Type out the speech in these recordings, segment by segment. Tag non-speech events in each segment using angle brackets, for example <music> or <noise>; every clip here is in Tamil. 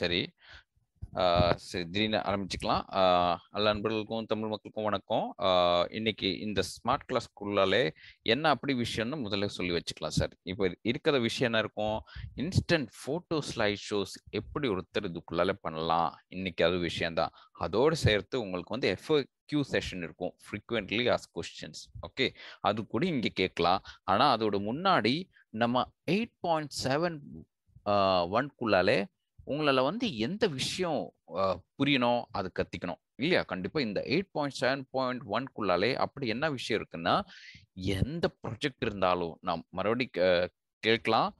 சரி சரி திடீர்னு ஆரம்பிச்சுக்கலாம் அல்ல நண்பர்களுக்கும் தமிழ் மக்களுக்கும் வணக்கம் இன்னைக்கு இந்த ஸ்மார்ட் கிளாஸ்க்குள்ளாலே என்ன அப்படி விஷயம்னு முதல்ல சொல்லி வச்சுக்கலாம் சார் இப்போ இருக்கிற விஷயம் என்ன இருக்கும் இன்ஸ்டன்ட் ஃபோட்டோ ஸ்லைட் ஷோஸ் எப்படி ஒருத்தர் இதுக்குள்ளாலே பண்ணலாம் இன்னைக்கு அது விஷயம்தான் அதோடு சேர்த்து உங்களுக்கு வந்து எஃப் கியூ செஷன் இருக்கும் ஃப்ரீக்வெண்ட்லி ஆஸ் கொஸ்டின்ஸ் ஓகே அது கூட இங்கே கேட்கலாம் ஆனால் அதோட முன்னாடி நம்ம எயிட் பாயிண்ட் செவன் ஒன்குள்ளாலே உங்களால் வந்து எந்த விஷயம் புரியணும் அது கற்றுக்கணும் இல்லையா கண்டிப்பாக இந்த எயிட் பாயிண்ட் செவன் பாயிண்ட் ஒன்குள்ளாலே அப்படி என்ன விஷயம் இருக்குன்னா எந்த ப்ரொஜெக்ட் இருந்தாலும் நாம் மறுபடி கேட்கலாம்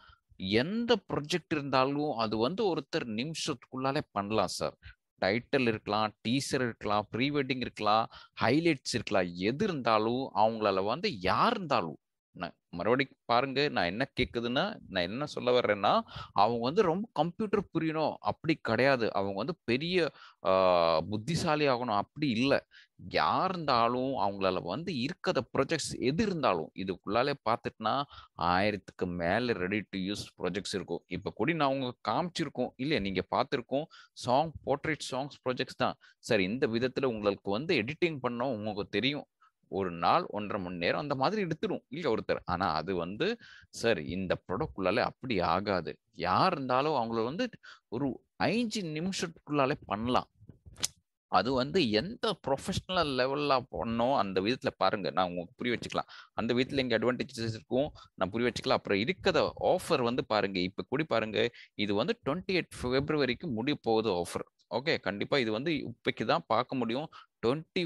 எந்த ப்ரொஜெக்ட் இருந்தாலும் அது வந்து ஒருத்தர் நிமிஷத்துக்குள்ளாலே பண்ணலாம் சார் டைட்டில் இருக்கலாம் டீசர் இருக்கலாம் ப்ரீ வெட்டிங் இருக்கலாம் ஹைலைட்ஸ் இருக்கலாம் எது இருந்தாலும் அவங்களால வந்து யார் இருந்தாலும் நான் மறுபடியும் பாருங்க நான் என்ன கேக்குதுன்னா நான் என்ன சொல்ல வர்றேன்னா அவங்க வந்து ரொம்ப கம்ப்யூட்டர் புரியணும் அப்படி கிடையாது அவங்க வந்து பெரிய புத்திசாலி ஆகணும் அப்படி இல்லை யார் இருந்தாலும் அவங்களால வந்து இருக்கிற ப்ரொஜெக்ட்ஸ் எது இருந்தாலும் இதுக்குள்ளாலே பார்த்துட்டுனா ஆயிரத்துக்கு மேலே ரெடி டு யூஸ் ப்ரொஜெக்ட்ஸ் இருக்கும் இப்போ கூட நான் அவங்க காமிச்சிருக்கோம் இல்லையா நீங்கள் பார்த்துருக்கோம் சாங் போர்ட்ரேட் சாங்ஸ் ப்ரொஜெக்ட்ஸ் தான் சார் இந்த விதத்தில் உங்களுக்கு வந்து எடிட்டிங் பண்ணோம் உங்களுக்கு தெரியும் ஒரு நாள் ஒன்றரை மணி நேரம் அந்த மாதிரி எடுத்துடும் இல்லை ஒருத்தர் ஆனா அது வந்து சார் இந்த ப்ராடக்ட்குள்ளாலே அப்படி ஆகாது யார் இருந்தாலும் அவங்கள வந்து ஒரு ஐந்து நிமிஷத்துக்குள்ளாலே பண்ணலாம் அது வந்து எந்த ப்ரொஃபஷனல் லெவலில் பண்ணோம் அந்த விதத்தில் பாருங்க நான் உங்களுக்கு புரிய வச்சுக்கலாம் அந்த விதத்தில் எங்கள் அட்வான்டேஜஸ் இருக்கும் நான் புரிய வச்சுக்கலாம் அப்புறம் இருக்கிற ஆஃபர் வந்து பாருங்க இப்போ கூடி பாருங்க இது வந்து டுவெண்ட்டி எயிட் பிப்ரவரிக்கு முடிய போகுது ஆஃபர் ஓகே கண்டிப்பாக இது வந்து இப்போக்கு தான் பார்க்க முடியும் டுவெண்ட்டி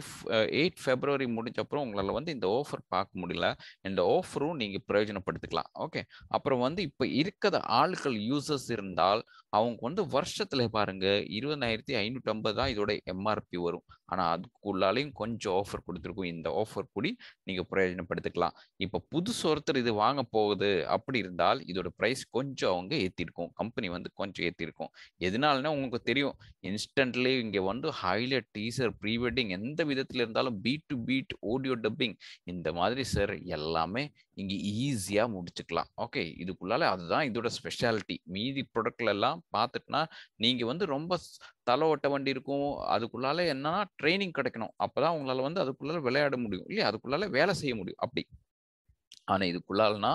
எயிட் ஃபெப்ரவரி முடிஞ்ச அப்புறம் உங்களால் வந்து இந்த ஆஃபர் பார்க்க முடியல இந்த ஆஃபரும் நீங்கள் பிரயோஜனப்படுத்திக்கலாம் ஓகே அப்புறம் வந்து இப்போ இருக்கிற ஆட்கள் யூசர்ஸ் இருந்தால் அவங்க வந்து வருஷத்தில் பாருங்கள் இருபதாயிரத்தி ஐநூற்றம்பது தான் இதோட எம்ஆர்பி வரும் ஆனால் அதுக்குள்ளாலையும் கொஞ்சம் ஆஃபர் கொடுத்துருக்கும் இந்த ஆஃபர் கூடி நீங்கள் பிரயோஜனப்படுத்திக்கலாம் இப்போ புதுசு ஒருத்தர் இது வாங்க போகுது அப்படி இருந்தால் இதோட ப்ரைஸ் கொஞ்சம் அவங்க ஏற்றிருக்கும் கம்பெனி வந்து கொஞ்சம் ஏற்றிருக்கும் எதனாலனா உங்களுக்கு தெரியும் இன்ஸ்டன்ட்லி இங்கே வந்து ஹைலைட் டீசர் ப்ரீ வெட்டிங் எந்த விதத்தில் இருந்தாலும் beat to beat audio dubbing இந்த மாதிரி சார் எல்லாமே இங்கே ஈஸியாக முடிச்சுக்கலாம் ஓகே இதுக்குள்ளால அதுதான் இதோட ஸ்பெஷாலிட்டி மீதி ப்ராடக்ட்ல பார்த்துட்டுனா நீங்கள் வந்து ரொம்ப தலை ஓட்ட வண்டி இருக்கும் அதுக்குள்ளால என்னன்னா ட்ரைனிங் கிடைக்கணும் அப்பதான் உங்களால வந்து அதுக்குள்ளால விளையாட முடியும் இல்லையா அதுக்குள்ளால வேலை செய்ய முடியும் அப்படி ஆனா இதுக்குள்ளாலனா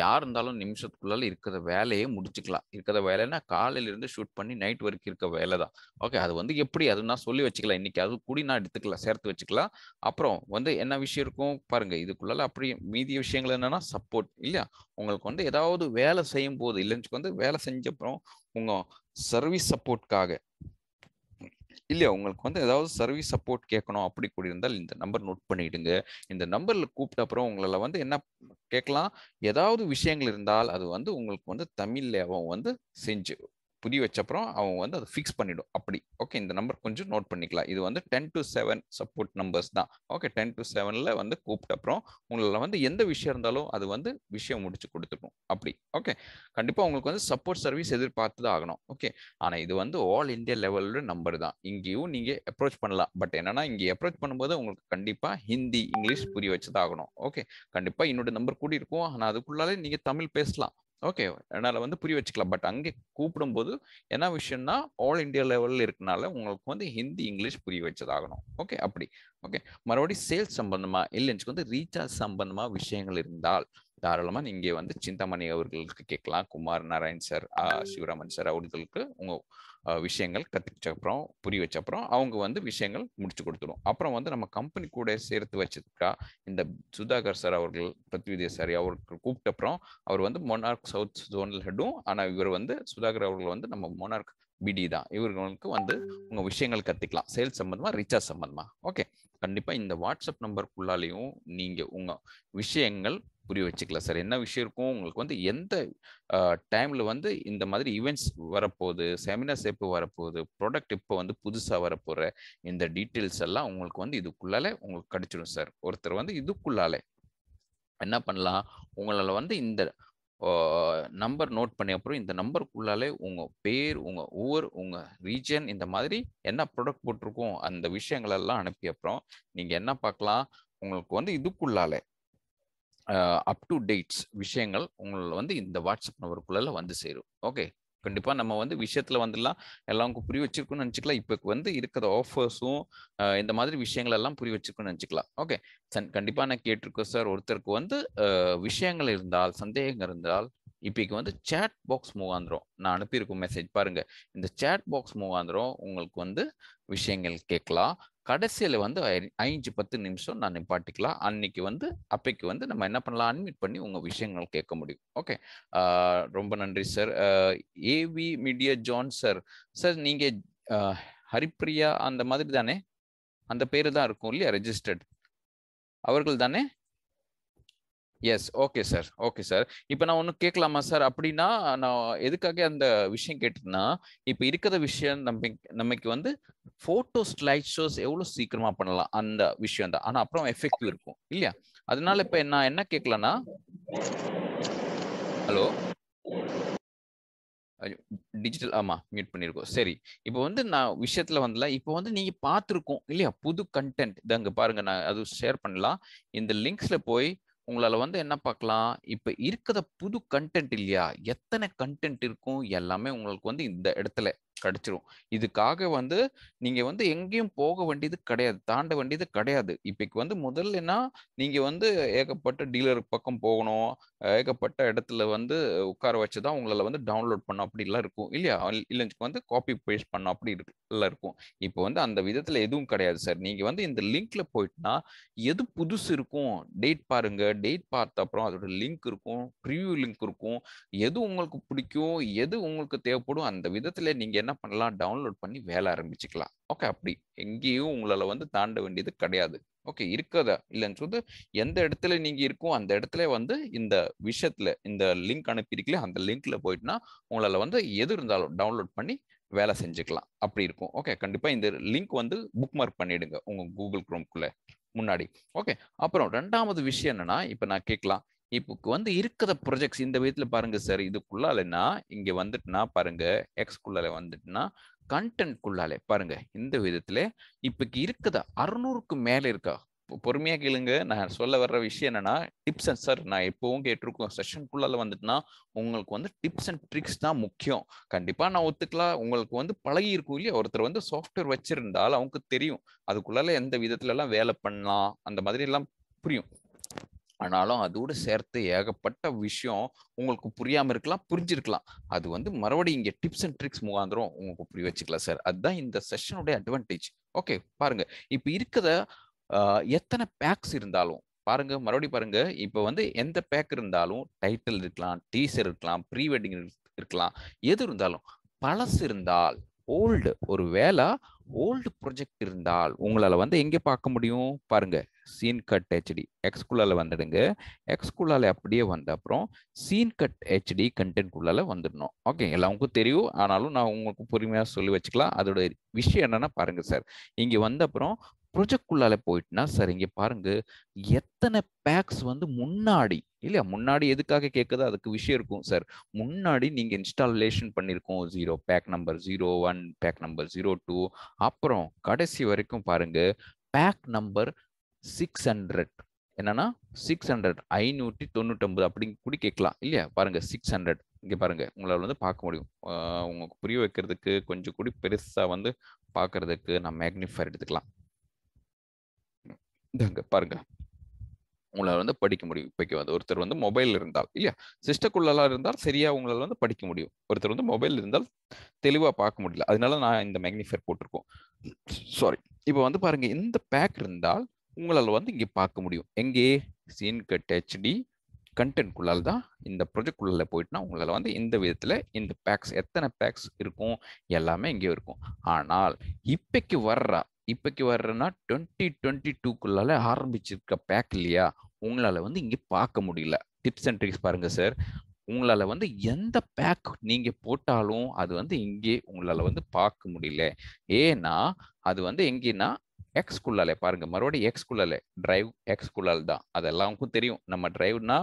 யார் இருந்தாலும் நிமிஷத்துக்குள்ளால இருக்கிற வேலையே முடிச்சுக்கலாம் இருக்கிற வேலைன்னா காலையில இருந்து ஷூட் பண்ணி நைட் வரைக்கும் இருக்க வேலை தான் ஓகே அது வந்து எப்படி அது நான் சொல்லி வச்சுக்கலாம் இன்னைக்கு அது கூடி நான் எடுத்துக்கலாம் சேர்த்து வச்சுக்கலாம் அப்புறம் வந்து என்ன விஷயம் இருக்கும் பாருங்க இதுக்குள்ளால அப்படி மீதி விஷயங்கள் என்னன்னா சப்போர்ட் இல்லையா உங்களுக்கு வந்து ஏதாவது வேலை செய்யும் போது இல்லைன்னு வந்து வேலை செஞ்ச அப்புறம் உங்க சர்வீஸ் சப்போர்ட்காக இல்லையா உங்களுக்கு வந்து ஏதாவது சர்வீஸ் சப்போர்ட் கேட்கணும் அப்படி கூடியிருந்தால் இருந்தால் இந்த நம்பர் நோட் பண்ணிடுங்க இந்த நம்பரில் கூப்பிட்ட அப்புறம் உங்களால் வந்து என்ன கேட்கலாம் ஏதாவது விஷயங்கள் இருந்தால் அது வந்து உங்களுக்கு வந்து தமிழ்ல அவன் வந்து செஞ்சு புரிய அப்புறம் அவங்க வந்து அதை ஃபிக்ஸ் பண்ணிடும் அப்படி ஓகே இந்த நம்பர் கொஞ்சம் நோட் பண்ணிக்கலாம் இது வந்து ten to seven support numbers தான் ஓகே டென் டு செவனில் வந்து கூப்பிட்ட அப்புறம் உங்களை வந்து எந்த விஷயம் இருந்தாலும் அது வந்து விஷயம் முடிச்சு கொடுத்துடும் அப்படி ஓகே கண்டிப்பாக உங்களுக்கு வந்து சப்போர்ட் சர்வீஸ் எதிர்பார்த்து தான் ஆகணும் ஓகே ஆனால் இது வந்து ஆல் இந்தியா லெவலோட நம்பர் தான் இங்கேயும் நீங்கள் அப்ரோச் பண்ணலாம் பட் என்னன்னா இங்கே அப்ரோச் பண்ணும்போது உங்களுக்கு கண்டிப்பாக ஹிந்தி இங்கிலீஷ் புரிய வச்சு தான் ஆகணும் ஓகே கண்டிப்பாக என்னோட நம்பர் கூடி இருக்கும் ஆனால் அதுக்குள்ளாலே நீங்கள் தமிழ் பேசலாம் ஓகே என்னால் வந்து புரிய வச்சுக்கலாம் பட் அங்கே கூப்பிடும்போது என்ன விஷயம்னா ஆல் இண்டியா லெவலில் இருக்கனால உங்களுக்கு வந்து ஹிந்தி இங்கிலீஷ் புரிய வச்சதாகணும் ஓகே அப்படி ஓகே மறுபடியும் சேல்ஸ் சம்பந்தமாக இல்லைன்னு வந்து ரீசார்ஜ் சம்பந்தமாக விஷயங்கள் இருந்தால் தாராளமாக நீங்கள் வந்து சிந்தாமணி அவர்களுக்கு கேட்கலாம் குமார் நாராயண் சார் சிவராமன் சார் அவர்களுக்கு உங்கள் விஷயங்கள் கற்றுக்கிச்ச அப்புறம் புரிய வச்ச அப்புறம் அவங்க வந்து விஷயங்கள் முடிச்சு கொடுத்துடும் அப்புறம் வந்து நம்ம கம்பெனி கூட சேர்த்து வச்சதுக்கா இந்த சுதாகர் சார் அவர்கள் பிரத்விதய சார் அவர்கள் கூப்பிட்ட அப்புறம் அவர் வந்து மொனார்க் சவுத் ஜோனல் ஹெட்டும் ஆனால் இவர் வந்து சுதாகர் அவர்கள் வந்து நம்ம மொனார்க் பிடி தான் இவர்களுக்கு வந்து உங்கள் விஷயங்கள் கற்றுக்கலாம் சேல்ஸ் சம்மந்தமாக ரீசார்ஜ் சம்மந்தமாக ஓகே கண்டிப்பாக இந்த வாட்ஸ்அப் நம்பருக்குள்ளாலேயும் நீங்கள் உங்கள் விஷயங்கள் புரிய வச்சுக்கலாம் சார் என்ன விஷயம் இருக்கும் உங்களுக்கு வந்து எந்த டைமில் வந்து இந்த மாதிரி ஈவெண்ட்ஸ் வரப்போகுது செமினார் சேப்பு வரப்போகுது ப்ராடக்ட் இப்போ வந்து புதுசாக வரப்போகிற இந்த டீட்டெயில்ஸ் எல்லாம் உங்களுக்கு வந்து இதுக்குள்ளாலே உங்களுக்கு கிடச்சிடும் சார் ஒருத்தர் வந்து இதுக்குள்ளாலே என்ன பண்ணலாம் உங்களால் வந்து இந்த நம்பர் நோட் பண்ணி அப்புறம் இந்த நம்பருக்குள்ளாலே உங்கள் பேர் உங்கள் ஊர் உங்கள் ரீஜன் இந்த மாதிரி என்ன ப்ராடக்ட் போட்டிருக்கோம் அந்த விஷயங்களெல்லாம் அனுப்பி அப்புறம் நீங்கள் என்ன பார்க்கலாம் உங்களுக்கு வந்து இதுக்குள்ளாலே அப் டு டேட்ஸ் விஷயங்கள் உங்களை வந்து இந்த வாட்ஸ்அப் நம்பருக்குள்ள வந்து சேரும் ஓகே கண்டிப்பா நம்ம வந்து விஷயத்துல வந்துலாம் எல்லாருக்கும் புரிய வச்சிருக்கோம்னு நினச்சிக்கலாம் இப்போ வந்து இருக்கிற ஆஃபர்ஸும் இந்த மாதிரி விஷயங்கள் எல்லாம் புரிய வச்சிருக்கோம்னு நினைச்சுக்கலாம் ஓகே கண்டிப்பா நான் கேட்டிருக்கோம் சார் ஒருத்தருக்கு வந்து விஷயங்கள் இருந்தால் சந்தேகங்கள் இருந்தால் இப்போக்கு வந்து சேட் பாக்ஸ் மூவாந்திரம் நான் அனுப்பியிருக்கும் மெசேஜ் பாருங்கள் இந்த சேட் பாக்ஸ் மூவாந்திரம் உங்களுக்கு வந்து விஷயங்கள் கேட்கலாம் கடைசியில் வந்து ஐஞ்சு பத்து நிமிஷம் நான் நிப்பாட்டிக்கலாம் அன்னைக்கு வந்து அப்பைக்கு வந்து நம்ம என்ன பண்ணலாம் அட்மிட் பண்ணி உங்கள் விஷயங்கள் கேட்க முடியும் ஓகே ரொம்ப நன்றி sir AV media John sir sir நீங்கள் ஹரிப்ரியா அந்த மாதிரி தானே அந்த பேர் தான் இருக்கும் இல்லையா ரெஜிஸ்டர்ட் அவர்கள் தானே yes okay sir okay sir இப்போ நான் ஒன்று கேட்கலாமா சார் அப்படின்னா நான் எதுக்காக அந்த விஷயம் கேட்டேன்னா இப்போ இருக்கிற விஷயம் நம்ம நமக்கு வந்து போட்டோ ஸ்லைட் ஷோஸ் எவ்வளோ சீக்கிரமாக பண்ணலாம் அந்த விஷயம் தான் ஆனால் அப்புறம் எஃபெக்டிவ் இருக்கும் இல்லையா அதனால இப்போ நான் என்ன கேட்கலன்னா ஹலோ டிஜிட்டல் ஆமா மியூட் பண்ணிருக்கோம் சரி இப்போ வந்து நான் விஷயத்துல வந்துல இப்போ வந்து நீங்க பார்த்துருக்கோம் இல்லையா புது கண்டென்ட் இதாங்க பாருங்க நான் அது ஷேர் பண்ணலாம் இந்த லிங்க்ஸ்ல போய் உங்களால் வந்து என்ன பார்க்கலாம் இப்போ இருக்கிற புது கண்டென்ட் இல்லையா எத்தனை கண்டென்ட் இருக்கும் எல்லாமே உங்களுக்கு வந்து இந்த இடத்துல கிடைச்சிரும் இதுக்காக வந்து நீங்க வந்து எங்கேயும் போக வேண்டியது கிடையாது தாண்ட வேண்டியது கிடையாது இப்பக்கு வந்து முதல்லனா நீங்க வந்து ஏகப்பட்ட டீலர் பக்கம் போகணும் ஏகப்பட்ட இடத்துல வந்து உட்கார வச்சுதான் உங்களால வந்து டவுன்லோட் பண்ண அப்படிலாம் இருக்கும் இல்லையா இல்லைக்கு வந்து காப்பி பேஸ்ட் பண்ண அப்படி எல்லாம் இருக்கும் இப்போ வந்து அந்த விதத்துல எதுவும் கிடையாது சார் நீங்க வந்து இந்த லிங்க்ல போயிட்டுனா எது புதுசு இருக்கும் டேட் பாருங்க டேட் பார்த்த அப்புறம் அதோட லிங்க் இருக்கும் ப்ரிவியூ லிங்க் இருக்கும் எது உங்களுக்கு பிடிக்கும் எது உங்களுக்கு தேவைப்படும் அந்த விதத்துல நீங்க என்ன பண்ணலாம் டவுன்லோட் பண்ணி வேலை ஆரம்பிச்சுக்கலாம் ஓகே அப்படி எங்கேயும் உங்களால் வந்து தாண்ட வேண்டியது கிடையாது ஓகே இருக்கதா இல்லைன்னு சொல்லிட்டு எந்த இடத்துல நீங்க இருக்கும் அந்த இடத்துல வந்து இந்த விஷயத்துல இந்த லிங்க் அனுப்பியிருக்கல அந்த லிங்க்ல போயிட்டுனா உங்களால வந்து எது இருந்தாலும் டவுன்லோட் பண்ணி வேலை செஞ்சுக்கலாம் அப்படி இருக்கும் ஓகே கண்டிப்பா இந்த லிங்க் வந்து புக் மார்க் பண்ணிடுங்க உங்க கூகுள் குரோம்குள்ள முன்னாடி ஓகே அப்புறம் ரெண்டாவது விஷயம் என்னன்னா இப்போ நான் கேட்கலாம் இப்போ வந்து இருக்கிற ப்ரொஜெக்ட்ஸ் இந்த விதத்தில் பாருங்க சார் இதுக்குள்ளாலன்னா இங்க வந்துட்டுனா பாருங்க எக்ஸ்குள்ளால வந்துட்டுனா கண்டென்ட் குள்ளாலே பாருங்க இந்த விதத்துல இப்போக்கு இருக்கிறத அறுநூறுக்கு மேல இருக்கா பொறுமையா கேளுங்க நான் சொல்ல வர்ற விஷயம் என்னன்னா டிப்ஸ் அண்ட் சார் நான் எப்பவும் கேட்டிருக்கோம் செஷனுக்குள்ளால வந்துட்டுனா உங்களுக்கு வந்து டிப்ஸ் அண்ட் ட்ரிக்ஸ் தான் முக்கியம் கண்டிப்பா நான் ஒத்துக்கலாம் உங்களுக்கு வந்து பழகி இருக்கும் இல்லையா ஒருத்தர் வந்து சாஃப்ட்வேர் வச்சிருந்தால் அவங்களுக்கு தெரியும் அதுக்குள்ளால எந்த விதத்துல எல்லாம் வேலை பண்ணலாம் அந்த மாதிரி எல்லாம் புரியும் ஆனாலும் அதோடு சேர்த்து ஏகப்பட்ட விஷயம் உங்களுக்கு புரியாமல் இருக்கலாம் புரிஞ்சிருக்கலாம் அது வந்து மறுபடியும் இங்கே டிப்ஸ் அண்ட் ட்ரிக்ஸ் முகாந்திரம் உங்களுக்கு புரிய வச்சுக்கலாம் சார் அதுதான் இந்த செஷனுடைய அட்வான்டேஜ் ஓகே பாருங்க இப்போ இருக்கிற எத்தனை பேக்ஸ் இருந்தாலும் பாருங்க மறுபடியும் பாருங்க இப்போ வந்து எந்த பேக் இருந்தாலும் டைட்டில் இருக்கலாம் டீசர் இருக்கலாம் ப்ரீ வெட்டிங் இருக்கலாம் எது இருந்தாலும் பழசு இருந்தால் ஓல்டு ஒரு வேலை ஓல்டு ப்ரொஜெக்ட் இருந்தால் உங்களால் வந்து எங்கே பார்க்க முடியும் பாருங்க சீன் கட் ஹெச்டி எக்ஸ்குள்ளால் வந்துடுங்க எக்ஸ்குள்ளால் அப்படியே வந்த அப்புறம் சீன் கட் ஹெச்டி கண்டென்ட்குள்ளால் வந்துடணும் ஓகே எல்லாருக்கும் தெரியும் ஆனாலும் நான் உங்களுக்கு பொறுமையாக சொல்லி வச்சுக்கலாம் அதோட விஷயம் என்னென்னா பாருங்கள் சார் இங்கே வந்த அப்புறம் ப்ரொஜெக்டுக்குள்ளால போயிட்டுனா சார் இங்கே பாருங்க எத்தனை பேக்ஸ் வந்து முன்னாடி இல்லையா முன்னாடி எதுக்காக கேட்குதோ அதுக்கு விஷயம் இருக்கும் சார் முன்னாடி நீங்கள் இன்ஸ்டாலேஷன் பண்ணியிருக்கோம் zero back number zero one back number zero two அப்புறம் கடைசி வரைக்கும் பாருங்க பேக் நம்பர் சிக்ஸ் ஹண்ட்ரட் என்னன்னா சிக்ஸ் ஹண்ட்ரட் ஐநூற்றி தொண்ணூற்றம்பது அப்படின்னு கூட கேட்கலாம் இல்லையா பாருங்க சிக்ஸ் ஹண்ட்ரட் இங்கே பாருங்க உங்களால் வந்து பார்க்க முடியும் உங்களுக்கு புரிய வைக்கிறதுக்கு கொஞ்சம் கூடி பெருசாக வந்து பார்க்கறதுக்கு நான் மேக்னிஃபை எடுத்துக்கலாம் இந்தாங்க பாருங்க உங்களால் வந்து படிக்க முடியும் இப்போக்கு வந்து ஒருத்தர் வந்து மொபைல் இருந்தால் இல்லையா சிஸ்டக்குள்ளலாம் இருந்தால் சரியாக உங்களால் வந்து படிக்க முடியும் ஒருத்தர் வந்து மொபைல் இருந்தால் தெளிவாக பார்க்க முடியல அதனால நான் இந்த மேக்னிஃபைர் போட்டிருக்கோம் சாரி இப்போ வந்து பாருங்கள் இந்த பேக் இருந்தால் உங்களால் வந்து இங்கே பார்க்க முடியும் எங்கே சீன் கட் ஹெச்டி கண்டென்ட்குள்ளால் தான் இந்த ப்ரொஜெக்ட்குள்ளே போயிட்டுனா உங்களால் வந்து இந்த விதத்தில் இந்த பேக்ஸ் எத்தனை பேக்ஸ் இருக்கும் எல்லாமே இங்கே இருக்கும் ஆனால் இப்போக்கு வர்ற இப்போக்கு வர்றனா டுவெண்ட்டி டுவெண்ட்டி டூக்குள்ளால ஆரம்பிச்சிருக்க பேக் இல்லையா உங்களால் வந்து இங்கே பார்க்க முடியல டிப்ஸ் அண்ட் ட்ரிக்ஸ் பாருங்கள் சார் உங்களால் வந்து எந்த பேக் நீங்கள் போட்டாலும் அது வந்து இங்கே உங்களால் வந்து பார்க்க முடியல ஏன்னா அது வந்து எங்கேன்னா எக்ஸ்குள்ளாலே பாருங்கள் மறுபடியும் எக்ஸ்குள்ளாலே டிரைவ் எக்ஸ்குள்ளால் தான் அது தெரியும் நம்ம டிரைவ்னா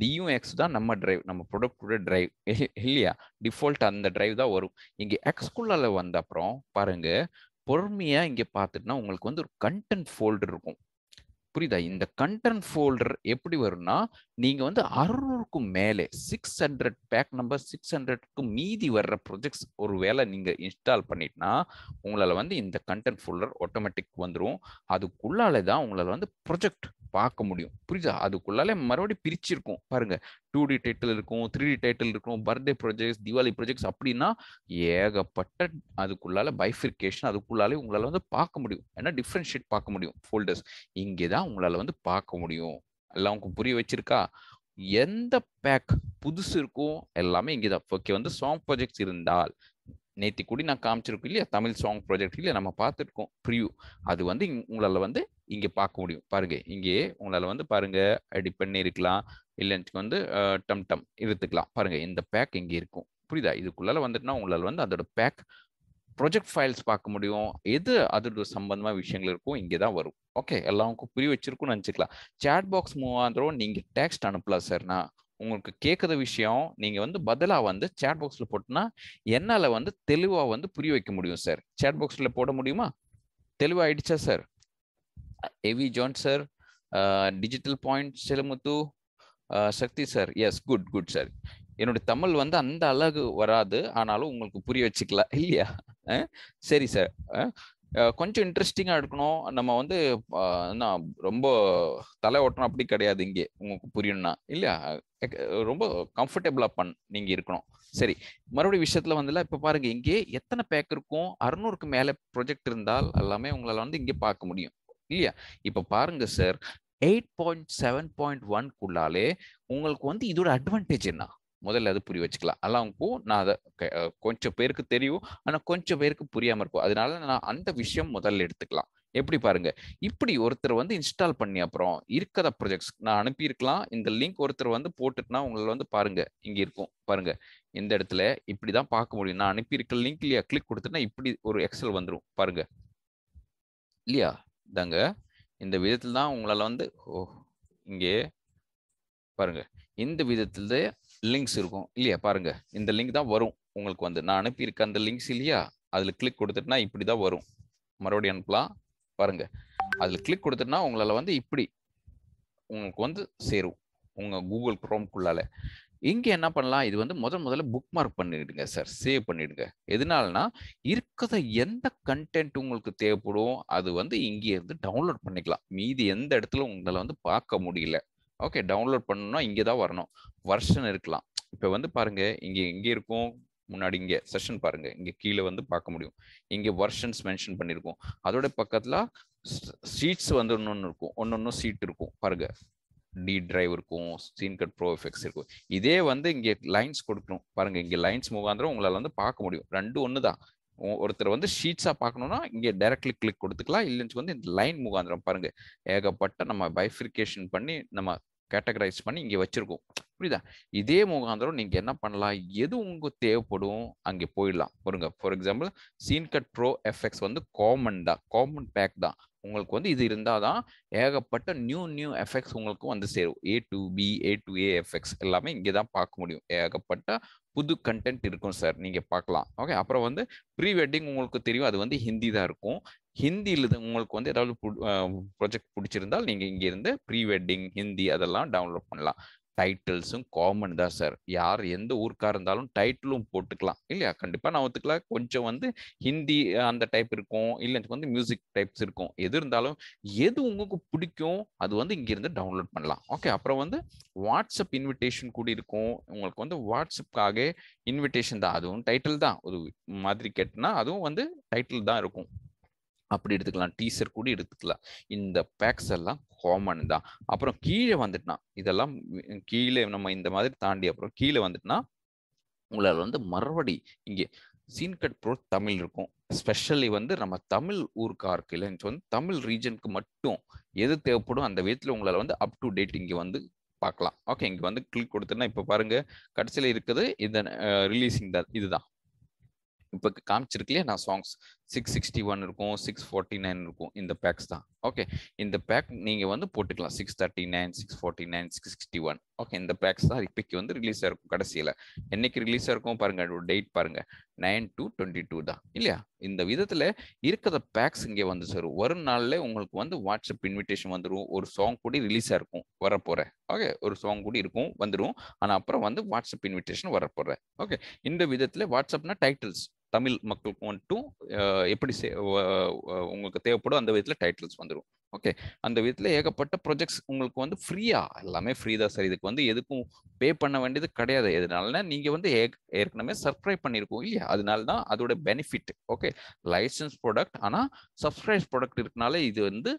டியும் எக்ஸ் தான் நம்ம டிரைவ் நம்ம ப்ரொடக்டோட டிரைவ் <laughs> இல்லையா டிஃபால்ட் அந்த டிரைவ் தான் வரும் இங்கே எக்ஸ்குள்ளால் வந்த அப்புறம் பாருங்கள் பொறுமையாக இங்கே பார்த்துட்டுனா உங்களுக்கு வந்து ஒரு கண்டென்ட் ஃபோல்டர் இருக்கும் புரியுதா இந்த கண்டென்ட் ஃபோல்டர் எப்படி வரும்னா நீங்க வந்து அறுநூறுக்கும் மேலே six hundred pack number six ஹண்ட்ரட்க்கு மீதி வர்ற ப்ரொஜெக்ட்ஸ் ஒரு வேலை நீங்க இன்ஸ்டால் பண்ணிட்டனா உங்களால் வந்து இந்த கண்டென்ட் ஃபுல்லர் ஆட்டோமேட்டிக் வந்துடும் அதுக்குள்ளால தான் உங்களால் வந்து ப்ரொஜெக்ட் பார்க்க முடியும் புரியுதா அதுக்குள்ளாலே மறுபடியும் பிரிச்சிருக்கும் பாருங்க டூ டி டைட்டில் இருக்கும் த்ரீ டி டைட்டில் இருக்கும் பர்த்டே ப்ரொஜெக்ட்ஸ் தீபாவளி ப்ரொஜெக்ட்ஸ் அப்படின்னா ஏகப்பட்ட அதுக்குள்ளால பைஃபிகேஷன் அதுக்குள்ளாலே உங்களால் வந்து பார்க்க முடியும் ஏன்னா டிஃப்ரென்ஷியேட் பார்க்க முடியும் ஃபோல்டர்ஸ் இங்கே தான் உங்களால் வந்து பார்க்க முடியும் எல்லாம் உங்களுக்கு புரிய வச்சிருக்கா எந்த பேக் புதுசு இருக்கும் எல்லாமே இங்கே தான் ஓகே வந்து சாங் ப்ராஜெக்ட்ஸ் இருந்தால் நேத்தி கூடி நான் காமிச்சிருக்கோம் இல்லையா தமிழ் சாங் ப்ராஜெக்ட் இல்லையா நம்ம பார்த்துருக்கோம் ப்ரியூ அது வந்து உங்களால் வந்து இங்கே பார்க்க முடியும் பாருங்க இங்கே உங்களால் வந்து பாருங்க அடி பண்ணி இருக்கலாம் இல்லைன்னு வந்து டம் டம் இருத்துக்கலாம் பாருங்க இந்த பேக் இங்கே இருக்கும் புரியுதா இதுக்குள்ளால வந்துட்டுனா உங்களால் வந்து அதோட பேக் ப்ரொஜெக்ட் ஃபைல்ஸ் பார்க்க முடியும் எது அதோட சம்பந்தமா விஷயங்கள் இருக்கும் இங்கே தான் வரும் ஓகே எல்லாருக்கும் புரிய வச்சிருக்கும்னு நினச்சிக்கலாம் சேட் பாக்ஸ் மூவாந்தரும் நீங்கள் டெக்ஸ்ட் அனுப்பலாம் சார்னா உங்களுக்கு கேட்குற விஷயம் நீங்கள் வந்து பதிலாக வந்து சேட் பாக்ஸில் போட்டோன்னா என்னால் வந்து தெளிவாக வந்து புரிய வைக்க முடியும் சார் சேட் பாக்ஸில் போட முடியுமா தெளிவாக ஆயிடுச்சா sir AV John sir digital point Chellamuthu Sakthi sir yes good good sir என்னுடைய தமிழ் வந்து அந்த அழகு வராது ஆனாலும் உங்களுக்கு புரிய வச்சுக்கலாம் இல்லையா சரி சார் கொஞ்சம் இன்ட்ரெஸ்டிங்காக இருக்கணும் நம்ம வந்து ரொம்ப தலை ஓட்டணும் அப்படி கிடையாது இங்கே உங்களுக்கு புரியணும்னா இல்லையா ரொம்ப கம்ஃபர்டபுளாக பண் நீங்கள் இருக்கணும் சரி மறுபடியும் விஷயத்தில் வந்துல இப்போ பாருங்கள் இங்கே எத்தனை பேக் இருக்கும் அறுநூறுக்கு மேலே ப்ரொஜெக்ட் இருந்தால் எல்லாமே உங்களால் வந்து இங்கே பார்க்க முடியும் இல்லையா இப்போ பாருங்கள் sir eight point seven point ஒன்க்குள்ளாலே உங்களுக்கு வந்து இதோட அட்வான்டேஜ் என்ன முதல்ல அது புரிய வச்சுக்கலாம் எல்லாருக்கும் நான் அதை கொஞ்சம் பேருக்கு தெரியும் ஆனால் கொஞ்சம் பேருக்கு புரியாமல் இருக்கும் அதனால நான் அந்த விஷயம் முதல்ல எடுத்துக்கலாம் எப்படி பாருங்க இப்படி ஒருத்தர் வந்து இன்ஸ்டால் பண்ணி அப்புறம் இருக்கிற ப்ரொஜெக்ட்ஸ் நான் அனுப்பியிருக்கலாம் இந்த லிங்க் ஒருத்தர் வந்து போட்டுட்டுனா உங்களை வந்து பாருங்க இங்கே இருக்கும் பாருங்க இந்த இடத்துல இப்படி தான் பார்க்க முடியும் நான் அனுப்பியிருக்க லிங்க் இல்லையா கிளிக் கொடுத்துட்டுனா இப்படி ஒரு எக்ஸல் வந்துடும் பாருங்க இல்லையா தாங்க இந்த விதத்தில் தான் உங்களால் வந்து ஓ இங்கே பாருங்க இந்த விதத்தில் லிங்க்ஸ் இருக்கும் இல்லையா பாருங்க இந்த லிங்க் தான் வரும் உங்களுக்கு வந்து நான் அனுப்பியிருக்க அந்த லிங்க்ஸ் இல்லையா அதில் கிளிக் கொடுத்துட்டுனா இப்படி தான் வரும் மறுபடியும் அனுப்பலாம் பாருங்க அதில் கிளிக் கொடுத்துட்டுனா உங்களால் வந்து இப்படி உங்களுக்கு வந்து சேரும் உங்கள் கூகுள் குரோம்குள்ளால இங்கே என்ன பண்ணலாம் இது வந்து முதல் முதல்ல புக் மார்க் பண்ணிடுங்க சார் சேவ் பண்ணிடுங்க எதனாலனா இருக்கிற எந்த கண்டென்ட் உங்களுக்கு தேவைப்படும் அது வந்து இங்கேருந்து டவுன்லோட் பண்ணிக்கலாம் மீதி எந்த இடத்துல உங்களால் வந்து பார்க்க முடியல ஓகே டவுன்லோட் பண்ணணும்னா இங்கே தான் வரணும் வருஷன் இருக்கலாம் இப்போ வந்து பாருங்க இங்கே எங்கே இருக்கும் முன்னாடி இங்கே செஷன் பாருங்க இங்கே கீழே வந்து பார்க்க முடியும் இங்கே வருஷன்ஸ் மென்ஷன் பண்ணியிருக்கோம் அதோட பக்கத்தில் சீட்ஸ் வந்து ஒன்று ஒன்று இருக்கும் ஒன்று ஒன்று சீட் இருக்கும் பாருங்க டி டிரைவ் இருக்கும் ஸ்க்ரீன் கட் ப்ரோ எஃபெக்ட்ஸ் இருக்கும் இதே வந்து இங்கே லைன்ஸ் கொடுக்கணும் பாருங்க இங்கே லைன்ஸ் முகாந்திரம் உங்களால் வந்து பார்க்க முடியும் ரெண்டு ஒன்று தான் ஒருத்தர் வந்து ஷீட்ஸாக பார்க்கணுன்னா இங்கே டைரக்ட்லி கிளிக் கொடுத்துக்கலாம் இல்லைன்னு வந்து இந்த லைன் முகாந்திரம் பாருங்க ஏகப்பட்ட நம்ம பைஃபிரிகேஷன் பண்ணி நம்ம கேட்டகரைஸ் பண்ணி இங்கே வச்சுருக்கோம் புரியுதா இதே முகாந்திரம் நீங்கள் என்ன பண்ணலாம் எது உங்களுக்கு தேவைப்படும் அங்கே போயிடலாம் பாருங்க for example scene cut pro FX வந்து காமன் தான் காமன் பேக் தான் உங்களுக்கு வந்து இது இருந்தால் தான் ஏகப்பட்ட நியூ நியூ எஃபெக்ட்ஸ் உங்களுக்கு வந்து சேரும் A to B A to A effects எல்லாமே இங்கே தான் பார்க்க முடியும் ஏகப்பட்ட புது கண்டென்ட் இருக்கும் சார் நீங்கள் பார்க்கலாம் ஓகே அப்புறம் வந்து ப்ரீ வெட்டிங் உங்களுக்கு தெரியும் அது வந்து ஹிந்தி தான் இருக்கும் ஹிந்தியில் உங்களுக்கு வந்து ஏதாவது ப்ரொஜெக்ட் பிடிச்சிருந்தால் நீங்கள் இங்கேருந்து ப்ரீ வெட்டிங் ஹிந்தி அதெல்லாம் டவுன்லோட் பண்ணலாம் டைட்டில்ஸும் காமன் தான் சார் யார் எந்த ஊருக்காக இருந்தாலும் டைட்டிலும் போட்டுக்கலாம் இல்லையா கண்டிப்பாக நான் ஒத்துக்கலாம் கொஞ்சம் வந்து ஹிந்தி அந்த டைப் இருக்கும் இல்லை எனக்கு வந்து மியூசிக் டைப்ஸ் இருக்கும் எது இருந்தாலும் எது உங்களுக்கு பிடிக்கும் அது வந்து இங்கேருந்து டவுன்லோட் பண்ணலாம் ஓகே அப்புறம் வந்து வாட்ஸ்அப் இன்விடேஷன் கூட இருக்கும் உங்களுக்கு வந்து வாட்ஸ்அப்புக்காக இன்விடேஷன் தான் அதுவும் டைட்டில் தான் ஒரு மாதிரி கேட்டுனா அதுவும் வந்து டைட்டில் தான் இருக்கும் அப்படி எடுத்துக்கலாம் டீசர் கூட எடுத்துக்கலாம் இந்த பேக்ஸ் எல்லாம் காமன் தான் அப்புறம் கீழே வந்துட்டுனா இதெல்லாம் கீழே நம்ம இந்த மாதிரி தாண்டி அப்புறம் கீழே வந்துட்டுனா உங்களால் வந்து மறுபடி இங்கே கட் ப்ரோ தமிழ் இருக்கும் ஸ்பெஷலி வந்து நம்ம தமிழ் ஊருக்காருக்கு இல்லைன்னு வந்து தமிழ் ரீஜனுக்கு மட்டும் எது தேவைப்படும் அந்த விதத்தில் உங்களால் வந்து அப் டு டேட் இங்கே வந்து பார்க்கலாம் ஓகே இங்கே வந்து கிளிக் கொடுத்தேன்னா இப்போ பாருங்கள் கடைசியில் இருக்குது இந்த ரிலீஸிங் தான் இதுதான் இப்போ காமிச்சிருக்கலையே நான் சாங்ஸ் சிக்ஸ் சிக்ஸ்டி ஒன் இருக்கும் சிக்ஸ் ஃபார்ட்டி நைன் இருக்கும் இந்த பேக்ஸ் தான் ஓகே இந்த பேக் நீங்கள் வந்து போட்டுக்கலாம் six thirty nine six forty nine six sixty one okay இந்த பேக்ஸ் தான் இப்போக்கு வந்து ரிலீஸ் ஆயிருக்கும் கடைசியில் என்னைக்கு ரிலீஸ் ஆயிருக்கும் பாருங்கள் டேட் பாருங்கள் நைன் டூ டுவெண்ட்டி டூ தான் இல்லையா இந்த விதத்தில் இருக்கிற பேக்ஸ் இங்கே வந்து சார் ஒரு நாளில் உங்களுக்கு வந்து வாட்ஸ்அப் இன்விடேஷன் வந்துடும் ஒரு சாங் கூட ரிலீஸ் ஆயிருக்கும் வரப்போகிற ஓகே ஒரு சாங் கூட இருக்கும் வந்துடும் ஆனால் அப்புறம் வந்து வாட்ஸ்அப் இன்விடேஷன் வரப்போகிற ஓகே இந்த விதத்தில் வாட்ஸ்அப்னா டைட்டில்ஸ் தமிழ் மக்களுக்கு வந்துட்டும் எப்படி உங்களுக்கு தேவைப்படும் அந்த விதத்தில் டைட்டில்ஸ் வந்துடும் ஓகே அந்த விதத்தில் ஏகப்பட்ட ப்ரொஜெக்ட்ஸ் உங்களுக்கு வந்து ஃப்ரீயா எல்லாமே ஃப்ரீ தான் சார் இதுக்கு வந்து எதுக்கும் பே பண்ண வேண்டியது கிடையாது எதனால நீங்கள் வந்து ஏற்கனவே சப்ஸ்கிரைப் பண்ணியிருக்கோம் இல்லையா அதனால தான் அதோட பெனிஃபிட் ஓகே லைசன்ஸ் ப்ராடக்ட் ஆனால் சப்ஸ்கிரைப் ப்ராடக்ட் இருக்கனால இது வந்து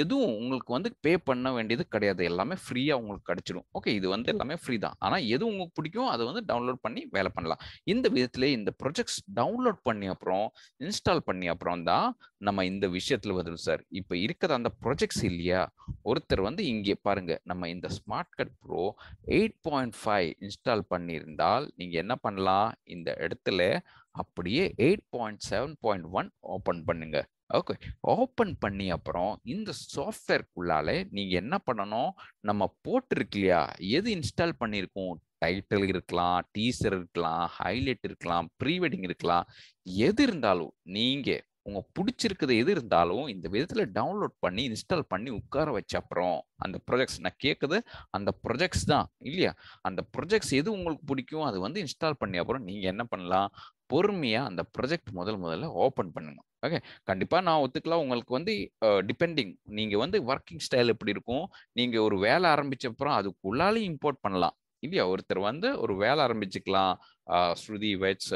எதுவும் உங்களுக்கு வந்து பே பண்ண வேண்டியது கிடையாது எல்லாமே ஃப்ரீயாக உங்களுக்கு கிடைச்சிடும் ஓகே இது வந்து எல்லாமே ஃப்ரீ தான் ஆனால் எது உங்களுக்கு பிடிக்கும் அதை வந்து டவுன்லோட் பண்ணி வேலை பண்ணலாம் இந்த விதத்திலே இந்த ப்ரொஜெக்ட்ஸ் டவுன்லோட் பண்ணி அப்புறம் இன்ஸ்டால் பண்ணி அப்புறம் தான் நம்ம இந்த விஷயத்தில் வரும் சார் இப்போ இருக்கிற அந்த ப்ரொஜெக்ட்ஸ் இல்லையா ஒருத்தர் வந்து இங்கே பாருங்க நம்ம இந்த smart cut pro eight point five install பண்ணியிருந்தால் நீங்கள் என்ன பண்ணலாம் இந்த இடத்துல அப்படியே eight point seven point one open பண்ணுங்கள் ஓகே ஓப்பன் பண்ணி அப்புறம் இந்த சாஃப்ட்வேர்க்குள்ளாலே நீங்கள் என்ன பண்ணணும் நம்ம போட்டிருக்கு இல்லையா எது இன்ஸ்டால் பண்ணியிருக்கோம் டைட்டில் இருக்கலாம் டீசர் இருக்கலாம் ஹைலைட் இருக்கலாம் ப்ரீ வெட்டிங் இருக்கலாம் எது இருந்தாலும் நீங்கள் உங்கள் பிடிச்சிருக்கிறது எது இருந்தாலும் இந்த விதத்தில் டவுன்லோட் பண்ணி இன்ஸ்டால் பண்ணி உட்கார வச்ச அப்புறம் அந்த ப்ரொஜெக்ட்ஸ் நான் கேட்குது அந்த ப்ரொஜெக்ட்ஸ் தான் இல்லையா அந்த ப்ரொஜெக்ட்ஸ் எது உங்களுக்கு பிடிக்கும் அது வந்து இன்ஸ்டால் பண்ணி அப்புறம் நீங்கள் என்ன பண்ணலாம் பொறுமையாக அந்த ப்ரொஜெக்ட் முதல் முதல்ல ஓப்பன் பண்ணுங்க ஓகே கண்டிப்பாக நான் ஒத்துக்கலாம் உங்களுக்கு வந்து டிபெண்டிங் நீங்கள் வந்து ஒர்க்கிங் ஸ்டைல் எப்படி இருக்கும் நீங்கள் ஒரு வேலை ஆரம்பிச்ச அப்புறம் அதுக்குள்ளாலையும் இம்போர்ட் பண்ணலாம் இல்லையா ஒருத்தர் வந்து ஒரு வேலை ஆரம்பிச்சுக்கலாம் ஸ்ருதி வெட்ஸ்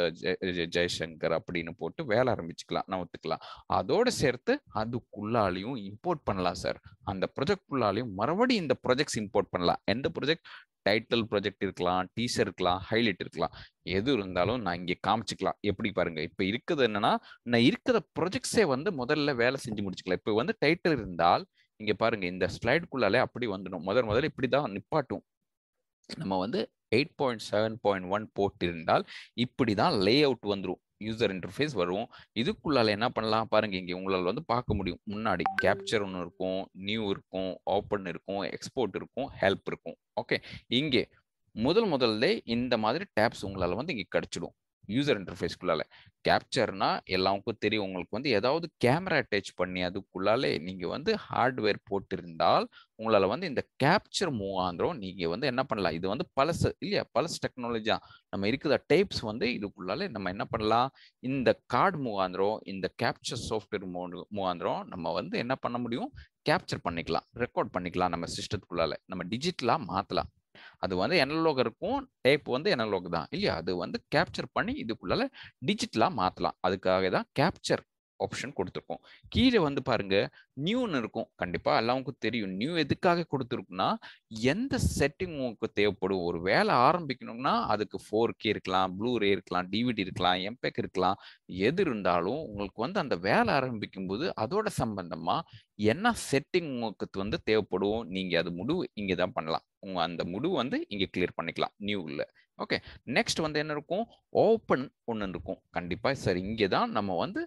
ஜெய்சங்கர் அப்படின்னு போட்டு வேலை ஆரம்பிச்சுக்கலாம் ஒத்துக்கலாம் அதோடு சேர்த்து அதுக்குள்ளாலையும் இம்போர்ட் பண்ணலாம் சார் அந்த ப்ரொஜெக்ட்குள்ளாலையும் மறுபடியும் இந்த ப்ரொஜெக்ட்ஸ் இம்போர்ட் பண்ணலாம் எந்த ப்ரொஜெக்ட் டைட்டில் ப்ரொஜெக்ட் இருக்கலாம் டீசர் இருக்கலாம் ஹைலைட் இருக்கலாம் எது இருந்தாலும் நான் இங்கே காமிச்சிக்கலாம் எப்படி பாருங்க இப்போ இருக்குது என்னன்னா நான் இருக்கிற ப்ரொஜெக்ட்ஸே வந்து முதல்ல வேலை செஞ்சு முடிச்சுக்கலாம் இப்போ வந்து டைட்டில் இருந்தால் இங்கே பாருங்க இந்த ஸ்லைடுக்குள்ளாலே அப்படி வந்துடும் முதல் முதல்ல இப்படி தான் நிப்பாட்டும் நம்ம வந்து eight point seven point one இப்படி தான் லே அவுட் வந்துடும் யூசர் இன்டர்ஃபேஸ் வரும் இதுக்குள்ளால என்ன பண்ணலாம் பாருங்க இங்கே உங்களால் வந்து பார்க்க முடியும் முன்னாடி கேப்சர் ஒன்று இருக்கும் நியூ இருக்கும் ஓப்பன் இருக்கும் எக்ஸ்போர்ட் இருக்கும் ஹெல்ப் இருக்கும் ஓகே இங்கே முதல் முதல்ல இந்த மாதிரி டேப்ஸ் உங்களால் வந்து இங்கே கிடச்சிடும் யூசர் இன்டர்ஃபேஸ்க்குள்ளால கேப்சர்னா எல்லாவுக்கும் தெரியும் உங்களுக்கு வந்து ஏதாவது கேமரா அட்டாச் பண்ணி அதுக்குள்ளாலே நீங்கள் வந்து ஹார்ட்வேர் போட்டிருந்தால் உங்களால் வந்து இந்த கேப்சர் மூவ் நீங்கள் வந்து என்ன பண்ணலாம் இது வந்து பழசு இல்லையா பழசு டெக்னாலஜியா நம்ம இருக்கிற டைப்ஸ் வந்து இதுக்குள்ளாலே நம்ம என்ன பண்ணலாம் இந்த கார்டு மூவ் இந்த கேப்சர் சாஃப்ட்வேர் மூவ் மூவ் நம்ம வந்து என்ன பண்ண முடியும் கேப்சர் பண்ணிக்கலாம் ரெக்கார்ட் பண்ணிக்கலாம் நம்ம சிஸ்டத்துக்குள்ளால நம்ம டிஜிட்டலாக மாற்றலாம் அது வந்து எனலோக் இருக்கும் டேப் வந்து எனலோக் தான் இல்லையா அது வந்து கேப்சர் பண்ணி இதுக்குள்ளால டிஜிட்டலாக மாற்றலாம் அதுக்காக தான் கேப்சர் ஆப்ஷன் கொடுத்துருக்கோம் கீழே வந்து பாருங்க நியூன்னு இருக்கும் கண்டிப்பா எல்லாருக்கும் தெரியும் நியூ எதுக்காக கொடுத்துருக்குன்னா எந்த செட்டிங் உங்களுக்கு தேவைப்படும் ஒரு வேலை ஆரம்பிக்கணும்னா அதுக்கு ஃபோர் கே இருக்கலாம் ப்ளூரே இருக்கலாம் டிவிடி இருக்கலாம் எம்பேக் இருக்கலாம் எது இருந்தாலும் உங்களுக்கு வந்து அந்த வேலை ஆரம்பிக்கும் போது அதோட சம்பந்தமா என்ன செட்டிங் உங்களுக்கு வந்து தேவைப்படும் நீங்க அது முடிவு இங்கே தான் பண்ணலாம் உங்க அந்த முடிவு வந்து இங்கே கிளியர் பண்ணிக்கலாம் நியூவில் ஓகே நெக்ஸ்ட் வந்து என்ன இருக்கும் ஓப்பன் ஒன்று இருக்கும் கண்டிப்பாக சார் இங்கே தான் நம்ம வந்து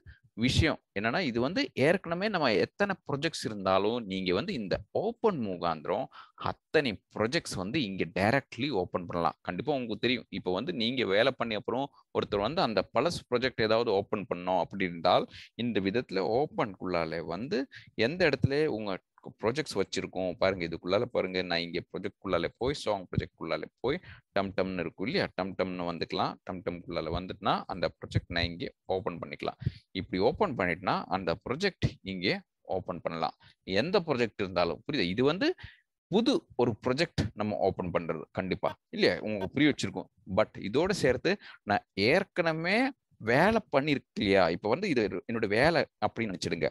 விஷயம் என்னன்னா இது வந்து ஏற்கனவே நம்ம எத்தனை ப்ரொஜெக்ட்ஸ் இருந்தாலும் நீங்க வந்து இந்த ஓப்பன் மூகாந்திரம் அத்தனை ப்ரொஜெக்ட்ஸ் வந்து இங்க டைரக்ட்லி ஓப்பன் பண்ணலாம் கண்டிப்பா உங்களுக்கு தெரியும் இப்போ வந்து நீங்க வேலை பண்ணி அப்புறம் ஒருத்தர் வந்து அந்த பழசு ப்ரொஜெக்ட் ஏதாவது ஓப்பன் பண்ணோம் அப்படி இருந்தால் இந்த விதத்துல ஓப்பன்குள்ளால வந்து எந்த இடத்துல உங்க ப்ரொஜெக்ட்ஸ் வச்சிருக்கோம் பாருங்க இதுக்குள்ளால பாருங்க நான் இங்கே குள்ளால போய் சாங் குள்ளால போய் டம் டம்னு இருக்கும் இல்லையா டம் டம்னு வந்துக்கலாம் டம் டம் குள்ளால வந்துட்டுனா அந்த ப்ரொஜெக்ட் நான் இங்கே ஓப்பன் பண்ணிக்கலாம் இப்படி ஓப்பன் பண்ணிட்டுனா அந்த ப்ரொஜெக்ட் இங்கே ஓப்பன் பண்ணலாம் எந்த ப்ரொஜெக்ட் இருந்தாலும் புரியுது இது வந்து புது ஒரு ப்ரொஜெக்ட் நம்ம ஓப்பன் பண்றது கண்டிப்பா இல்லையா உங்களுக்கு புரிய வச்சிருக்கோம் பட் இதோட சேர்த்து நான் ஏற்கனவே வேலை பண்ணிருக்கு இல்லையா இப்போ வந்து இது என்னோட வேலை அப்படின்னு வச்சிடுங்க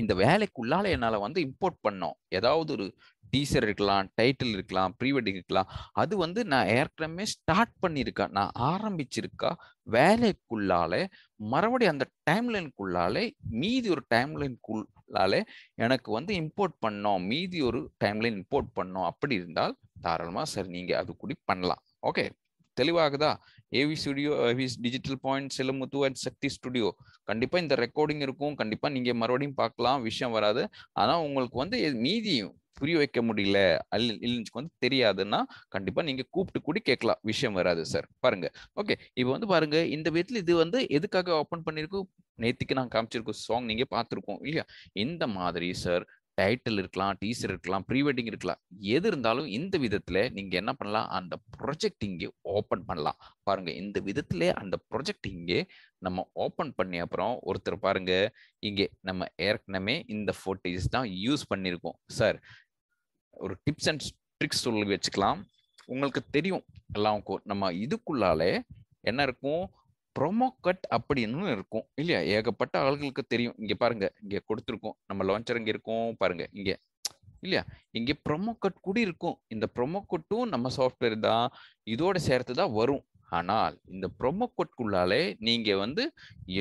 இந்த வேலைக்குள்ளால என்னால் வந்து இம்போர்ட் பண்ணோம் ஏதாவது ஒரு டீசர் இருக்கலாம் டைட்டில் இருக்கலாம் ப்ரீவெட்டிங் இருக்கலாம் அது வந்து நான் ஏற்கனவே ஸ்டார்ட் பண்ணியிருக்கேன் நான் ஆரம்பிச்சிருக்கா வேலைக்குள்ளால மறுபடியும் அந்த டைம்லைனுக்குள்ளாலே மீதி ஒரு டைம்லைனுக்குள்ளால எனக்கு வந்து இம்போர்ட் பண்ணோம் மீதி ஒரு டைம்லைன் இம்போர்ட் பண்ணோம் அப்படி இருந்தால் தாராளமாக சரி நீங்கள் அது கூடி பண்ணலாம் ஓகே தெளிவாகுதா AV studio AVS digital point Chellamuthu and Sakthi studio கண்டிப்பாக இந்த ரெக்கார்டிங் இருக்கும் கண்டிப்பாக நீங்கள் மறுபடியும் பார்க்கலாம் விஷயம் வராது ஆனால் உங்களுக்கு வந்து மீதியும் புரிய வைக்க முடியல இல்லைன்னு வந்து தெரியாதுன்னா கண்டிப்பா நீங்க கூப்பிட்டு கூடி கேட்கலாம் விஷயம் வராது சார் பாருங்க ஓகே இப்போ வந்து பாருங்க இந்த விதத்துல இது வந்து எதுக்காக ஓப்பன் பண்ணிருக்கோம் நேத்திக்கு நான் காமிச்சிருக்கோம் சாங் நீங்க பார்த்துருக்கோம் இல்லையா இந்த மாதிரி சார் டைட்டில் இருக்கலாம் டீசர் இருக்கலாம் ப்ரீ வெட்டிங் இருக்கலாம் எது இருந்தாலும் இந்த விதத்தில் நீங்கள் என்ன பண்ணலாம் அந்த ப்ரொஜெக்ட் இங்கே ஓப்பன் பண்ணலாம் பாருங்கள் இந்த விதத்தில் அந்த ப்ரொஜெக்ட் இங்கே நம்ம ஓப்பன் பண்ணி அப்புறம் ஒருத்தர் பாருங்கள் இங்கே நம்ம ஏற்கனவே இந்த ஃபோட்டேஜ் தான் யூஸ் பண்ணியிருக்கோம் சார் ஒரு டிப்ஸ் அண்ட் ட்ரிக்ஸ் சொல்லி வச்சுக்கலாம் உங்களுக்கு தெரியும் எல்லாம் நம்ம இதுக்குள்ளாலே என்ன இருக்கும் ப்ரொமோ கட் அப்படின்னு இருக்கும் இல்லையா ஏகப்பட்ட ஆள்களுக்கு தெரியும் இங்க பாருங்க இங்க கொடுத்துருக்கோம் நம்ம லான்ச்சர் இங்க இருக்கும் பாருங்க இங்க இல்லையா இங்க ப்ரொமோ கட் கூட இருக்கும் இந்த ப்ரொமோ கட்டும் நம்ம சாஃப்ட்வேர் தான் இதோட சேர்த்து தான் வரும் ஆனால் இந்த ப்ரொமோ கோட்குள்ளாலே நீங்க வந்து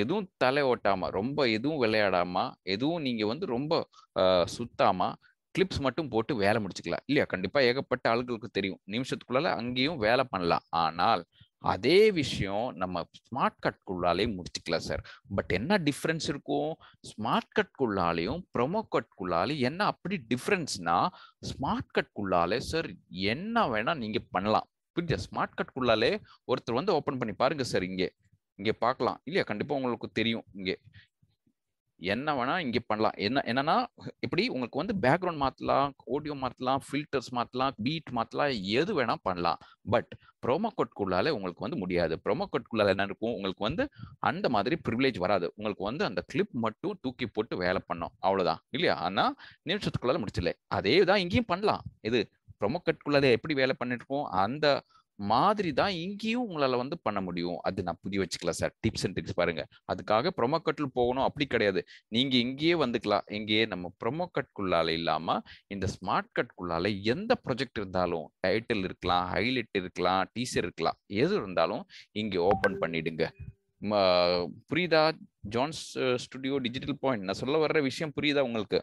எதுவும் தலை ஓட்டாம ரொம்ப எதுவும் விளையாடாம எதுவும் நீங்க வந்து ரொம்ப சுத்தாம கிளிப்ஸ் மட்டும் போட்டு வேலை முடிச்சுக்கலாம் இல்லையா கண்டிப்பா ஏகப்பட்ட ஆளுகளுக்கு தெரியும் நிமிஷத்துக்குள்ளால அங்கேயும் வேலை பண்ணலாம் ஆனால் அதே விஷயம் நம்ம ஸ்மார்ட் கட்குள்ளாலேயும் முடிச்சுக்கலாம் சார் பட் என்ன டிஃப்ரென்ஸ் இருக்கும் ஸ்மார்ட் கட்குள்ளாலேயும் ப்ரொமோ கட்குள்ளாலேயும் என்ன அப்படி டிஃப்ரென்ஸ்னா ஸ்மார்ட் கட்குள்ளாலே சார் என்ன வேணா நீங்க பண்ணலாம் புரிஞ்ச ஸ்மார்ட் கட்குள்ளாலே ஒருத்தர் வந்து ஓப்பன் பண்ணி பாருங்க சார் இங்கே இங்கே பார்க்கலாம் இல்லையா கண்டிப்பாக உங்களுக்கு தெரியும் இங்கே என்ன வேணா இங்க பண்ணலாம் என்ன என்னன்னா இப்படி உங்களுக்கு வந்து பேக்ரவுண்ட் மாத்தலாம் ஆடியோ மாத்தலாம் ஃபில்டர்ஸ் மாத்தலாம் பீட் மாத்தலாம் எது வேணா பண்ணலாம் பட் ப்ரோமோ கோட்குள்ளால உங்களுக்கு வந்து முடியாது ப்ரோமோ கோட்குள்ளால என்ன இருக்கும் உங்களுக்கு வந்து அந்த மாதிரி ப்ரிவிலேஜ் வராது உங்களுக்கு வந்து அந்த கிளிப் மட்டும் தூக்கி போட்டு வேலை பண்ணோம் அவ்வளவுதான் இல்லையா ஆனா நிமிஷத்துக்குள்ளால முடிச்சிடல அதே தான் இங்கேயும் பண்ணலாம் இது ப்ரோமோ கட்குள்ளால எப்படி வேலை பண்ணிட்டு இருக்கோம் அந்த மாதிரி தான் இங்கேயும் உங்களால் வந்து பண்ண முடியும் அது நான் புதிய வச்சுக்கலாம் சார் டிப்ஸ் அண்ட் ட்ரிக்ஸ் பாருங்கள் அதுக்காக ப்ரொமோக்கட்டில் கட்டில் போகணும் அப்படி கிடையாது நீங்கள் இங்கேயே வந்துக்கலாம் இங்கேயே நம்ம ப்ரொமோ இல்லாமல் இந்த ஸ்மார்ட் கட்குள்ளால் எந்த ப்ரொஜெக்ட் இருந்தாலும் டைட்டில் இருக்கலாம் ஹைலைட் இருக்கலாம் டீசர் இருக்கலாம் எது இருந்தாலும் இங்கே ஓப்பன் பண்ணிடுங்க புரியுதா ஜான்ஸ் ஸ்டுடியோ டிஜிட்டல் பாயிண்ட் நான் சொல்ல வர்ற விஷயம் புரியுதா உங்களுக்கு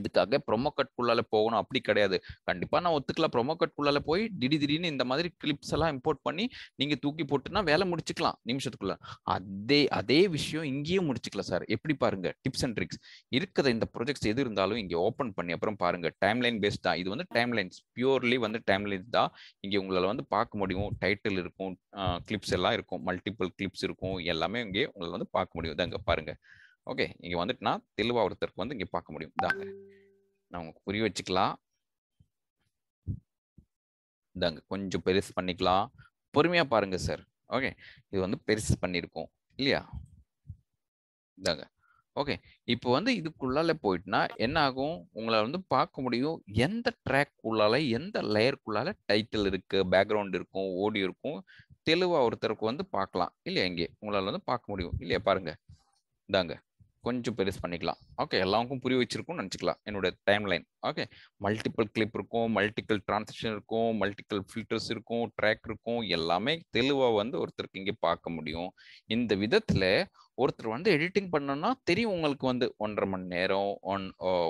இதுக்காக ப்ரொமோ கட்குள்ளால போகணும் அப்படி கிடையாது கண்டிப்பா நான் ஒத்துக்கலாம் ப்ரொமோ கட்குள்ளால போய் திடீர் திடீர்னு இந்த மாதிரி கிளிப்ஸ் எல்லாம் இம்போர்ட் பண்ணி நீங்க தூக்கி போட்டுன்னா வேலை முடிச்சுக்கலாம் நிமிஷத்துக்குள்ள அதே அதே விஷயம் இங்கேயும் முடிச்சுக்கலாம் சார் எப்படி பாருங்க டிப்ஸ் அண்ட் ட்ரிக்ஸ் இருக்கிற இந்த ப்ரொஜெக்ட்ஸ் எது இருந்தாலும் இங்க ஓப்பன் பண்ணி அப்புறம் பாருங்க லைன் பேஸ்ட் தான் இது வந்து டைம் லைன்ஸ் பியூர்லி வந்து டைம் லைன்ஸ் தான் இங்க உங்களால வந்து பார்க்க முடியும் டைட்டில் இருக்கும் கிளிப்ஸ் எல்லாம் இருக்கும் மல்டிபிள் கிளிப்ஸ் இருக்கும் எல்லாமே இங்கே உங்களை வந்து பார்க்க முடியும் தாங்க பாருங்க ஓகே இங்கே வந்துட்டுனா தெளிவாக ஒருத்தருக்கு வந்து இங்கே பார்க்க முடியும் இதாங்க நான் உங்களுக்கு புரிய வச்சுக்கலாம் இதாங்க கொஞ்சம் பெருசு பண்ணிக்கலாம் பொறுமையாக பாருங்க சார் ஓகே இது வந்து பெருசு பண்ணியிருக்கோம் இல்லையா இதாங்க ஓகே இப்போ வந்து இதுக்குள்ளால போயிட்டுனா என்ன ஆகும் உங்களால் வந்து பார்க்க முடியும் எந்த ட்ராக் உள்ளால எந்த லேயருக்குள்ளால டைட்டில் இருக்கு பேக்ரவுண்ட் இருக்கும் ஓடி இருக்கும் தெளிவாக ஒருத்தருக்கு வந்து பார்க்கலாம் இல்லையா இங்கே உங்களால் வந்து பார்க்க முடியும் இல்லையா பாருங்க இந்தாங்க கொஞ்சம் பெருசு பண்ணிக்கலாம் ஓகே எல்லாருக்கும் புரிய வச்சிருக்கும் நினச்சிக்கலாம் என்னோட timeline okay multiple clip இருக்கும் மல்டிபிள் டிரான்சாக்ஷன் இருக்கும் மல்டிபிள் ஃபில்டர்ஸ் இருக்கும் ட்ராக் இருக்கும் எல்லாமே தெளிவாக வந்து ஒருத்தருக்கு இங்கே பார்க்க முடியும் இந்த விதத்தில் ஒருத்தர் வந்து எடிட்டிங் பண்ணோம்னா தெரியும் உங்களுக்கு வந்து ஒன்றரை மணி நேரம் ஒன்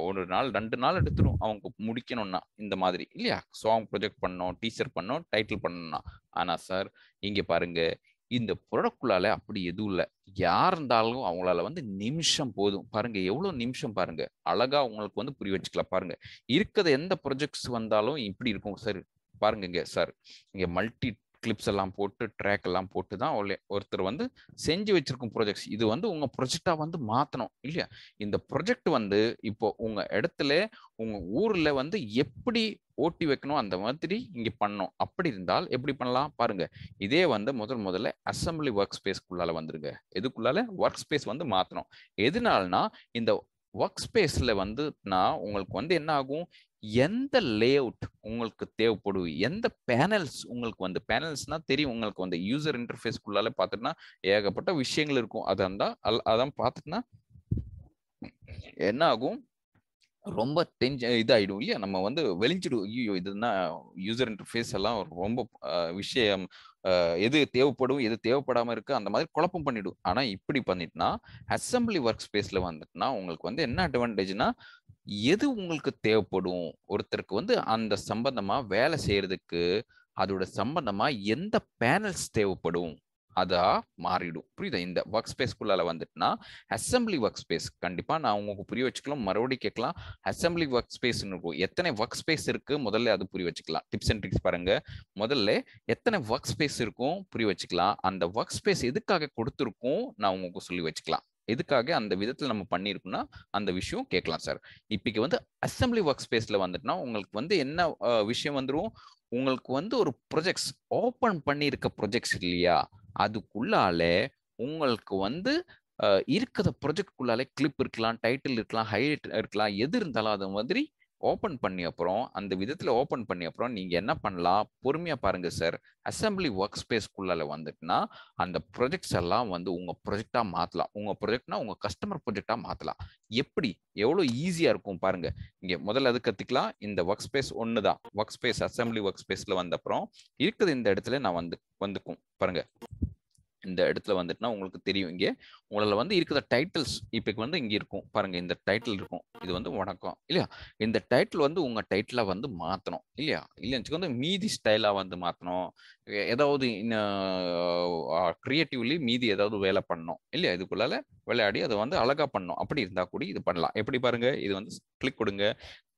ஒரு நாள் ரெண்டு நாள் எடுத்துடும் அவங்க முடிக்கணும்னா இந்த மாதிரி இல்லையா சாங் ப்ரொஜெக்ட் பண்ணோம் டீச்சர் பண்ணோம் டைட்டில் பண்ணோம்னா ஆனால் சார் இங்கே பாருங்கள் இந்த ப்ராடக்ட்குள்ளால அப்படி எதுவும் இல்லை யார் இருந்தாலும் அவங்களால வந்து நிமிஷம் போதும் பாருங்க எவ்வளவு நிமிஷம் பாருங்க அழகா உங்களுக்கு வந்து புரிய வச்சுக்கலாம் பாருங்க இருக்கிற எந்த ப்ரொஜெக்ட்ஸ் வந்தாலும் இப்படி இருக்கும் சார் பாருங்க இங்க சார் இங்க மல்டி கிளிப்ஸ் எல்லாம் போட்டு ட்ராக் எல்லாம் போட்டு தான் ஒருத்தர் வந்து செஞ்சு வச்சிருக்கும் ப்ரொஜெக்ட்ஸ் இது வந்து உங்க ப்ரொஜெக்டா வந்து மாத்தணும் இல்லையா இந்த ப்ரொஜெக்ட் வந்து இப்போ உங்க இடத்துல உங்க ஊர்ல வந்து எப்படி ஓட்டி வைக்கணும் அந்த மாதிரி இங்க பண்ணணும் அப்படி இருந்தால் எப்படி பண்ணலாம் பாருங்க இதே வந்து முதல் முதல்ல அசம்பிளி ஒர்க் ஸ்பேஸ்க்குள்ளால வந்துருங்க எதுக்குள்ளால ஒர்க் ஸ்பேஸ் வந்து மாத்தணும் எதுனாலனா இந்த ஒர்க் ஸ்பேஸில் வந்துனா உங்களுக்கு வந்து என்ன ஆகும் எந்த லே அவுட் உங்களுக்கு தேவைப்படும் எந்த பேனல்ஸ் உங்களுக்கு வந்து பேனல்ஸ்னால் தெரியும் உங்களுக்கு வந்து யூசர் இன்டர்ஃபேஸ்க்குள்ளால பார்த்துட்டுனா ஏகப்பட்ட விஷயங்கள் இருக்கும் இருந்தால் அல் அதான் பார்த்துட்டுனா என்ன ஆகும் ரொம்ப டென்ஷ இதாகிடும் இல்லையா நம்ம வந்து வெளிஞ்சிடும் ஐயோ இதுனா யூசர் இன்டர்ஃபேஸ் எல்லாம் ரொம்ப விஷயம் எது தேவைப்படும் எது தேவைப்படாம இருக்கு அந்த மாதிரி குழப்பம் பண்ணிடும் ஆனா இப்படி பண்ணிட்டுனா அசம்பிளி ஒர்க் ஸ்பேஸ்ல வந்துட்டுனா உங்களுக்கு வந்து என்ன அட்வான்டேஜ்னா எது உங்களுக்கு தேவைப்படும் ஒருத்தருக்கு வந்து அந்த சம்பந்தமா வேலை செய்யறதுக்கு அதோட சம்பந்தமா எந்த பேனல்ஸ் தேவைப்படும் அதா மாறிடும் புரியுதா இந்த ஒர்க் ஸ்பேஸ்க்குள்ளால வந்துட்டுனா அசம்பிளி ஒர்க் ஸ்பேஸ் கண்டிப்பா நான் உங்களுக்கு புரிய வச்சுக்கலாம் மறுபடியும் கேட்கலாம் அசம்பிளி ஒர்க் ஸ்பேஸ்னு இருக்கும் எத்தனை ஒர்க் ஸ்பேஸ் இருக்கு முதல்ல அது புரிய வச்சுக்கலாம் டிப்ஸ் அண்ட் ட்ரிக்ஸ் பாருங்க முதல்ல எத்தனை ஒர்க் ஸ்பேஸ் இருக்கும் புரிய வச்சுக்கலாம் அந்த ஒர்க் ஸ்பேஸ் எதுக்காக கொடுத்துருக்கும் நான் உங்களுக்கு சொல்லி வச்சுக்கலாம் எதுக்காக அந்த விதத்தில் நம்ம பண்ணியிருக்கோம்னா அந்த விஷயம் கேட்கலாம் சார் இப்பக்கு வந்து அசம்பிளி ஒர்க் ஸ்பேஸில் வந்துட்டுனா உங்களுக்கு வந்து என்ன விஷயம் வந்துடும் உங்களுக்கு வந்து ஒரு ப்ரொஜெக்ட்ஸ் ஓப்பன் பண்ணியிருக்க ப்ரொஜெக்ட்ஸ் இல்லையா அதுக்குள்ளாலே உங்களுக்கு வந்து இருக்கிற ப்ரொஜெக்ட்குள்ளாலே கிளிப் இருக்கலாம் டைட்டில் இருக்கலாம் ஹைலைட் இருக்கலாம் எது இருந்தாலும் அது மாதிரி ஓப்பன் பண்ணி அப்புறம் அந்த விதத்தில் ஓப்பன் பண்ணி அப்புறம் நீங்கள் என்ன பண்ணலாம் பொறுமையாக பாருங்கள் சார் அசம்பிளி ஒர்க் ஸ்பேஸ்க்குள்ளால் வந்துட்டுனா அந்த ப்ரொஜெக்ட்ஸ் எல்லாம் வந்து உங்கள் ப்ரொஜெக்டாக மாற்றலாம் உங்கள் ப்ரொஜெக்ட்னா உங்கள் கஸ்டமர் ப்ரொஜெக்டாக மாற்றலாம் எப்படி எவ்வளோ ஈஸியாக இருக்கும் பாருங்கள் இங்கே முதல்ல அது கற்றுக்கலாம் இந்த ஒர்க் ஸ்பேஸ் ஒன்று தான் ஒர்க் ஸ்பேஸ் அசம்பிளி ஒர்க் ஸ்பேஸில் வந்த அப்புறம் இருக்குது இந்த இடத்துல நான் வந்து வந்துக்கும் பாருங்கள் இந்த இடத்துல வந்துட்டுனா உங்களுக்கு தெரியும் இங்கே உங்களால் வந்து இருக்கிற டைட்டில்ஸ் இப்போ வந்து இங்கே இருக்கும் பாருங்க இந்த டைட்டில் இருக்கும் இது வந்து வணக்கம் இல்லையா இந்த டைட்டில் வந்து உங்கள் டைட்டிலாக வந்து மாற்றணும் இல்லையா இல்லைன்னு வந்து மீதி ஸ்டைலாக வந்து மாற்றணும் ஏதாவது க்ரியேட்டிவ்லி மீதி ஏதாவது வேலை பண்ணணும் இல்லையா இதுக்குள்ளால விளையாடி அதை வந்து அழகாக பண்ணணும் அப்படி இருந்தால் கூட இது பண்ணலாம் எப்படி பாருங்க இது வந்து கிளிக் கொடுங்க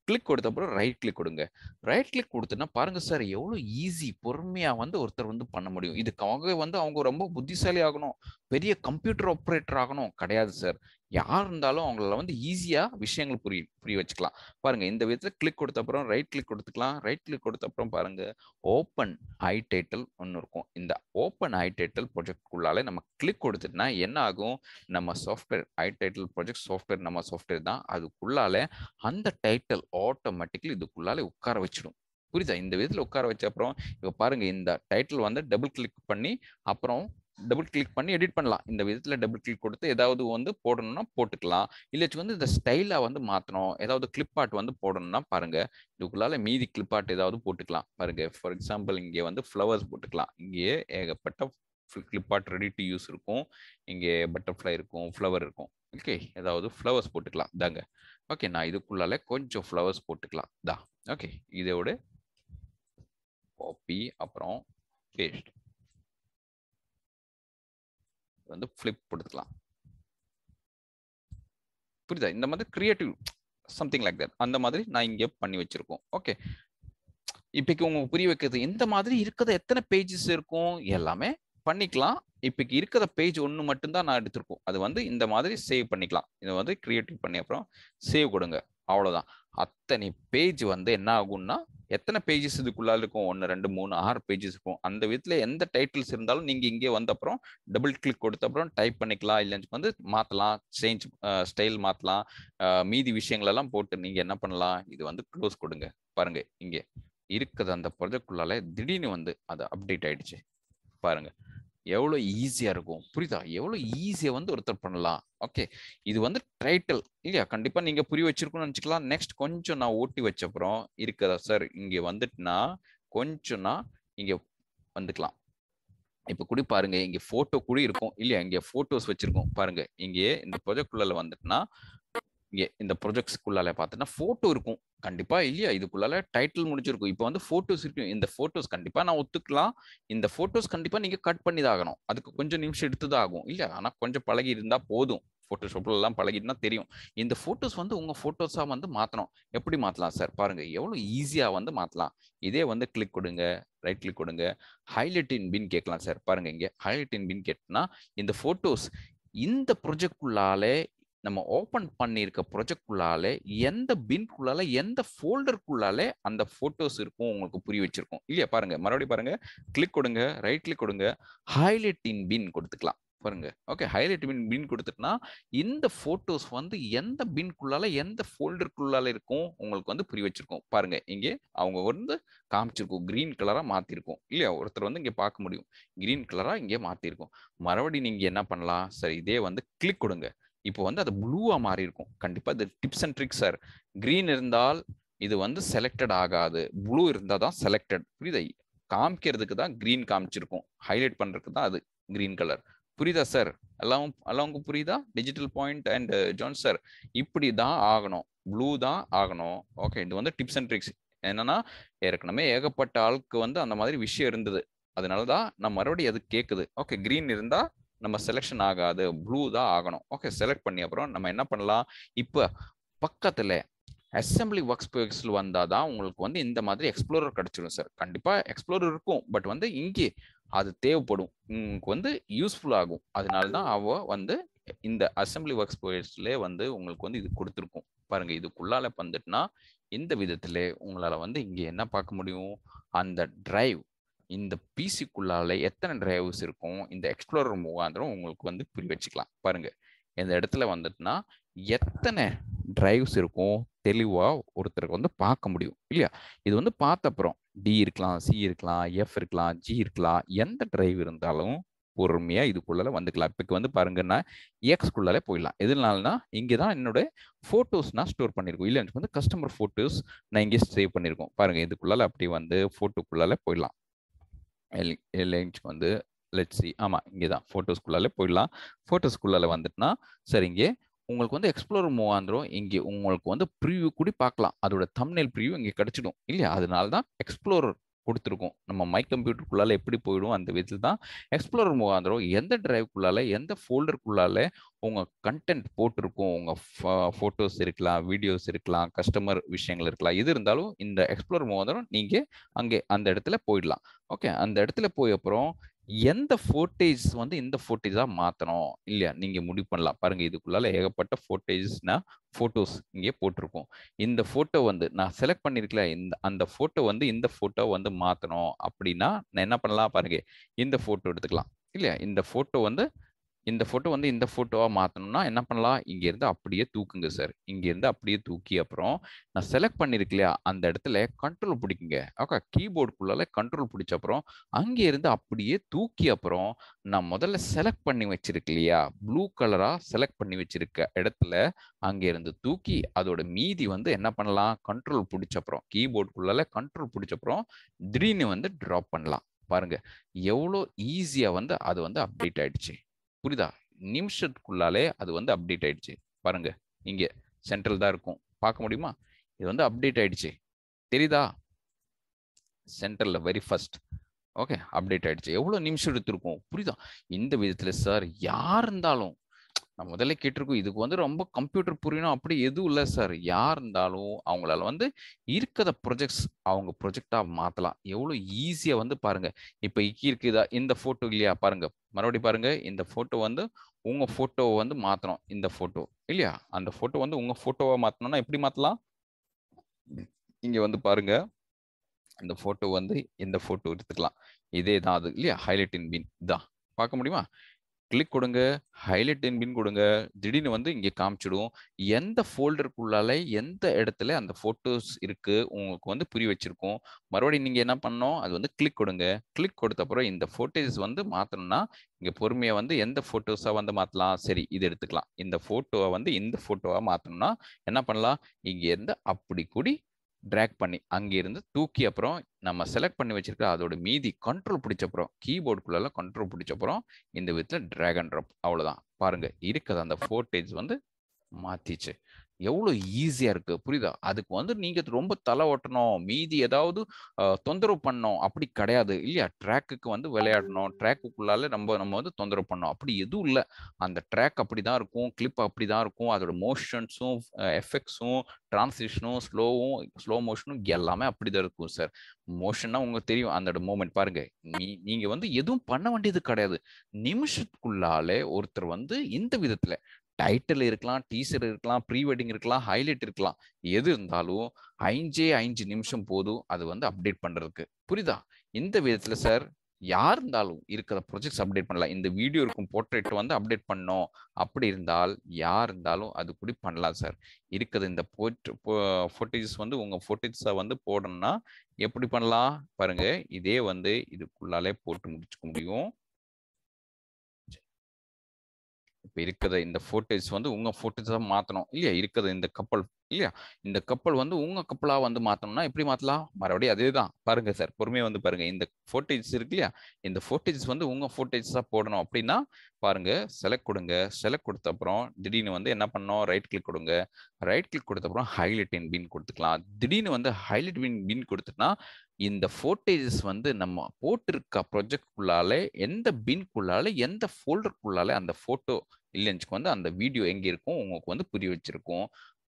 கிளிக் கொடுத்த அப்புறம் ரைட் கிளிக் கொடுங்க ரைட் கிளிக் கொடுத்தனா பாருங்க சார் எவ்வளோ ஈஸி பொறுமையாக வந்து ஒருத்தர் வந்து பண்ண முடியும் இதுக்கு அவங்க வந்து அவங்க ரொம்ப புத்திசாலி ஆகணும் பெரிய கம்ப்யூட்டர் ஆப்ரேட்டர் ஆகணும் கிடையாது சார் யார் இருந்தாலும் அவங்கள வந்து ஈஸியாக விஷயங்கள் புரிய புரிய வச்சுக்கலாம் பாருங்கள் இந்த விதத்தில் கிளிக் கொடுத்த அப்புறம் ரைட் கிளிக் கொடுத்துக்கலாம் ரைட் கிளிக் கொடுத்த அப்புறம் பாருங்கள் ஓப்பன் ஐ டைட்டில் ஒன்று இருக்கும் இந்த ஓப்பன் ஐ டைட்டில் உள்ளாலே நம்ம கிளிக் கொடுத்துட்டுனா என்ன ஆகும் நம்ம சாஃப்ட்வேர் ஐ டைட்டில் ப்ரொஜெக்ட் சாஃப்ட்வேர் நம்ம சாஃப்ட்வேர் தான் அதுக்குள்ளாலே அந்த டைட்டில் ஆட்டோமேட்டிக்கலி இதுக்குள்ளாலே உட்கார வச்சிடும் புரியுதா இந்த விதத்தில் உட்கார வச்ச அப்புறம் இப்போ பாருங்கள் இந்த டைட்டில் வந்து டபுள் கிளிக் பண்ணி அப்புறம் டபுள் கிளிக் பண்ணி எடிட் பண்ணலாம் இந்த விதத்தில் டபுள் கிளிக் கொடுத்து ஏதாவது வந்து போடணும்னா போட்டுக்கலாம் இல்லாச்சும் வந்து இந்த ஸ்டைலாக வந்து மாற்றணும் ஏதாவது கிளிப் ஆர்ட் வந்து போடணும்னா பாருங்க இதுக்குள்ளால மீதி கிளிப் ஆர்ட் ஏதாவது போட்டுக்கலாம் பாருங்க ஃபார் எக்ஸாம்பிள் இங்கே வந்து ஃப்ளவர்ஸ் போட்டுக்கலாம் இங்கேயே ஏகப்பட்ட clip art ready to use இருக்கும் இங்கே பட்டர்ஃப்ளை இருக்கும் ஃப்ளவர் இருக்கும் ஓகே ஏதாவது ஃப்ளவர்ஸ் போட்டுக்கலாம் தாங்க ஓகே நான் இதுக்குள்ளால கொஞ்சம் ஃப்ளவர்ஸ் போட்டுக்கலாம் தான் ஓகே இதோட காப்பி அப்புறம் பேஸ்ட் வந்து ஃப்ளிப் கொடுத்துக்கலாம் புரியுதா இந்த மாதிரி கிரியேட்டிவ் சம்திங் லைக் தட் அந்த மாதிரி நான் இங்கே பண்ணி வச்சிருக்கோம் ஓகே இப்போக்கு உங்களுக்கு புரிய வைக்கிறது இந்த மாதிரி இருக்கிறத எத்தனை பேஜஸ் இருக்கும் எல்லாமே பண்ணிக்கலாம் இப்போக்கு இருக்கிற பேஜ் ஒன்று மட்டும்தான் நான் எடுத்திருக்கோம் அது வந்து இந்த மாதிரி சேவ் பண்ணிக்கலாம் இதை வந்து கிரியேட்டிவ் பண்ணி அப்புறம் சேவ் கொடுங்க அவ்வளோதான் அத்தனை பேஜ் வந்து என்ன ஆகும்னா எத்தனை பேஜஸ் இதுக்குள்ளால இருக்கும் ஒன்று ரெண்டு மூணு ஆறு பேஜஸ் இருக்கும் அந்த விதத்தில் எந்த டைட்டில்ஸ் இருந்தாலும் நீங்கள் இங்கே வந்த அப்புறம் டபுள் கிளிக் கொடுத்த அப்புறம் டைப் பண்ணிக்கலாம் இல்லைன்னு வந்து மாற்றலாம் சேஞ்ச் ஸ்டைல் மாற்றலாம் மீதி விஷயங்களெல்லாம் போட்டு நீங்கள் என்ன பண்ணலாம் இது வந்து க்ளோஸ் கொடுங்க பாருங்க இங்கே இருக்குது அந்த ப்ரொஜெக்ட் திடீர்னு வந்து அது அப்டேட் ஆயிடுச்சு பாருங்கள் எவ்வளோ ஈஸியாக இருக்கும் புரியுதா எவ்வளோ ஈஸியாக வந்து ஒருத்தர் பண்ணலாம் ஓகே இது வந்து டைட்டில் இல்லையா கண்டிப்பாக நீங்கள் புரிய வச்சிருக்கணும்னு நினச்சிக்கலாம் நெக்ஸ்ட் கொஞ்சம் நான் ஓட்டி வச்சப்புறம் இருக்குதா சார் இங்கே வந்துட்டுனா கொஞ்சம் நான் இங்கே வந்துக்கலாம் இப்போ குடி பாருங்க இங்கே ஃபோட்டோ கூட இருக்கும் இல்லையா இங்கே ஃபோட்டோஸ் வச்சுருக்கோம் பாருங்க இங்கே இந்த ப்ரொஜெக்ட் உள்ளே வந்துட்டுனா இந்த ப்ரொஜெக்ட்ஸ்க்குள்ளால பார்த்தோன்னா ஃபோட்டோ இருக்கும் கண்டிப்பா இல்லையா இதுக்குள்ளால டைட்டில் முடிஞ்சிருக்கும் இப்போ வந்து ஃபோட்டோஸ் இருக்கும் இந்த ஃபோட்டோஸ் கண்டிப்பா நான் ஒத்துக்கலாம் இந்த ஃபோட்டோஸ் கண்டிப்பா நீங்க கட் பண்ணி தான் ஆகணும் அதுக்கு கொஞ்சம் நிமிஷம் எடுத்து தான் ஆகும் இல்லையா ஆனா கொஞ்சம் பழகி இருந்தா போதும் ஃபோட்டோஷாப்ல எல்லாம் பழகிட்டுனா தெரியும் இந்த ஃபோட்டோஸ் வந்து உங்க ஃபோட்டோஸா வந்து மாத்தணும் எப்படி மாத்தலாம் சார் பாருங்க எவ்வளவு ஈஸியா வந்து மாத்தலாம் இதே வந்து கிளிக் கொடுங்க ரைட் கிளிக் கொடுங்க ஹைலைட் இன் பின் கேட்கலாம் சார் பாருங்க இங்க ஹைலைட் இன் பின் கேட்டனா இந்த ஃபோட்டோஸ் இந்த ப்ரொஜெக்ட் உள்ளாலே நம்ம ஓப்பன் பண்ணியிருக்க ப்ரொஜெக்ட்குள்ளாலே எந்த பின்குள்ளால எந்த ஃபோல்டருக்குள்ளாலே அந்த ஃபோட்டோஸ் இருக்கும் உங்களுக்கு புரிய வச்சிருக்கும் இல்லையா பாருங்க மறுபடியும் பாருங்க கிளிக் கொடுங்க ரைட் கிளிக் கொடுங்க ஹைலைட் இன் பின் கொடுத்துக்கலாம் பாருங்க ஓகே ஹைலைட் பின் பின் கொடுத்துட்டுனா இந்த ஃபோட்டோஸ் வந்து எந்த பின்குள்ளால எந்த ஃபோல்டருக்குள்ளால இருக்கும் உங்களுக்கு வந்து புரிய வச்சிருக்கோம் பாருங்க இங்கே அவங்க வந்து காமிச்சிருக்கும் கிரீன் கலரா மாத்திருக்கும் இல்லையா ஒருத்தர் வந்து இங்கே பார்க்க முடியும் கிரீன் கலரா இங்கே மாத்திருக்கும் மறுபடியும் நீங்க என்ன பண்ணலாம் சரி இதே வந்து கிளிக் கொடுங்க இப்போ வந்து அது ப்ளூவா மாறி இருக்கும் கண்டிப்பா இது tips and tricks sir green இருந்தால் இது வந்து செலக்டட் ஆகாது ப்ளூ இருந்தால் தான் செலக்டட் புரியுதா காமிக்கிறதுக்கு தான் கிரீன் காமிச்சிருக்கும் ஹைலைட் பண்றதுக்கு தான் அது கிரீன் கலர் புரியுதா சார் எல்லாம் எல்லாவங்க புரியுதா digital point and John sir இப்படி தான் ஆகணும் ப்ளூ தான் ஆகணும் ஓகே இது வந்து டிப்ஸ் அண்ட் ட்ரிக்ஸ் என்னன்னா ஏற்கனவே ஏகப்பட்ட ஆளுக்கு வந்து அந்த மாதிரி விஷயம் இருந்தது அதனால தான் நான் மறுபடியும் அது கேட்குது ஓகே கிரீன் இருந்தால் நம்ம செலெக்ஷன் ஆகாது ப்ளூ தான் ஆகணும் ஓகே செலக்ட் பண்ணி அப்புறம் நம்ம என்ன பண்ணலாம் இப்போ பக்கத்தில் அசம்பிளி ஒர்க் ஸ்பேஸில் வந்தால் தான் உங்களுக்கு வந்து இந்த மாதிரி எக்ஸ்ப்ளோரர் கிடச்சிடும் சார் கண்டிப்பாக எக்ஸ்ப்ளோரர் இருக்கும் பட் வந்து இங்கே அது தேவைப்படும் உங்களுக்கு வந்து யூஸ்ஃபுல் ஆகும் அதனால தான் அவ வந்து இந்த அசம்பிளி ஒர்க் ஸ்பேஸ்லேயே வந்து உங்களுக்கு வந்து இது கொடுத்துருக்கும் பாருங்கள் இதுக்குள்ளால வந்துட்டுனா இந்த விதத்திலே உங்களால் வந்து இங்கே என்ன பார்க்க முடியும் அந்த டிரைவ் இந்த பிசிக்குள்ளால எத்தனை டிரைவர்ஸ் இருக்கும் இந்த எக்ஸ்ப்ளோரர் முகாந்திரம் உங்களுக்கு வந்து புரி வச்சுக்கலாம் பாருங்க இந்த இடத்துல வந்துட்டுனா எத்தனை டிரைவ்ஸ் இருக்கும் தெளிவாக ஒருத்தருக்கு வந்து பார்க்க முடியும் இல்லையா இது வந்து பார்த்த அப்புறம் டி இருக்கலாம் சி இருக்கலாம் எஃப் இருக்கலாம் ஜி இருக்கலாம் எந்த டிரைவ் இருந்தாலும் பொறுமையாக இதுக்குள்ளால வந்துக்கலாம் இப்போ வந்து பாருங்கன்னா எக்ஸ்குள்ளாலே போயிடலாம் எதுனாலனா இங்கே தான் என்னோட ஃபோட்டோஸ் நான் ஸ்டோர் பண்ணியிருக்கோம் இல்லை எனக்கு வந்து கஸ்டமர் ஃபோட்டோஸ் நான் இங்கே சேவ் பண்ணியிருக்கோம் பாருங்கள் இதுக்குள்ளால அப்படி வந்து ஃபோட்டோக்குள்ளால போயிடலாம் எல் லிங்க் வந்து லெட்ஸி ஆமாம் இங்கே தான் ஃபோட்டோஸ்குள்ளாலே போயிடலாம் ஃபோட்டோஸ்குள்ளால வந்துட்டுனா சரி இங்கே உங்களுக்கு வந்து எக்ஸ்ப்ளோர் மூவ் ஆந்துரும் இங்கே உங்களுக்கு வந்து ப்ரீவியூ கூட பார்க்கலாம் அதோட தமிழ் ப்ரிவியூ இங்கே கிடச்சிடும் இல்லையா அதனால தான் எக்ஸ்ப்ளோரர் கொடுத்துருக்கோம் நம்ம மை கம்ப்யூட்டருக்குள்ளால எப்படி போயிடும் அந்த விதத்தில் தான் எக்ஸ்ப்ளோரர் முகாந்திரம் எந்த டிரைவ்க்குள்ளால எந்த ஃபோல்டருக்குள்ளால உங்கள் கண்டென்ட் போட்டிருக்கும் உங்கள் ஃபோட்டோஸ் இருக்கலாம் வீடியோஸ் இருக்கலாம் கஸ்டமர் விஷயங்கள் இருக்கலாம் எது இருந்தாலும் இந்த எக்ஸ்ப்ளோர் முகாந்திரம் நீங்கள் அங்கே அந்த இடத்துல போயிடலாம் ஓகே அந்த இடத்துல போய் அப்புறம் எந்த ஃபோட்டேஜ் வந்து இந்த ஃபோட்டேஜாக மாற்றணும் இல்லையா நீங்கள் முடிவு பண்ணலாம் பாருங்கள் இதுக்குள்ளால ஏகப்பட்ட ஃபோட்டேஜ்னா ஃபோட்டோஸ் இங்கே போட்டிருக்கோம் இந்த ஃபோட்டோ வந்து நான் செலக்ட் பண்ணியிருக்கல இந்த அந்த ஃபோட்டோ வந்து இந்த ஃபோட்டோ வந்து மாற்றணும் அப்படின்னா நான் என்ன பண்ணலாம் பாருங்க இந்த ஃபோட்டோ எடுத்துக்கலாம் இல்லையா இந்த ஃபோட்டோ வந்து இந்த ஃபோட்டோ வந்து இந்த ஃபோட்டோவாக மாற்றணும்னா என்ன பண்ணலாம் இங்கேருந்து அப்படியே தூக்குங்க சார் இங்கேருந்து அப்படியே தூக்கி அப்புறம் நான் செலக்ட் பண்ணியிருக்கலையா அந்த இடத்துல கண்ட்ரோல் பிடிக்குங்க ஓகே கீபோர்டுக்குள்ளால கண்ட்ரோல் பிடிச்ச அப்புறம் அங்கேருந்து அப்படியே தூக்கி அப்புறம் நான் முதல்ல செலக்ட் பண்ணி வச்சிருக்கு இல்லையா ப்ளூ கலராக செலக்ட் பண்ணி வச்சிருக்க இடத்துல அங்கேருந்து தூக்கி அதோட மீதி வந்து என்ன பண்ணலாம் கண்ட்ரோல் பிடிச்ச அப்புறம் கீபோர்டுக்குள்ளால கண்ட்ரோல் பிடிச்ச அப்புறம் திடீர்னு வந்து ட்ராப் பண்ணலாம் பாருங்க எவ்வளோ ஈஸியாக வந்து அது வந்து அப்டேட் ஆயிடுச்சு புரியுதா நிமிஷத்துக்குள்ளாலே அது வந்து அப்டேட் ஆயிடுச்சு பாருங்க இங்கே சென்ட்ரல் தான் இருக்கும் பார்க்க முடியுமா இது வந்து அப்டேட் ஆயிடுச்சு தெரியுதா சென்ட்ரல்ல வெரி ஃபர்ஸ்ட் ஓகே அப்டேட் ஆயிடுச்சு எவ்வளோ நிமிஷம் எடுத்திருக்கும் புரியுதா இந்த விதத்தில் சார் யார் இருந்தாலும் நான் முதல்ல கேட்டிருக்கோம் இதுக்கு வந்து ரொம்ப கம்ப்யூட்டர் புரியணும் அப்படி எதுவும் இல்லை சார் யார் இருந்தாலும் அவங்களால வந்து இருக்கிற ப்ரொஜெக்ட்ஸ் அவங்க ப்ரொஜெக்டாக மாற்றலாம் எவ்வளோ ஈஸியாக வந்து பாருங்க இப்போ இருக்குதா இந்த ஃபோட்டோ இல்லையா பாருங்க மறுபடியும் பாருங்க இந்த ஃபோட்டோ வந்து உங்கள் ஃபோட்டோவை வந்து மாற்றணும் இந்த ஃபோட்டோ இல்லையா அந்த ஃபோட்டோ வந்து உங்கள் ஃபோட்டோவை மாற்றணும்னா எப்படி மாற்றலாம் இங்கே வந்து பாருங்க இந்த ஃபோட்டோ வந்து இந்த ஃபோட்டோ எடுத்துக்கலாம் இதே தான் அது இல்லையா ஹைலைட் இன் பீன் இதான் பார்க்க முடியுமா கிளிக் கொடுங்க ஹைலைட் என்பின் கொடுங்க திடீர்னு வந்து இங்கே காமிச்சிடும் எந்த ஃபோல்டருக்குள்ளாலே எந்த இடத்துல அந்த ஃபோட்டோஸ் இருக்குது உங்களுக்கு வந்து புரிய வச்சுருக்கோம் மறுபடியும் நீங்கள் என்ன பண்ணோம் அது வந்து கிளிக் கொடுங்க கிளிக் கொடுத்த அப்புறம் இந்த ஃபோட்டோஸ் வந்து மாற்றணும்னா இங்கே பொறுமையாக வந்து எந்த ஃபோட்டோஸாக வந்து மாற்றலாம் சரி இது எடுத்துக்கலாம் இந்த ஃபோட்டோவை வந்து இந்த ஃபோட்டோவாக மாற்றணும்னா என்ன பண்ணலாம் இங்கேருந்து அப்படி கூடி ட்ராக் பண்ணி அங்கேருந்து தூக்கி அப்புறம் நம்ம செலக்ட் பண்ணி வச்சிருக்க அதோட மீதி கண்ட்ரோல் பிடிச்சப்புறம் கீபோர்டுக்குள்ளெல்லாம் கண்ட்ரோல் பிடிச்சப்புறம் இந்த விதத்தில் ட்ராக் அண்ட் ட்ராப் அவ்வளோதான் பாருங்கள் இருக்கிற அந்த ஃபோர்டேஜ் வந்து மாற்றிச்சு எவ்வளோ ஈஸியாக இருக்குது புரியுதா அதுக்கு வந்து நீங்கள் ரொம்ப தலை ஓட்டணும் மீதி ஏதாவது தொந்தரவு பண்ணோம் அப்படி கிடையாது இல்லையா ட்ராக்குக்கு வந்து விளையாடணும் ட்ராக்குக்குள்ளாலே நம்ம நம்ம வந்து தொந்தரவு பண்ணோம் அப்படி எதுவும் இல்லை அந்த ட்ராக் அப்படி தான் இருக்கும் கிளிப் தான் இருக்கும் அதோட மோஷன்ஸும் எஃபெக்ட்ஸும் டிரான்சிஷனும் ஸ்லோவும் ஸ்லோ மோஷனும் எல்லாமே அப்படிதான் இருக்கும் சார் மோஷன்னா உங்களுக்கு தெரியும் அந்த மூமெண்ட் பாருங்க நீ நீங்க வந்து எதுவும் பண்ண வேண்டியது கிடையாது நிமிஷத்துக்குள்ளாலே ஒருத்தர் வந்து இந்த விதத்துல டைட்டில் இருக்கலாம் டீசர் இருக்கலாம் ப்ரீ வெட்டிங் இருக்கலாம் ஹைலைட் இருக்கலாம் எது இருந்தாலும் ஐஞ்சே ஐந்து நிமிஷம் போதும் அது வந்து அப்டேட் பண்ணுறதுக்கு புரியுதா இந்த விதத்தில் சார் யார் இருந்தாலும் இருக்கிற ப்ரொஜெக்ட்ஸ் அப்டேட் பண்ணலாம் இந்த வீடியோ இருக்கும் போர்ட்ரேட் வந்து அப்டேட் பண்ணோம் அப்படி இருந்தால் யார் இருந்தாலும் அது கூட பண்ணலாம் சார் இருக்கிறது இந்த போட் ஃபோட்டேஜஸ் வந்து உங்கள் ஃபோட்டேஜஸை வந்து போடணும்னா எப்படி பண்ணலாம் பாருங்க இதே வந்து இதுக்குள்ளாலே போட்டு முடிச்சுக்க முடியும் இப்போ இருக்கிற இந்த ஃபோட்டேஜ் வந்து உங்கள் ஃபோட்டேஜ் தான் மாற்றணும் இல்லையா இருக்கிற இந்த கப்பல் இல்லையா இந்த கப்பல் வந்து உங்கள் கப்பலாக வந்து மாற்றணும்னா எப்படி மாற்றலாம் மறுபடியும் அதே தான் பாருங்கள் சார் பொறுமையாக வந்து பாருங்கள் இந்த ஃபோட்டேஜ் இருக்கு இல்லையா இந்த ஃபோட்டேஜ் வந்து உங்கள் ஃபோட்டேஜ் தான் போடணும் அப்படின்னா பாருங்கள் செலக்ட் கொடுங்க செலக்ட் கொடுத்த அப்புறம் திடீர்னு வந்து என்ன பண்ணோம் ரைட் கிளிக் கொடுங்க ரைட் கிளிக் கொடுத்த அப்புறம் ஹைலைட் இன் பின் கொடுத்துக்கலாம் திடீர்னு வந்து ஹைலைட் பின் பின் கொடுத்துட்டா இந்த ஃபோட்டேஜஸ் வந்து நம்ம போட்டிருக்க ப்ரொஜெக்ட்குள்ளாலே எந்த பின்குள்ளால எந்த ஃபோல்டருக்குள்ளாலே அந்த ஃபோட்டோ இல்லைன்னுக்கு வந்து அந்த வீடியோ எங்கே இருக்கும் உங்களுக்கு வந்து புரிய வச்சிருக்கும்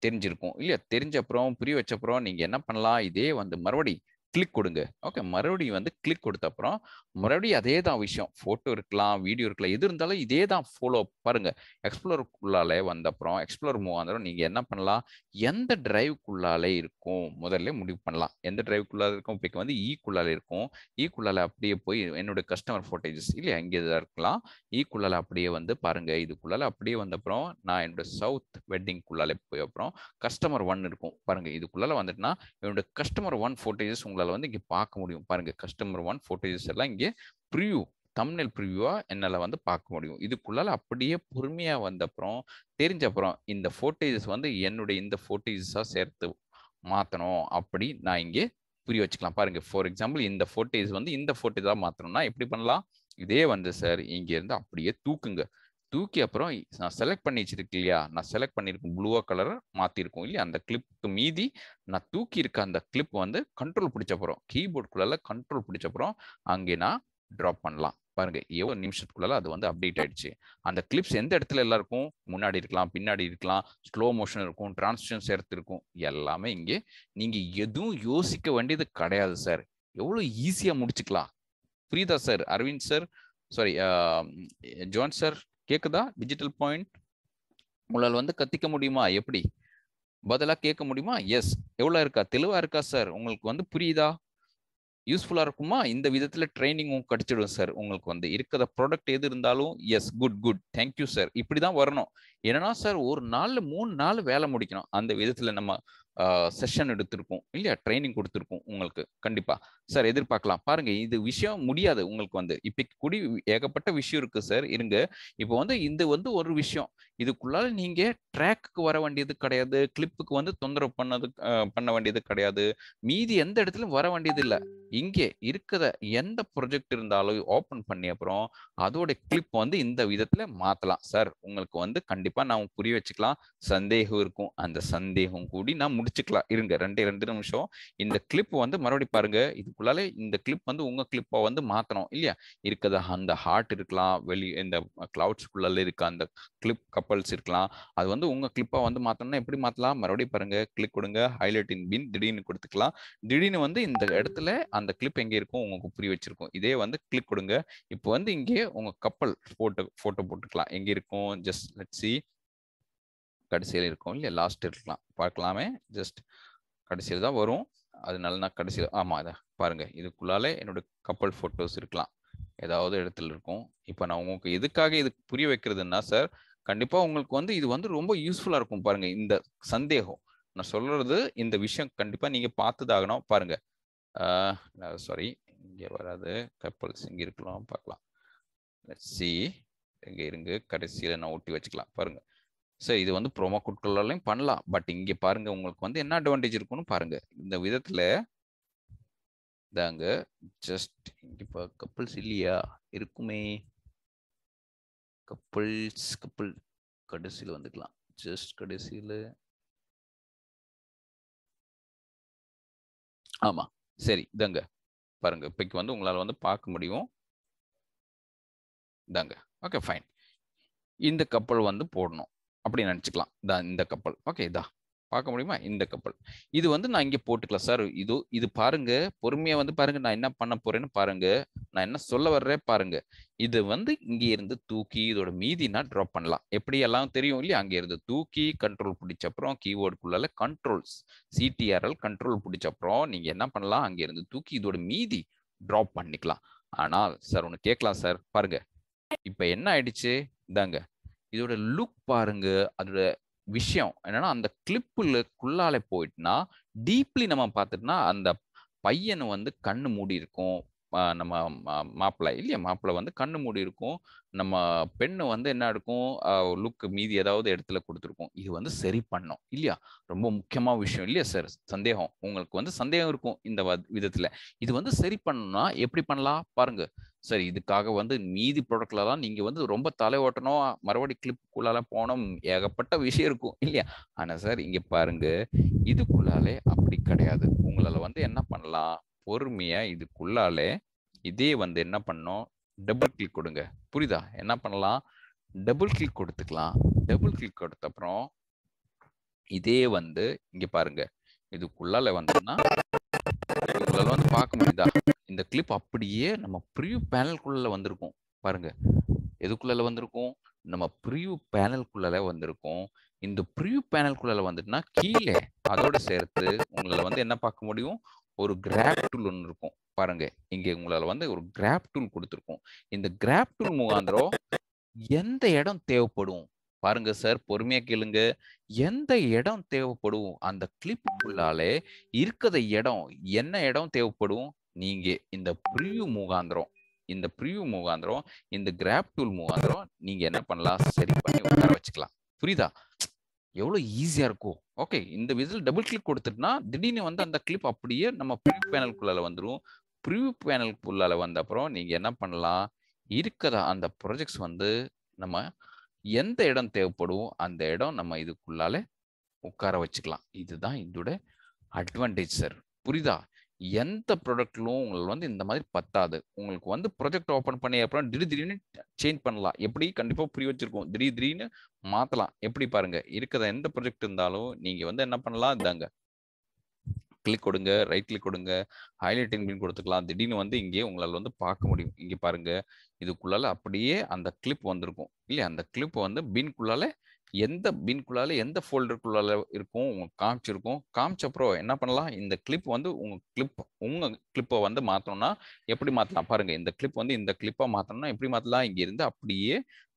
தெரிஞ்சிருக்கும் இல்லையா தெரிஞ்ச அப்புறம் புரிய வச்ச அப்புறம் நீங்கள் என்ன பண்ணலாம் இதே வந்து மறுபடி கிளிக் கொடுங்க ஓகே மறுபடியும் வந்து கிளிக் கொடுத்த அப்புறம் மறுபடியும் அதே தான் விஷயம் ஃபோட்டோ இருக்கலாம் வீடியோ இருக்கலாம் எது இருந்தாலும் இதே தான் ஃபாலோ பாருங்க எக்ஸ்ப்ளோருக்குள்ளாலே வந்த அப்புறம் எக்ஸ்ப்ளோர் மூவ் நீங்கள் என்ன பண்ணலாம் எந்த டிரைவுக்குள்ளாலே இருக்கும் முதல்ல முடிவு பண்ணலாம் எந்த டிரைவுக்குள்ளால இருக்கும் இப்போ வந்து ஈக்குள்ளாலே e இருக்கும் ஈக்குள்ளால e அப்படியே போய் என்னோட கஸ்டமர் ஃபோட்டேஜஸ் இல்லை அங்கே இதாக இருக்கலாம் ஈக்குள்ளால e அப்படியே வந்து பாருங்க இதுக்குள்ளால அப்படியே வந்த அப்புறம் நான் என்னோட சவுத் வெட்டிங்குள்ளாலே போய் அப்புறம் கஸ்டமர் ஒன் இருக்கும் பாருங்க இதுக்குள்ளால வந்துட்டுனா என்னோட கஸ்டமர் ஒன் ஃபோட்டேஜஸ் உங்களுக்கு உங்களால் வந்து இங்கே பார்க்க முடியும் பாருங்கள் கஸ்டமர் ஒன் ஃபோட்டோஸ் எல்லாம் இங்கே ப்ரிவியூ தம்னல் ப்ரிவியூவாக என்னால் வந்து பார்க்க முடியும் இதுக்குள்ளால் அப்படியே பொறுமையாக அப்புறம் தெரிஞ்ச அப்புறம் இந்த ஃபோட்டேஜஸ் வந்து என்னுடைய இந்த ஃபோட்டோஸாக சேர்த்து மாற்றணும் அப்படி நான் இங்கே புரிய வச்சுக்கலாம் பாருங்கள் ஃபார் எக்ஸாம்பிள் இந்த ஃபோட்டேஜ் வந்து இந்த ஃபோட்டேஜாக மாற்றணும்னா எப்படி பண்ணலாம் இதே வந்து சார் இங்கேருந்து அப்படியே தூக்குங்க தூக்கி அப்புறம் நான் செலக்ட் பண்ணி வச்சிருக்கு இல்லையா நான் செலக்ட் பண்ணியிருக்கும் ப்ளூவா கலர் மாற்றிருக்கோம் இல்லையா அந்த கிளிப்புக்கு மீதி நான் தூக்கி இருக்க அந்த கிளிப் வந்து கண்ட்ரோல் பிடிச்சப்புறம் கீபோர்டுக்குள்ள கண்ட்ரோல் பிடிச்சப்புறம் அங்கே நான் ட்ராப் பண்ணலாம் பாருங்க எவ்வளோ நிமிஷத்துக்குள்ள அது வந்து அப்டேட் ஆயிடுச்சு அந்த கிளிப்ஸ் எந்த இடத்துல எல்லாம் இருக்கும் முன்னாடி இருக்கலாம் பின்னாடி இருக்கலாம் ஸ்லோ மோஷன் இருக்கும் டிரான்ஸ்ஷன் சேர்த்து இருக்கும் எல்லாமே இங்கே நீங்க எதுவும் யோசிக்க வேண்டியது கிடையாது சார் எவ்வளோ ஈஸியா முடிச்சுக்கலாம் புரியுதா sir Aravind sir sorry John sir கேக்குதா டிஜிட்டல் பாயிண்ட் உங்களால் வந்து கத்திக்க முடியுமா எப்படி பதிலா கேட்க முடியுமா எஸ் எவ்வளவு இருக்கா தெளிவா இருக்கா சார் உங்களுக்கு வந்து புரியுதா யூஸ்ஃபுல்லா இருக்குமா இந்த விதத்துல ட்ரைனிங்கும் கிடைச்சிடும் சார் உங்களுக்கு வந்து இருக்கிற ப்ராடக்ட் எது இருந்தாலும் yes good good thank you sir இப்படிதான் வரணும் என்னன்னா சார் ஒரு நாள்ல மூணு நாள் வேலை முடிக்கணும் அந்த விதத்துல நம்ம செஷன் எடுத்திருக்கும் இல்லையா ட்ரைனிங் கொடுத்துருக்கும் உங்களுக்கு கண்டிப்பா சார் எதிர்பார்க்கலாம் பாருங்க இது விஷயம் முடியாது உங்களுக்கு வந்து இப்போ கூடி ஏகப்பட்ட விஷயம் இருக்கு சார் இருங்க இப்போ வந்து இது வந்து ஒரு விஷயம் இதுக்குள்ளால நீங்க ட்ராக்குக்கு வர வேண்டியது கிடையாது கிளிப்புக்கு வந்து தொந்தரவு பண்ணது பண்ண வேண்டியது கிடையாது மீதி எந்த இடத்துலயும் வர வேண்டியது இல்லை இங்கே இருக்கிற எந்த ப்ரொஜெக்ட் இருந்தாலும் ஓப்பன் பண்ணி அப்புறம் அதோட கிளிப் வந்து இந்த விதத்துல மாத்தலாம் சார் உங்களுக்கு வந்து கண்டிப்பா நான் புரிய வச்சுக்கலாம் சந்தேகம் இருக்கும் அந்த சந்தேகம் கூடி நான் முடிச்சுக்கலாம் இருங்க ரெண்டே ரெண்டு நிமிஷம் இந்த கிளிப் வந்து மறுபடியும் பாருங்க இதுக்குள்ளாலே இந்த கிளிப் வந்து உங்க கிளிப்பா வந்து மாத்தணும் இல்லையா இருக்கிறத அந்த ஹார்ட் இருக்கலாம் வெளி இந்த கிளவுட்ஸ்குள்ளால இருக்க அந்த கிளிப் கப்பல்ஸ் இருக்கலாம் அது வந்து உங்க கிளிப்பா வந்து மாத்தணும்னா எப்படி மாத்தலாம் மறுபடியும் பாருங்க கிளிக் கொடுங்க ஹைலைட் இன் பின் திடீர்னு கொடுத்துக்கலாம் திடீர்னு வந்து இந்த இடத்துல அந்த கிளிப் எங்கே இருக்கும் உங்களுக்கு புரிய வச்சிருக்கும் இதே வந்து கிளிக் கொடுங்க இப்போ வந்து இங்கே உங்கள் கப்பல் ஃபோட்டோ ஃபோட்டோ போட்டுக்கலாம் எங்கே இருக்கும் ஜஸ்ட் லெட் சி கடைசியில் இருக்கும் இல்லையா லாஸ்ட் இருக்கலாம் பார்க்கலாமே ஜஸ்ட் கடைசியில் தான் வரும் அதனால நான் கடைசியில் ஆமாம் அதை பாருங்கள் இதுக்குள்ளால என்னோட கப்பல் ஃபோட்டோஸ் இருக்கலாம் ஏதாவது இடத்துல இருக்கும் இப்போ நான் உங்களுக்கு எதுக்காக இது புரிய வைக்கிறதுன்னா சார் கண்டிப்பாக உங்களுக்கு வந்து இது வந்து ரொம்ப யூஸ்ஃபுல்லாக இருக்கும் பாருங்கள் இந்த சந்தேகம் நான் சொல்கிறது இந்த விஷயம் கண்டிப்பாக நீங்கள் பார்த்துதாகணும் பாருங்கள் சாரி இங்கே வராது கப்பல்ஸ் இங்கே இருக்கலாம் பார்க்கலாம் சி இங்கே இருங்க கடைசியில் நான் ஒட்டி வச்சுக்கலாம் பாருங்கள் ஸோ இது வந்து ப்ரோமோ கோட்களாலையும் பண்ணலாம் பட் இங்கே பாருங்கள் உங்களுக்கு வந்து என்ன அட்வான்டேஜ் இருக்குன்னு பாருங்கள் இந்த விதத்தில் இதாங்க ஜஸ்ட் இங்கே இப்போ கப்பல்ஸ் இல்லையா இருக்குமே கப்பல்ஸ் கப்பல் கடைசியில் வந்துக்கலாம் ஜஸ்ட் கடைசியில் ஆமாம் சரி இதங்க பாருங்க இப்போக்கு வந்து உங்களால் வந்து பார்க்க முடியும் இதாங்க ஓகே ஃபைன் இந்த கப்பல் வந்து போடணும் அப்படின்னு நினச்சிக்கலாம் இந்த கப்பல் ஓகே இதா பார்க்க முடியுமா இந்த கப்பல் இது வந்து நான் இங்கே போட்டுக்கலாம் சார் இது இது பாருங்க பொறுமையா வந்து பாருங்க நான் என்ன பண்ண போறேன்னு பாருங்க நான் என்ன சொல்ல வர்றேன் பாருங்க இது வந்து இங்கே இருந்து தூக்கி இதோட மீதி நான் ட்ராப் பண்ணலாம் எப்படி எல்லாம் தெரியும் இல்லையா அங்கே இருந்து தூக்கி கண்ட்ரோல் பிடிச்ச அப்புறம் கீபோர்டுக்குள்ள கண்ட்ரோல்ஸ் சிடிஆர்எல் கண்ட்ரோல் பிடிச்ச அப்புறம் நீங்க என்ன பண்ணலாம் அங்கே இருந்து தூக்கி இதோட மீதி ட்ராப் பண்ணிக்கலாம் ஆனால் சார் ஒன்று கேட்கலாம் சார் பாருங்க இப்போ என்ன ஆயிடுச்சு இதாங்க இதோட லுக் பாருங்க அதோட விஷயம் என்னன்னா அந்த கிளிப்புக்குள்ளாலே போயிட்டுனா டீப்லி நம்ம பார்த்துட்டுனா அந்த பையனை வந்து கண்ணு மூடி இருக்கும் நம்ம மாப்பிள்ளை இல்லையா மாப்பிள்ளை வந்து கண்ணு மூடி இருக்கும் நம்ம பெண்ணு வந்து என்ன இருக்கும் லுக் மீதி ஏதாவது இடத்துல கொடுத்துருக்கோம் இது வந்து சரி பண்ணோம் இல்லையா ரொம்ப முக்கியமான விஷயம் இல்லையா சார் சந்தேகம் உங்களுக்கு வந்து சந்தேகம் இருக்கும் இந்த விதத்துல இது வந்து சரி பண்ணணும்னா எப்படி பண்ணலாம் பாருங்க சரி இதுக்காக வந்து மீதி தான் நீங்கள் வந்து ரொம்ப தலை ஓட்டணும் மறுபடி கிளிப்புக்குள்ளால போனோம் ஏகப்பட்ட விஷயம் இருக்கும் இல்லையா ஆனால் சார் இங்கே பாருங்க இதுக்குள்ளாலே அப்படி கிடையாது உங்களால் வந்து என்ன பண்ணலாம் பொறுமையா இதுக்குள்ளாலே இதே வந்து என்ன பண்ணோம் டபுள் கிளிக் கொடுங்க புரியுதா என்ன பண்ணலாம் டபுள் கிளிக் கொடுத்துக்கலாம் டபுள் கிளிக் கொடுத்த அப்புறம் இதே வந்து இங்க பாருங்க இதுக்குள்ளால வந்தோம்னா வந்து பார்க்க முடியுதா இந்த கிளிப் அப்படியே நம்ம ப்ரியூ பேனல்குள்ள வந்திருக்கும் பாருங்க எதுக்குள்ள வந்திருக்கும் நம்ம ப்ரியூ பேனல்குள்ள வந்திருக்கும் இந்த ப்ரியூ பேனல்குள்ள வந்துட்டுனா கீழே அதோட சேர்த்து உங்களை வந்து என்ன பார்க்க முடியும் ஒரு கிராப் டூல் ஒன்று இருக்கும் பாருங்க இங்க உங்களால் வந்து ஒரு கிராப் டூல் கொடுத்துருக்கோம் இந்த கிராப் டூல் முகாந்திரம் எந்த இடம் தேவைப்படும் பாருங்க சார் பொறுமையா கேளுங்க எந்த இடம் தேவைப்படும் அந்த கிளிப்புக்குள்ளாலே இருக்கிற இடம் என்ன இடம் தேவைப்படும் நீங்க இந்த ப்ரியூ முகாந்திரம் இந்த ப்ரியூ முகாந்திரம் இந்த கிராப் டூல் முகாந்திரம் நீங்க என்ன பண்ணலாம் சரி பண்ணி உட்கார வச்சுக்கலாம் புரியுதா எவ்வளவு ஈஸியா இருக்கும் ஓகே இந்த விசில் டபுள் கிளிக் கொடுத்துட்டுனா திடீர்னு வந்து அந்த கிளிப் அப்படியே நம்ம ப்ரிவ்யூ பேனலுக்குள்ளால வந்துடும் ப்ரிவ்யூ பேனலுக்குள்ளால வந்த அப்புறம் நீங்க என்ன பண்ணலாம் இருக்கிற அந்த ப்ரொஜெக்ட்ஸ் வந்து நம்ம எந்த இடம் தேவைப்படும் அந்த இடம் நம்ம இதுக்குள்ளால உட்கார வச்சுக்கலாம் இதுதான் இதோட அட்வான்டேஜ் சார் புரிதா எந்த ப்ராடக்ட்லும் உங்களுக்கு வந்து இந்த மாதிரி பத்தாது உங்களுக்கு வந்து ப்ரொஜெக்ட் ஓப்பன் பண்ணி அப்புறம் திடீர் திடீர்னு சேஞ்ச் பண்ணலாம் எப்படி கண்டிப்பாக புரிய வச்சிருக்கோம் திடீர் திடீர்னு மாற்றலாம் எப்படி பாருங்க இருக்கிற எந்த ப்ராஜெக்ட் இருந்தாலும் நீங்கள் வந்து என்ன பண்ணலாம் இதாங்க கிளிக் கொடுங்க ரைட் கிளிக் கொடுங்க ஹைலைட்டிங் பின் கொடுத்துக்கலாம் திடீர்னு வந்து இங்கே உங்களால் வந்து பார்க்க முடியும் இங்கே பாருங்க இதுக்குள்ளால அப்படியே அந்த கிளிப் வந்திருக்கும் இல்லையா அந்த கிளிப் வந்து பின்குள்ளால எந்த பின்குள்ளால எந்த ஃபோல்டருக்குள்ளால இருக்கும் உங்களுக்கு காமிச்சிருக்கும் காமிச்ச அப்புறம் என்ன பண்ணலாம் இந்த கிளிப் வந்து உங்க கிளிப் உங்க கிளிப்பை வந்து மாத்தணும்னா எப்படி மாத்தலாம் பாருங்க இந்த கிளிப் வந்து இந்த கிளிப்பா மாத்தணும்னா எப்படி மாத்தலாம் இங்க இருந்து அப்படியே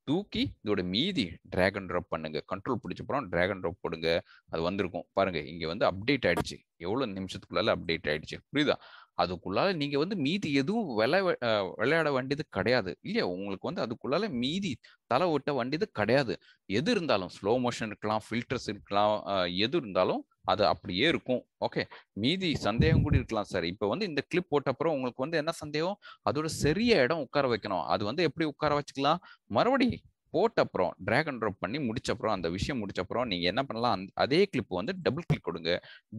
தூக்கி இதோட மீதி டிராகன் ட்ராப் பண்ணுங்க கண்ட்ரோல் பிடிச்சப்புறம் அப்புறம் டிராகன் ட்ராப் போடுங்க அது வந்திருக்கும் பாருங்க இங்க வந்து அப்டேட் ஆயிடுச்சு எவ்வளவு நிமிஷத்துக்குள்ளால அப்டேட் ஆயிடுச்சு புரியுதா அதுக்குள்ளால நீங்க வந்து மீதி எதுவும் விளை விளையாட வேண்டியது கிடையாது இல்லையா உங்களுக்கு வந்து அதுக்குள்ளால மீதி தலை ஓட்ட வேண்டியது கிடையாது எது இருந்தாலும் ஸ்லோ மோஷன் இருக்கலாம் ஃபில்டர்ஸ் இருக்கலாம் எது இருந்தாலும் அது அப்படியே இருக்கும் ஓகே மீதி சந்தேகம் கூட இருக்கலாம் சார் இப்போ வந்து இந்த கிளிப் போட்டப்புறம் உங்களுக்கு வந்து என்ன சந்தேகம் அதோட சரிய இடம் உட்கார வைக்கணும் அது வந்து எப்படி உட்கார வச்சுக்கலாம் மறுபடி போட்ட அப்புறம் ட்ராக் அண்ட் ட்ராப் பண்ணி முடிச்ச அப்புறம் அந்த விஷயம் முடிச்ச அப்புறம் நீங்கள் என்ன பண்ணலாம் அந்த அதே கிளிப் வந்து டபுள் கிளிக் கொடுங்க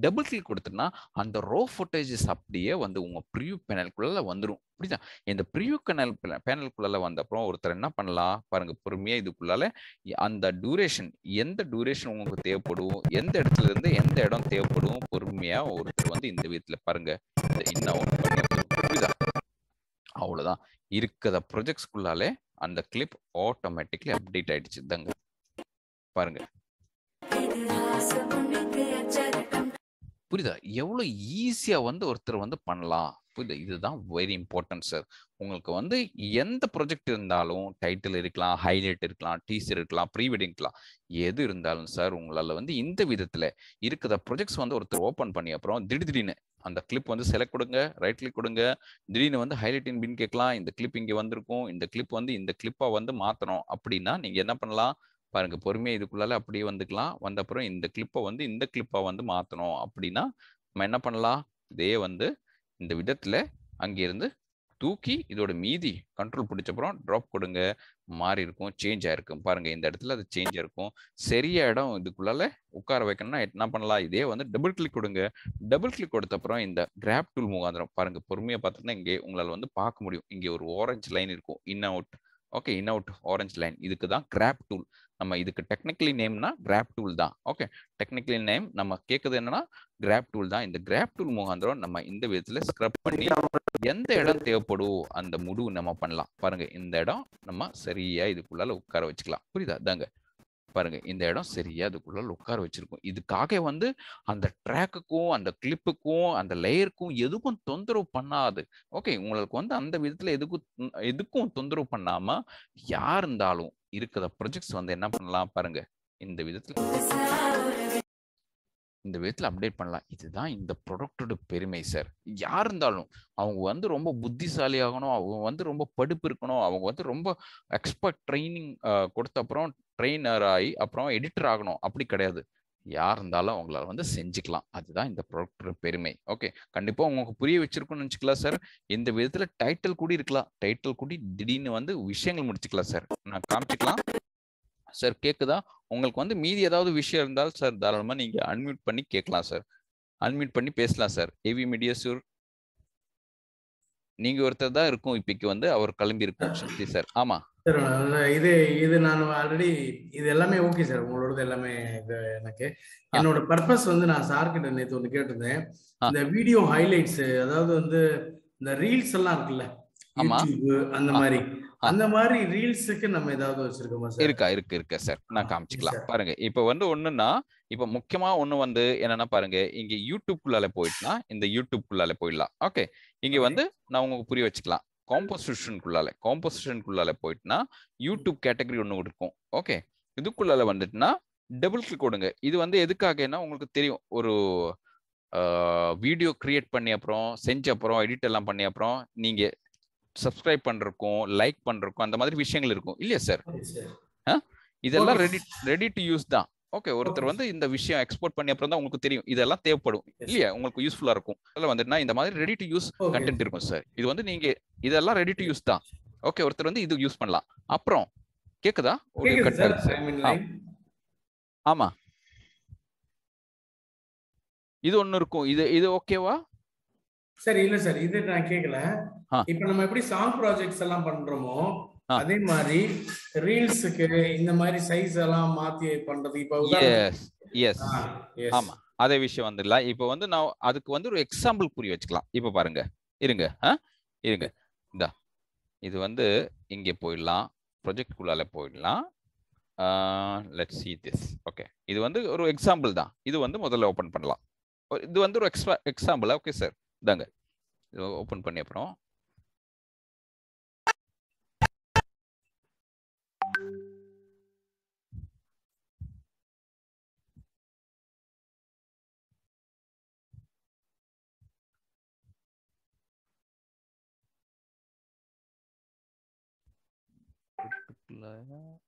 டபுள் கிளிக் கொடுத்துன்னா அந்த ரோ ஃபுட்டேஜஸ் அப்படியே வந்து உங்கள் ப்ரியூ பேனலுக்குள்ளே வந்துடும் புரியுதா இந்த ப்ரியூ கனல் பேனலுக்குள்ளே வந்த அப்புறம் ஒருத்தர் என்ன பண்ணலாம் பாருங்கள் பொறுமையாக இதுக்குள்ளால அந்த டூரேஷன் எந்த டூரேஷன் உங்களுக்கு தேவைப்படும் எந்த இடத்துல இருந்து எந்த இடம் தேவைப்படும் பொறுமையாக ஒருத்தர் வந்து இந்த விதத்தில் பாருங்கள் இந்த இன்னும் புரியுதா அவ்வளோதான் இருக்கிற ப்ரொஜெக்ட்ஸ்குள்ளாலே அந்த கிளிப் ஆட்டோமேட்டிக்லி அப்டேட் ஆயிடுச்சு தாங்க பாருங்க புரியுதா எவ்வளவு ஈஸியா வந்து ஒருத்தர் வந்து பண்ணலாம் புரியுது இதுதான் வெரி இம்பார்ட்டன்ட் சார் உங்களுக்கு வந்து எந்த ப்ரொஜெக்ட் இருந்தாலும் டைட்டில் இருக்கலாம் ஹைலைட் இருக்கலாம் டீசர் இருக்கலாம் ப்ரீ வெட்டிங் இருக்கலாம் எது இருந்தாலும் சார் உங்களால் வந்து இந்த விதத்தில் இருக்கிற ப்ரொஜெக்ட்ஸ் வந்து ஒருத்தர் ஓப்பன் பண்ணி அப்புறம் திடீர்னு அந்த கிளிப் வந்து செலக்ட் கொடுங்க ரைட் கிளிக் கொடுங்க திடீர்னு வந்து ஹைலைட் இன் பின் கேட்கலாம் இந்த கிளிப் இங்கே வந்திருக்கும் இந்த கிளிப் வந்து இந்த கிளிப்பாக வந்து மாற்றணும் அப்படின்னா நீங்கள் என்ன பண்ணலாம் பாருங்க பொறுமையாக இதுக்குள்ளால அப்படியே வந்துக்கலாம் வந்த அப்புறம் இந்த கிளிப்பை வந்து இந்த கிளிப்பாக வந்து மாற்றணும் அப்படின்னா நம்ம என்ன பண்ணலாம் இதே வந்து இந்த விதத்தில் அங்கேருந்து தூக்கி இதோட மீதி கண்ட்ரோல் பிடிச்சப்புறம் ட்ராப் கொடுங்க மாறி இருக்கும் சேஞ்ச் ஆயிருக்கும் பாருங்க இந்த இடத்துல அது சேஞ்ச் இருக்கும் சரிய இடம் இதுக்குள்ளால உட்கார வைக்கணும்னா என்ன பண்ணலாம் இதே வந்து டபுள் கிளிக் கொடுங்க டபுள் கிளிக் கொடுத்த அப்புறம் இந்த கிராப் டூல் முகாந்திரம் பாருங்க பொறுமையா பார்த்தோம்னா இங்கே உங்களால் வந்து பார்க்க முடியும் இங்கே ஒரு ஆரஞ்சு லைன் இருக்கும் in out okay in out orange line இதுக்கு தான் கிராப் டூல் நம்ம இதுக்கு டெக்னிக்கலி நேம்னா கிராப் டூல் தான் ஓகே டெக்னிக்கலி நேம் நம்ம கேட்குறது என்னன்னா கிராப் டூல் தான் இந்த கிராப் டூல் முகாந்திரம் நம்ம இந்த விதத்துல ஸ்க்ரப் பண்ணி எந்த இடம் தேவைப்படும் அந்த முடிவு நம்ம பண்ணலாம் பாருங்க இந்த இடம் நம்ம சரியா இதுக்குள்ளால உட்கார வச்சுக்கலாம் புரியுதா தாங்க பாருங்க இந்த இடம் சரியா அதுக்குள்ள உட்கார வச்சிருக்கும் இதுக்காக வந்து அந்த ட்ராக்குக்கும் அந்த கிளிப்புக்கும் அந்த லேயருக்கும் எதுக்கும் தொந்தரவு பண்ணாது ஓகே உங்களுக்கு வந்து அந்த விதத்துல எதுக்கும் எதுக்கும் தொந்தரவு பண்ணாம யார் இருந்தாலும் இருக்கிற ப்ரொஜெக்ட்ஸ் வந்து என்ன பண்ணலாம் பாருங்க இந்த விதத்தில் இந்த விதத்தில் அப்டேட் பண்ணலாம் இதுதான் இந்த ப்ரொடக்டோட பெருமை சார் யார் இருந்தாலும் அவங்க வந்து ரொம்ப புத்திசாலி ஆகணும் அவங்க வந்து ரொம்ப படுப்பு இருக்கணும் அவங்க வந்து ரொம்ப எக்ஸ்பர்ட் ட்ரைனிங் கொடுத்த அப்புறம் ட்ரெயினர் ஆகி அப்புறம் எடிட்டர் ஆகணும் அப்படி கிடையாது யார் இருந்தாலும் உங்களால் வந்து செஞ்சுக்கலாம் அதுதான் இந்த ப்ராடக்டோட பெருமை ஓகே கண்டிப்பாக உங்களுக்கு புரிய வச்சிருக்கோம்னு நினச்சிக்கலாம் சார் இந்த விதத்தில் டைட்டில் கூட இருக்கலாம் டைட்டில் கூட திடீர்னு வந்து விஷயங்கள் முடிச்சுக்கலாம் சார் நான் காமிச்சிக்கலாம் சார் கேட்குதா உங்களுக்கு வந்து மீதி ஏதாவது விஷயம் இருந்தால் சார் தாராளமாக நீங்கள் அன்மியூட் பண்ணி கேட்கலாம் சார் அன்மியூட் பண்ணி பேசலாம் சார் ஏவி மீடியாசூர் நீங்கள் ஒருத்தர் தான் இருக்கும் இப்போக்கு வந்து அவர் கிளம்பி இருக்கும் சக்தி சார் ஆமாம் சார் இது இது நான் ஆல்ரெடி இது எல்லாமே ஓகே சார் உங்களோடது எல்லாமே இது எனக்கு என்னோட பர்பஸ் வந்து நான் சார்கிட்ட நேற்று ஒன்று கேட்டிருந்தேன் இந்த வீடியோ ஹைலைட்ஸ் அதாவது வந்து இந்த ரீல்ஸ் எல்லாம் இருக்குல்ல அந்த மாதிரி அந்த மாதிரி ரீல்ஸுக்கு நம்ம ஏதாவது வச்சிருக்கோமா இருக்கா இருக்கு இருக்கு சார் நான் காமிச்சுக்கலாம் பாருங்க இப்ப வந்து ஒண்ணுன்னா இப்ப முக்கியமா ஒண்ணு வந்து என்னன்னா பாருங்க இங்க யூடியூப் யூடியூப்குள்ளால போயிட்டுனா இந்த யூடியூப் யூடியூப்குள்ளால போயிடலாம் ஓகே இங்க வந்து நான் உங்களுக்கு புரிய வச்சுக்கலாம் காம்போசிஷனுக்குள்ளால காம்போசிஷனுக்குள்ளால போயிட்டுனா யூடியூப் கேட்டகரி ஒன்று இருக்கும் ஓகே இதுக்குள்ளால வந்துட்டுனா டபுள் கிளிக் கொடுங்க இது வந்து எதுக்காகனா உங்களுக்கு தெரியும் ஒரு வீடியோ கிரியேட் பண்ணி அப்புறம் செஞ்ச அப்புறம் எடிட் எல்லாம் பண்ணி அப்புறம் நீங்க சப்ஸ்கிரைப் பண்றதுக்கும் லைக் பண்றதுக்கும் அந்த மாதிரி விஷயங்கள் இருக்கும் இல்லையா சார் இதெல்லாம் ரெடி ரெடி டு யூஸ் தான் ஓகே ஒருத்தர் வந்து இந்த விஷயம் எக்ஸ்போர்ட் பண்ணி அப்புறம் தான் உங்களுக்கு தெரியும் இதெல்லாம் தேவைப்படும் இல்லையா உங்களுக்கு யூஸ்ஃபுல்லா இருக்கும் அதெல்லாம் வந்துட்டுனா இந்த மாதிரி ரெடி டு யூஸ் கண்டென்ட் இருக்கும் சார் இது வந்து நீங்க இதெல்லாம் ரெடி டு யூஸ் தான் ஓகே ஒருத்தர் வந்து இது யூஸ் பண்ணலாம் அப்புறம் கேக்குதா ஆமா இது ஒண்ணு இருக்கும் இது இது ஓகேவா சரி இல்ல சார் இது நான் கேக்கல இப்ப நம்ம எப்படி சாங் ப்ராஜெக்ட்ஸ் எல்லாம் பண்றோமோ அதே மாதிரி ரீல்ஸுக்கு இந்த மாதிரி சைஸ் எல்லாம் மாத்தி பண்றது இப்ப எஸ் எஸ் ஆமா அதே விஷயம் வந்துடலாம் இப்போ வந்து நான் அதுக்கு வந்து ஒரு எக்ஸாம்பிள் புரிய வச்சுக்கலாம் இப்போ பாருங்க இருங்க ஆ இருங்க இந்த இது வந்து இங்கே போயிடலாம் ப்ரொஜெக்ட் குள்ளால போயிடலாம் லெட் சி திஸ் ஓகே இது வந்து ஒரு எக்ஸாம்பிள் தான் இது வந்து முதல்ல ஓப்பன் பண்ணலாம் இது வந்து ஒரு எக்ஸ்பா எக்ஸாம்பிள் ஓகே சார் இதாங்க இது ஓப்பன் பண்ணி அப்புறம் だな。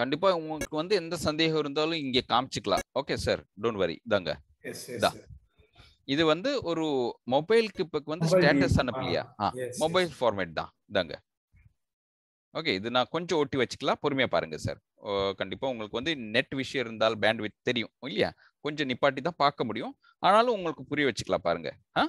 கண்டிப்பா உங்களுக்கு வந்து எந்த சந்தேகம் இருந்தாலும் இங்க காமிச்சுக்கலாம் ஓகே சார் டோன்ட் வரி தாங்க இது வந்து ஒரு மொபைலுக்கு இப்ப வந்து ஸ்டேட்டஸ் அனுப்பலையா மொபைல் ஃபார்மேட் தான் தாங்க ஓகே இது நான் கொஞ்சம் ஒட்டி வச்சுக்கலாம் பொறுமையா பாருங்க சார் கண்டிப்பா உங்களுக்கு வந்து நெட் விஷயம் இருந்தால் பேண்ட் தெரியும் இல்லையா கொஞ்சம் நிப்பாட்டி தான் பார்க்க முடியும் ஆனாலும் உங்களுக்கு புரிய வச்சுக்கலாம் பாருங்க ஆ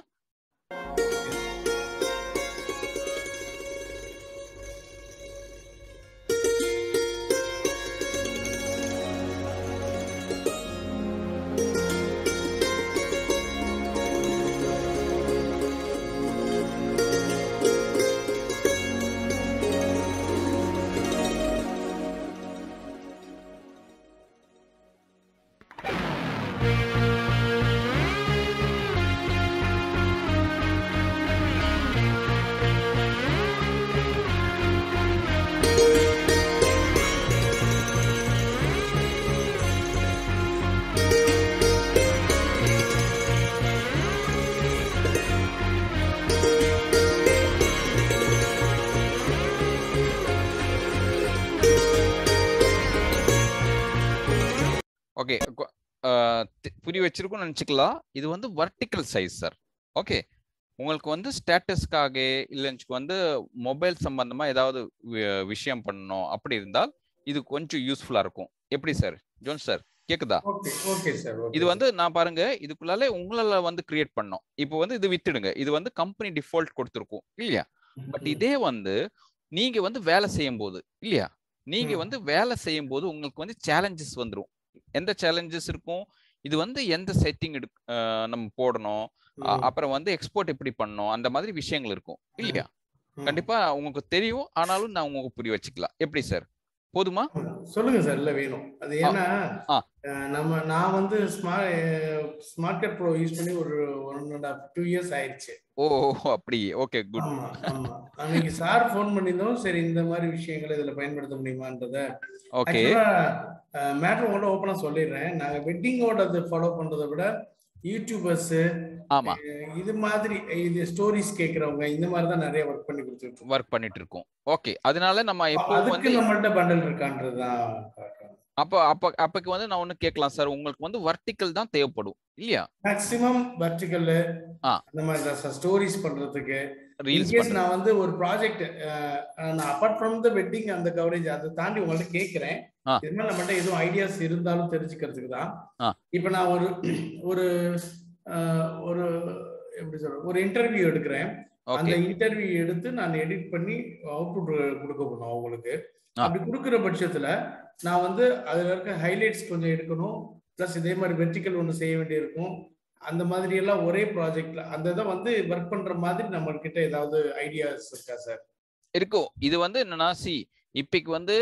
வச்சிருக்கோம்னு நினச்சிக்கலாம் இது வந்து வர்டிக்கல் சைஸ் சார் ஓகே உங்களுக்கு வந்து ஸ்டேட்டஸ்க்காக இல்லைன்னு வந்து மொபைல் சம்பந்தமாக ஏதாவது விஷயம் பண்ணணும் அப்படி இருந்தால் இது கொஞ்சம் யூஸ்ஃபுல்லாக இருக்கும் எப்படி சார் ஜோன் சார் கேக்குதா இது வந்து நான் பாருங்க இதுக்குள்ளாலே உங்களால வந்து கிரியேட் பண்ணோம் இப்போ வந்து இது வித்துடுங்க இது வந்து கம்பெனி டிஃபால்ட் கொடுத்துருக்கும் இல்லையா பட் இதே வந்து நீங்க வந்து வேலை செய்யும் போது இல்லையா நீங்க வந்து வேலை செய்யும் போது உங்களுக்கு வந்து சேலஞ்சஸ் வந்துடும் எந்த சேலஞ்சஸ் இருக்கும் இது வந்து எந்த செட்டிங் எடு நம்ம போடணும் அப்புறம் வந்து எக்ஸ்போர்ட் எப்படி பண்ணணும் அந்த மாதிரி விஷயங்கள் இருக்கும் இல்லையா கண்டிப்பா உங்களுக்கு தெரியும் ஆனாலும் நான் உங்களுக்கு புரிய வச்சுக்கலாம் எப்படி சார் போதுமா சொல்லுங்க சார் இல்ல வேணும் அது ஏன்னா நம்ம நான் வந்து smart smart card pro use பண்ணி ஒரு one and half two years ஆயிடுச்சு ஓ அப்படி ஓகே குட் அன்னைக்கு சார் ஃபோன் பண்ணியிருந்தோம் சரி இந்த மாதிரி விஷயங்களை இதுல பயன்படுத்த முடியுமான்றத ஓகே மேட்ரு உங்கள்ட்ட ஓப்பனாக சொல்லிடுறேன் நாங்கள் வெட்டிங்கோட ஃபாலோ பண்றதை விட யூடியூபர்ஸ் ஆமா இது மாதிரி இது ஸ்டோரிஸ் கேக்குறவங்க இந்த மாதிரி தான் நிறைய ஒர்க் பண்ணி கொடுத்துட்டு ஒர்க் பண்ணிட்டு இருக்கோம் ஓகே அதனால நம்ம எப்போ வந்து நம்மள்ட்ட பண்டல் இருக்கான்றதுதான் அப்ப அப்ப அப்பக்கு வந்து நான் ஒண்ணு கேட்கலாம் சார் உங்களுக்கு வந்து வெர்டிக்கல் தான் தேவைப்படும் இல்லையா மேக்ஸிமம் வெர்டிக்கல் இந்த மாதிரி தான் சார் ஸ்டோரிஸ் பண்றதுக்கு ரீல்ஸ் நான் வந்து ஒரு ப்ராஜெக்ட் நான் அபார்ட் ஃப்ரம் த வெட்டிங் அந்த கவரேஜ் அதை தாண்டி உங்கள்ட்ட கேட்கிறேன் இதுமாதிரி நம்மகிட்ட எதுவும் ஐடியாஸ் இருந்தாலும் தெரிஞ்சுக்கிறதுக்கு தான் இப்போ நான் ஒரு ஒரு ஒரு எப்படி சொல்ற ஒரு இன்டர்வியூ எடுக்கிறேன் அந்த இன்டர்வியூ எடுத்து நான் எடிட் பண்ணி அவுட்புட் கொடுக்க போனோம் அவங்களுக்கு அப்படி கொடுக்குற பட்சத்துல நான் வந்து அதுல இருக்க ஹைலைட்ஸ் கொஞ்சம் எடுக்கணும் பிளஸ் இதே மாதிரி வெர்டிக்கல் ஒன்று செய்ய வேண்டியிருக்கும் அந்த மாதிரி எல்லாம் ஒரே ப்ராஜெக்ட்ல அந்த இதை வந்து ஒர்க் பண்ற மாதிரி நம்ம கிட்ட ஏதாவது ஐடியாஸ் இருக்கா சார் இருக்கும் இது வந்து என்னன்னா சி இப்பைக்கு வந்து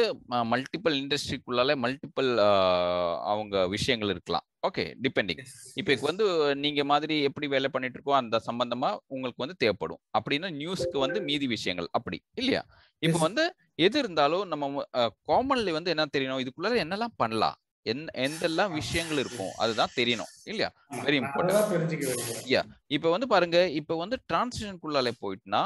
மல்டிபிள் இண்டஸ்ட்ரிக்குள்ளால மல்டிபிள் அவங்க விஷயங்கள் இருக்கலாம் ஓகே டிபெண்டிங் இப்பைக்கு வந்து நீங்க மாதிரி எப்படி வேலை பண்ணிட்டு இருக்கோ அந்த சம்பந்தமா உங்களுக்கு வந்து தேவைப்படும் அப்படின்னா நியூஸ்க்கு வந்து மீதி விஷயங்கள் அப்படி இல்லையா இப்போ வந்து எது இருந்தாலும் நம்ம காமன்லி வந்து என்ன தெரியணும் இதுக்குள்ள என்னெல்லாம் பண்ணலாம் எந்த எந்தெல்லாம் விஷயங்கள் இருக்கும் அதுதான் தெரியணும் இல்லையா வெரி இம்பார்ட்டன்ட் யா இப்போ வந்து பாருங்க இப்போ வந்து டிரான்சிஷனுக்குள்ளாலே போயிட்டுனா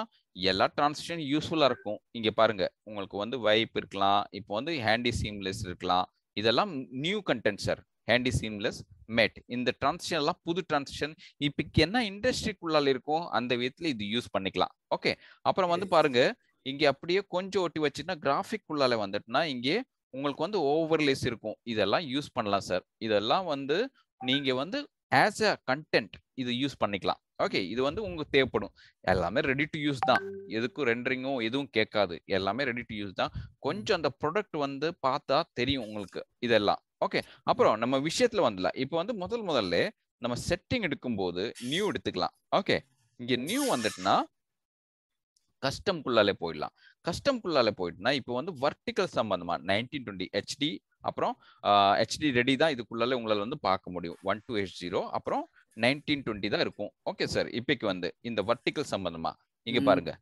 எல்லா டிரான்சிஷன் யூஸ்ஃபுல்லா இருக்கும் இங்க பாருங்க உங்களுக்கு வந்து வைப் இருக்கலாம் இப்போ வந்து ஹேண்டி சீம்லெஸ் இருக்கலாம் இதெல்லாம் new content handy seamless made இந்த டிரான்சிஷன் எல்லாம் புது டிரான்சிஷன் இப்போக்கு என்ன இண்டஸ்ட்ரிக்குள்ளால இருக்கும் அந்த விதத்துல இது யூஸ் பண்ணிக்கலாம் ஓகே அப்புறம் வந்து பாருங்க இங்கே அப்படியே கொஞ்சம் ஒட்டி வச்சுன்னா கிராஃபிக் உள்ளால வந்துட்டுனா இங்கே உங்களுக்கு வந்து ஓவர்லேஸ் இருக்கும் இதெல்லாம் யூஸ் பண்ணலாம் சார் இதெல்லாம் வந்து நீங்கள் வந்து ஆஸ் அ கண்டென்ட் இது யூஸ் பண்ணிக்கலாம் ஓகே இது வந்து உங்களுக்கு தேவைப்படும் எல்லாமே ரெடி டு யூஸ் தான் எதுக்கும் ரெண்டரிங்கும் எதுவும் கேட்காது எல்லாமே ரெடி டு யூஸ் தான் கொஞ்சம் அந்த ப்ராடக்ட் வந்து பார்த்தா தெரியும் உங்களுக்கு இதெல்லாம் ஓகே அப்புறம் நம்ம விஷயத்துல வந்துல இப்போ வந்து முதல் முதல்ல நம்ம செட்டிங் எடுக்கும்போது நியூ எடுத்துக்கலாம் ஓகே இங்கே நியூ வந்துட்டுனா கஸ்டம்குள்ளாலே போயிடலாம் கஸ்டம்குள்ளாலே போயிட்டுனா இப்போ வந்து வர்டிக்கல் சம்பந்தமாக நைன்டீன் டுவெண்ட்டி ஹெச்டி அப்புறம் ஹெச்டி ரெடி தான் இதுக்குள்ளாலே உங்களால் வந்து பார்க்க முடியும் ஒன் டூ ஹெச் ஜீரோ அப்புறம் நைன்டீன் டுவெண்ட்டி தான் இருக்கும் ஓகே சார் இப்போக்கு வந்து இந்த வர்டிக்கல் சம்பந்தமா இங்கே பாருங்க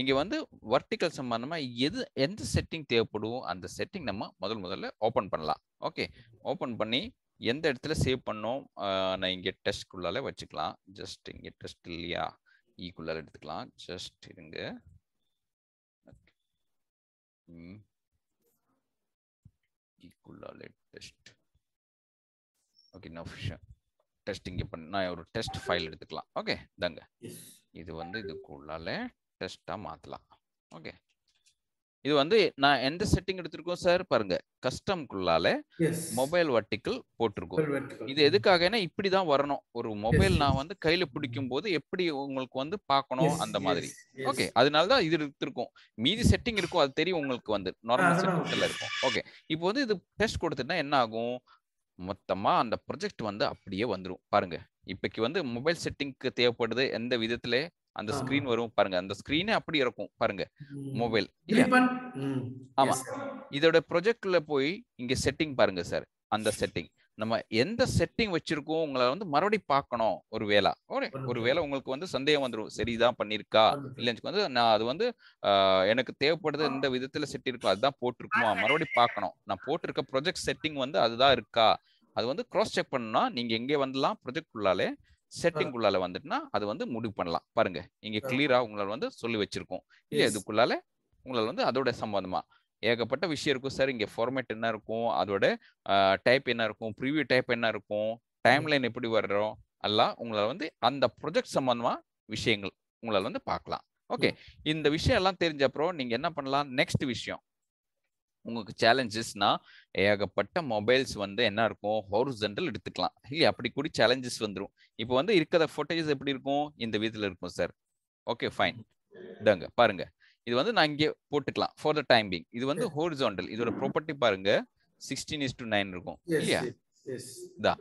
இங்கே வந்து வர்டிக்கல் சம்பந்தமா எது எந்த செட்டிங் தேவைப்படுவோ அந்த செட்டிங் நம்ம முதல் முதல்ல ஓப்பன் பண்ணலாம் ஓகே ஓப்பன் பண்ணி எந்த இடத்துல சேவ் பண்ணோம் நான் இங்கே டெஸ்ட்குள்ளாலே வச்சுக்கலாம் ஜஸ்ட் இங்கே டெஸ்ட் இல்லையா ஈக்குள்ளல் எடுத்துக்கலாம் ஜஸ்ட் இருங்க ஈக்குள்ளல் டெஸ்ட் ஓகே டெஸ்ட் இங்கே நான் ஒரு டெஸ்ட் ஃபைல் எடுத்துக்கலாம் ஓகே இது வந்து இதுக்குள்ளாலே டெஸ்ட்டாக மாற்றலாம் ஓகே இது வந்து நான் எந்த செட்டிங் எடுத்திருக்கோம் சார் பாருங்க குள்ளால மொபைல் வட்டிக்கல் போட்டிருக்கோம் இது எதுக்காக இப்படிதான் வரணும் ஒரு மொபைல் நான் வந்து கையில பிடிக்கும் போது எப்படி உங்களுக்கு வந்து பார்க்கணும் அந்த மாதிரி ஓகே அதனாலதான் இது எடுத்திருக்கோம் மீதி செட்டிங் இருக்கும் அது தெரியும் உங்களுக்கு வந்து நார்மல் செட்டிங்ல இருக்கும் ஓகே இப்போ வந்து இது டெஸ்ட் கொடுத்துட்டா என்ன ஆகும் மொத்தமா அந்த ப்ரொஜெக்ட் வந்து அப்படியே வந்துடும் பாருங்க இப்பைக்கு வந்து மொபைல் செட்டிங்க்கு தேவைப்படுது எந்த விதத்துல அந்த ஸ்கிரீன் வரும் பாருங்க அந்த ஸ்கிரீனே அப்படி இருக்கும் பாருங்க மொபைல் ஆமா இதோட ப்ரொஜெக்ட்ல போய் இங்க செட்டிங் பாருங்க சார் அந்த செட்டிங் நம்ம எந்த செட்டிங் வச்சிருக்கோம் உங்களை வந்து மறுபடியும் பார்க்கணும் ஒரு வேலை ஒரு வேலை உங்களுக்கு வந்து சந்தேகம் வந்துடும் சரிதான் பண்ணிருக்கா இல்லைன்னு வந்து நான் அது வந்து எனக்கு தேவைப்படுது எந்த விதத்துல செட் இருக்கோ அதுதான் போட்டிருக்குமா மறுபடியும் பார்க்கணும் நான் போட்டிருக்க ப்ரொஜெக்ட் செட்டிங் வந்து அதுதான் இருக்கா அது வந்து க்ராஸ் செக் பண்ணா நீங்க எங்கே வந்துலாம் ப்ரொஜெக்ட் உள்ளாலே செட்டிங் குள்ளால வந்துட்டுனா அது வந்து முடிவு பண்ணலாம் பாருங்க இங்க கிளியரா உங்களால வந்து சொல்லி வச்சிருக்கோம் இல்ல இதுக்குள்ளால உங்களால் வந்து அதோட சம்பந்தமா ஏகப்பட்ட விஷயம் இருக்கும் சார் இங்க ஃபார்மேட் என்ன இருக்கும் அதோட டைப் என்ன இருக்கும் ப்ரிவியூ டைப் என்ன இருக்கும் டைம்லைன் எப்படி வர்றோம் எல்லாம் உங்களால வந்து அந்த ப்ரொஜெக்ட் சம்பந்தமா விஷயங்கள் உங்களால் வந்து பார்க்கலாம் ஓகே இந்த விஷயம் எல்லாம் தெரிஞ்ச அப்புறம் நீங்க என்ன பண்ணலாம் நெக்ஸ்ட் விஷயம் உங்களுக்கு சேலஞ்சஸ்னா ஏகப்பட்ட மொபைல்ஸ் வந்து என்ன இருக்கும் ஹாரிசன்டல் எடுத்துக்கலாம் இல்லையா அப்படி கூடி சேலஞ்சஸ் வந்துடும் இப்போ வந்து இருக்கிற ஃபோட்டேஜஸ் எப்படி இருக்கும் இந்த விதத்தில் இருக்கும் சார் ஓகே ஃபைன் இதாங்க பாருங்க இது வந்து நான் இங்கே போட்டுக்கலாம் ஃபார் த பிங் இது வந்து ஜோண்டல் இதோட ப்ராப்பர்ட்டி பாருங்க சிக்ஸ்டீன் இஸ் டு நைன் இருக்கும் இல்லையா இதா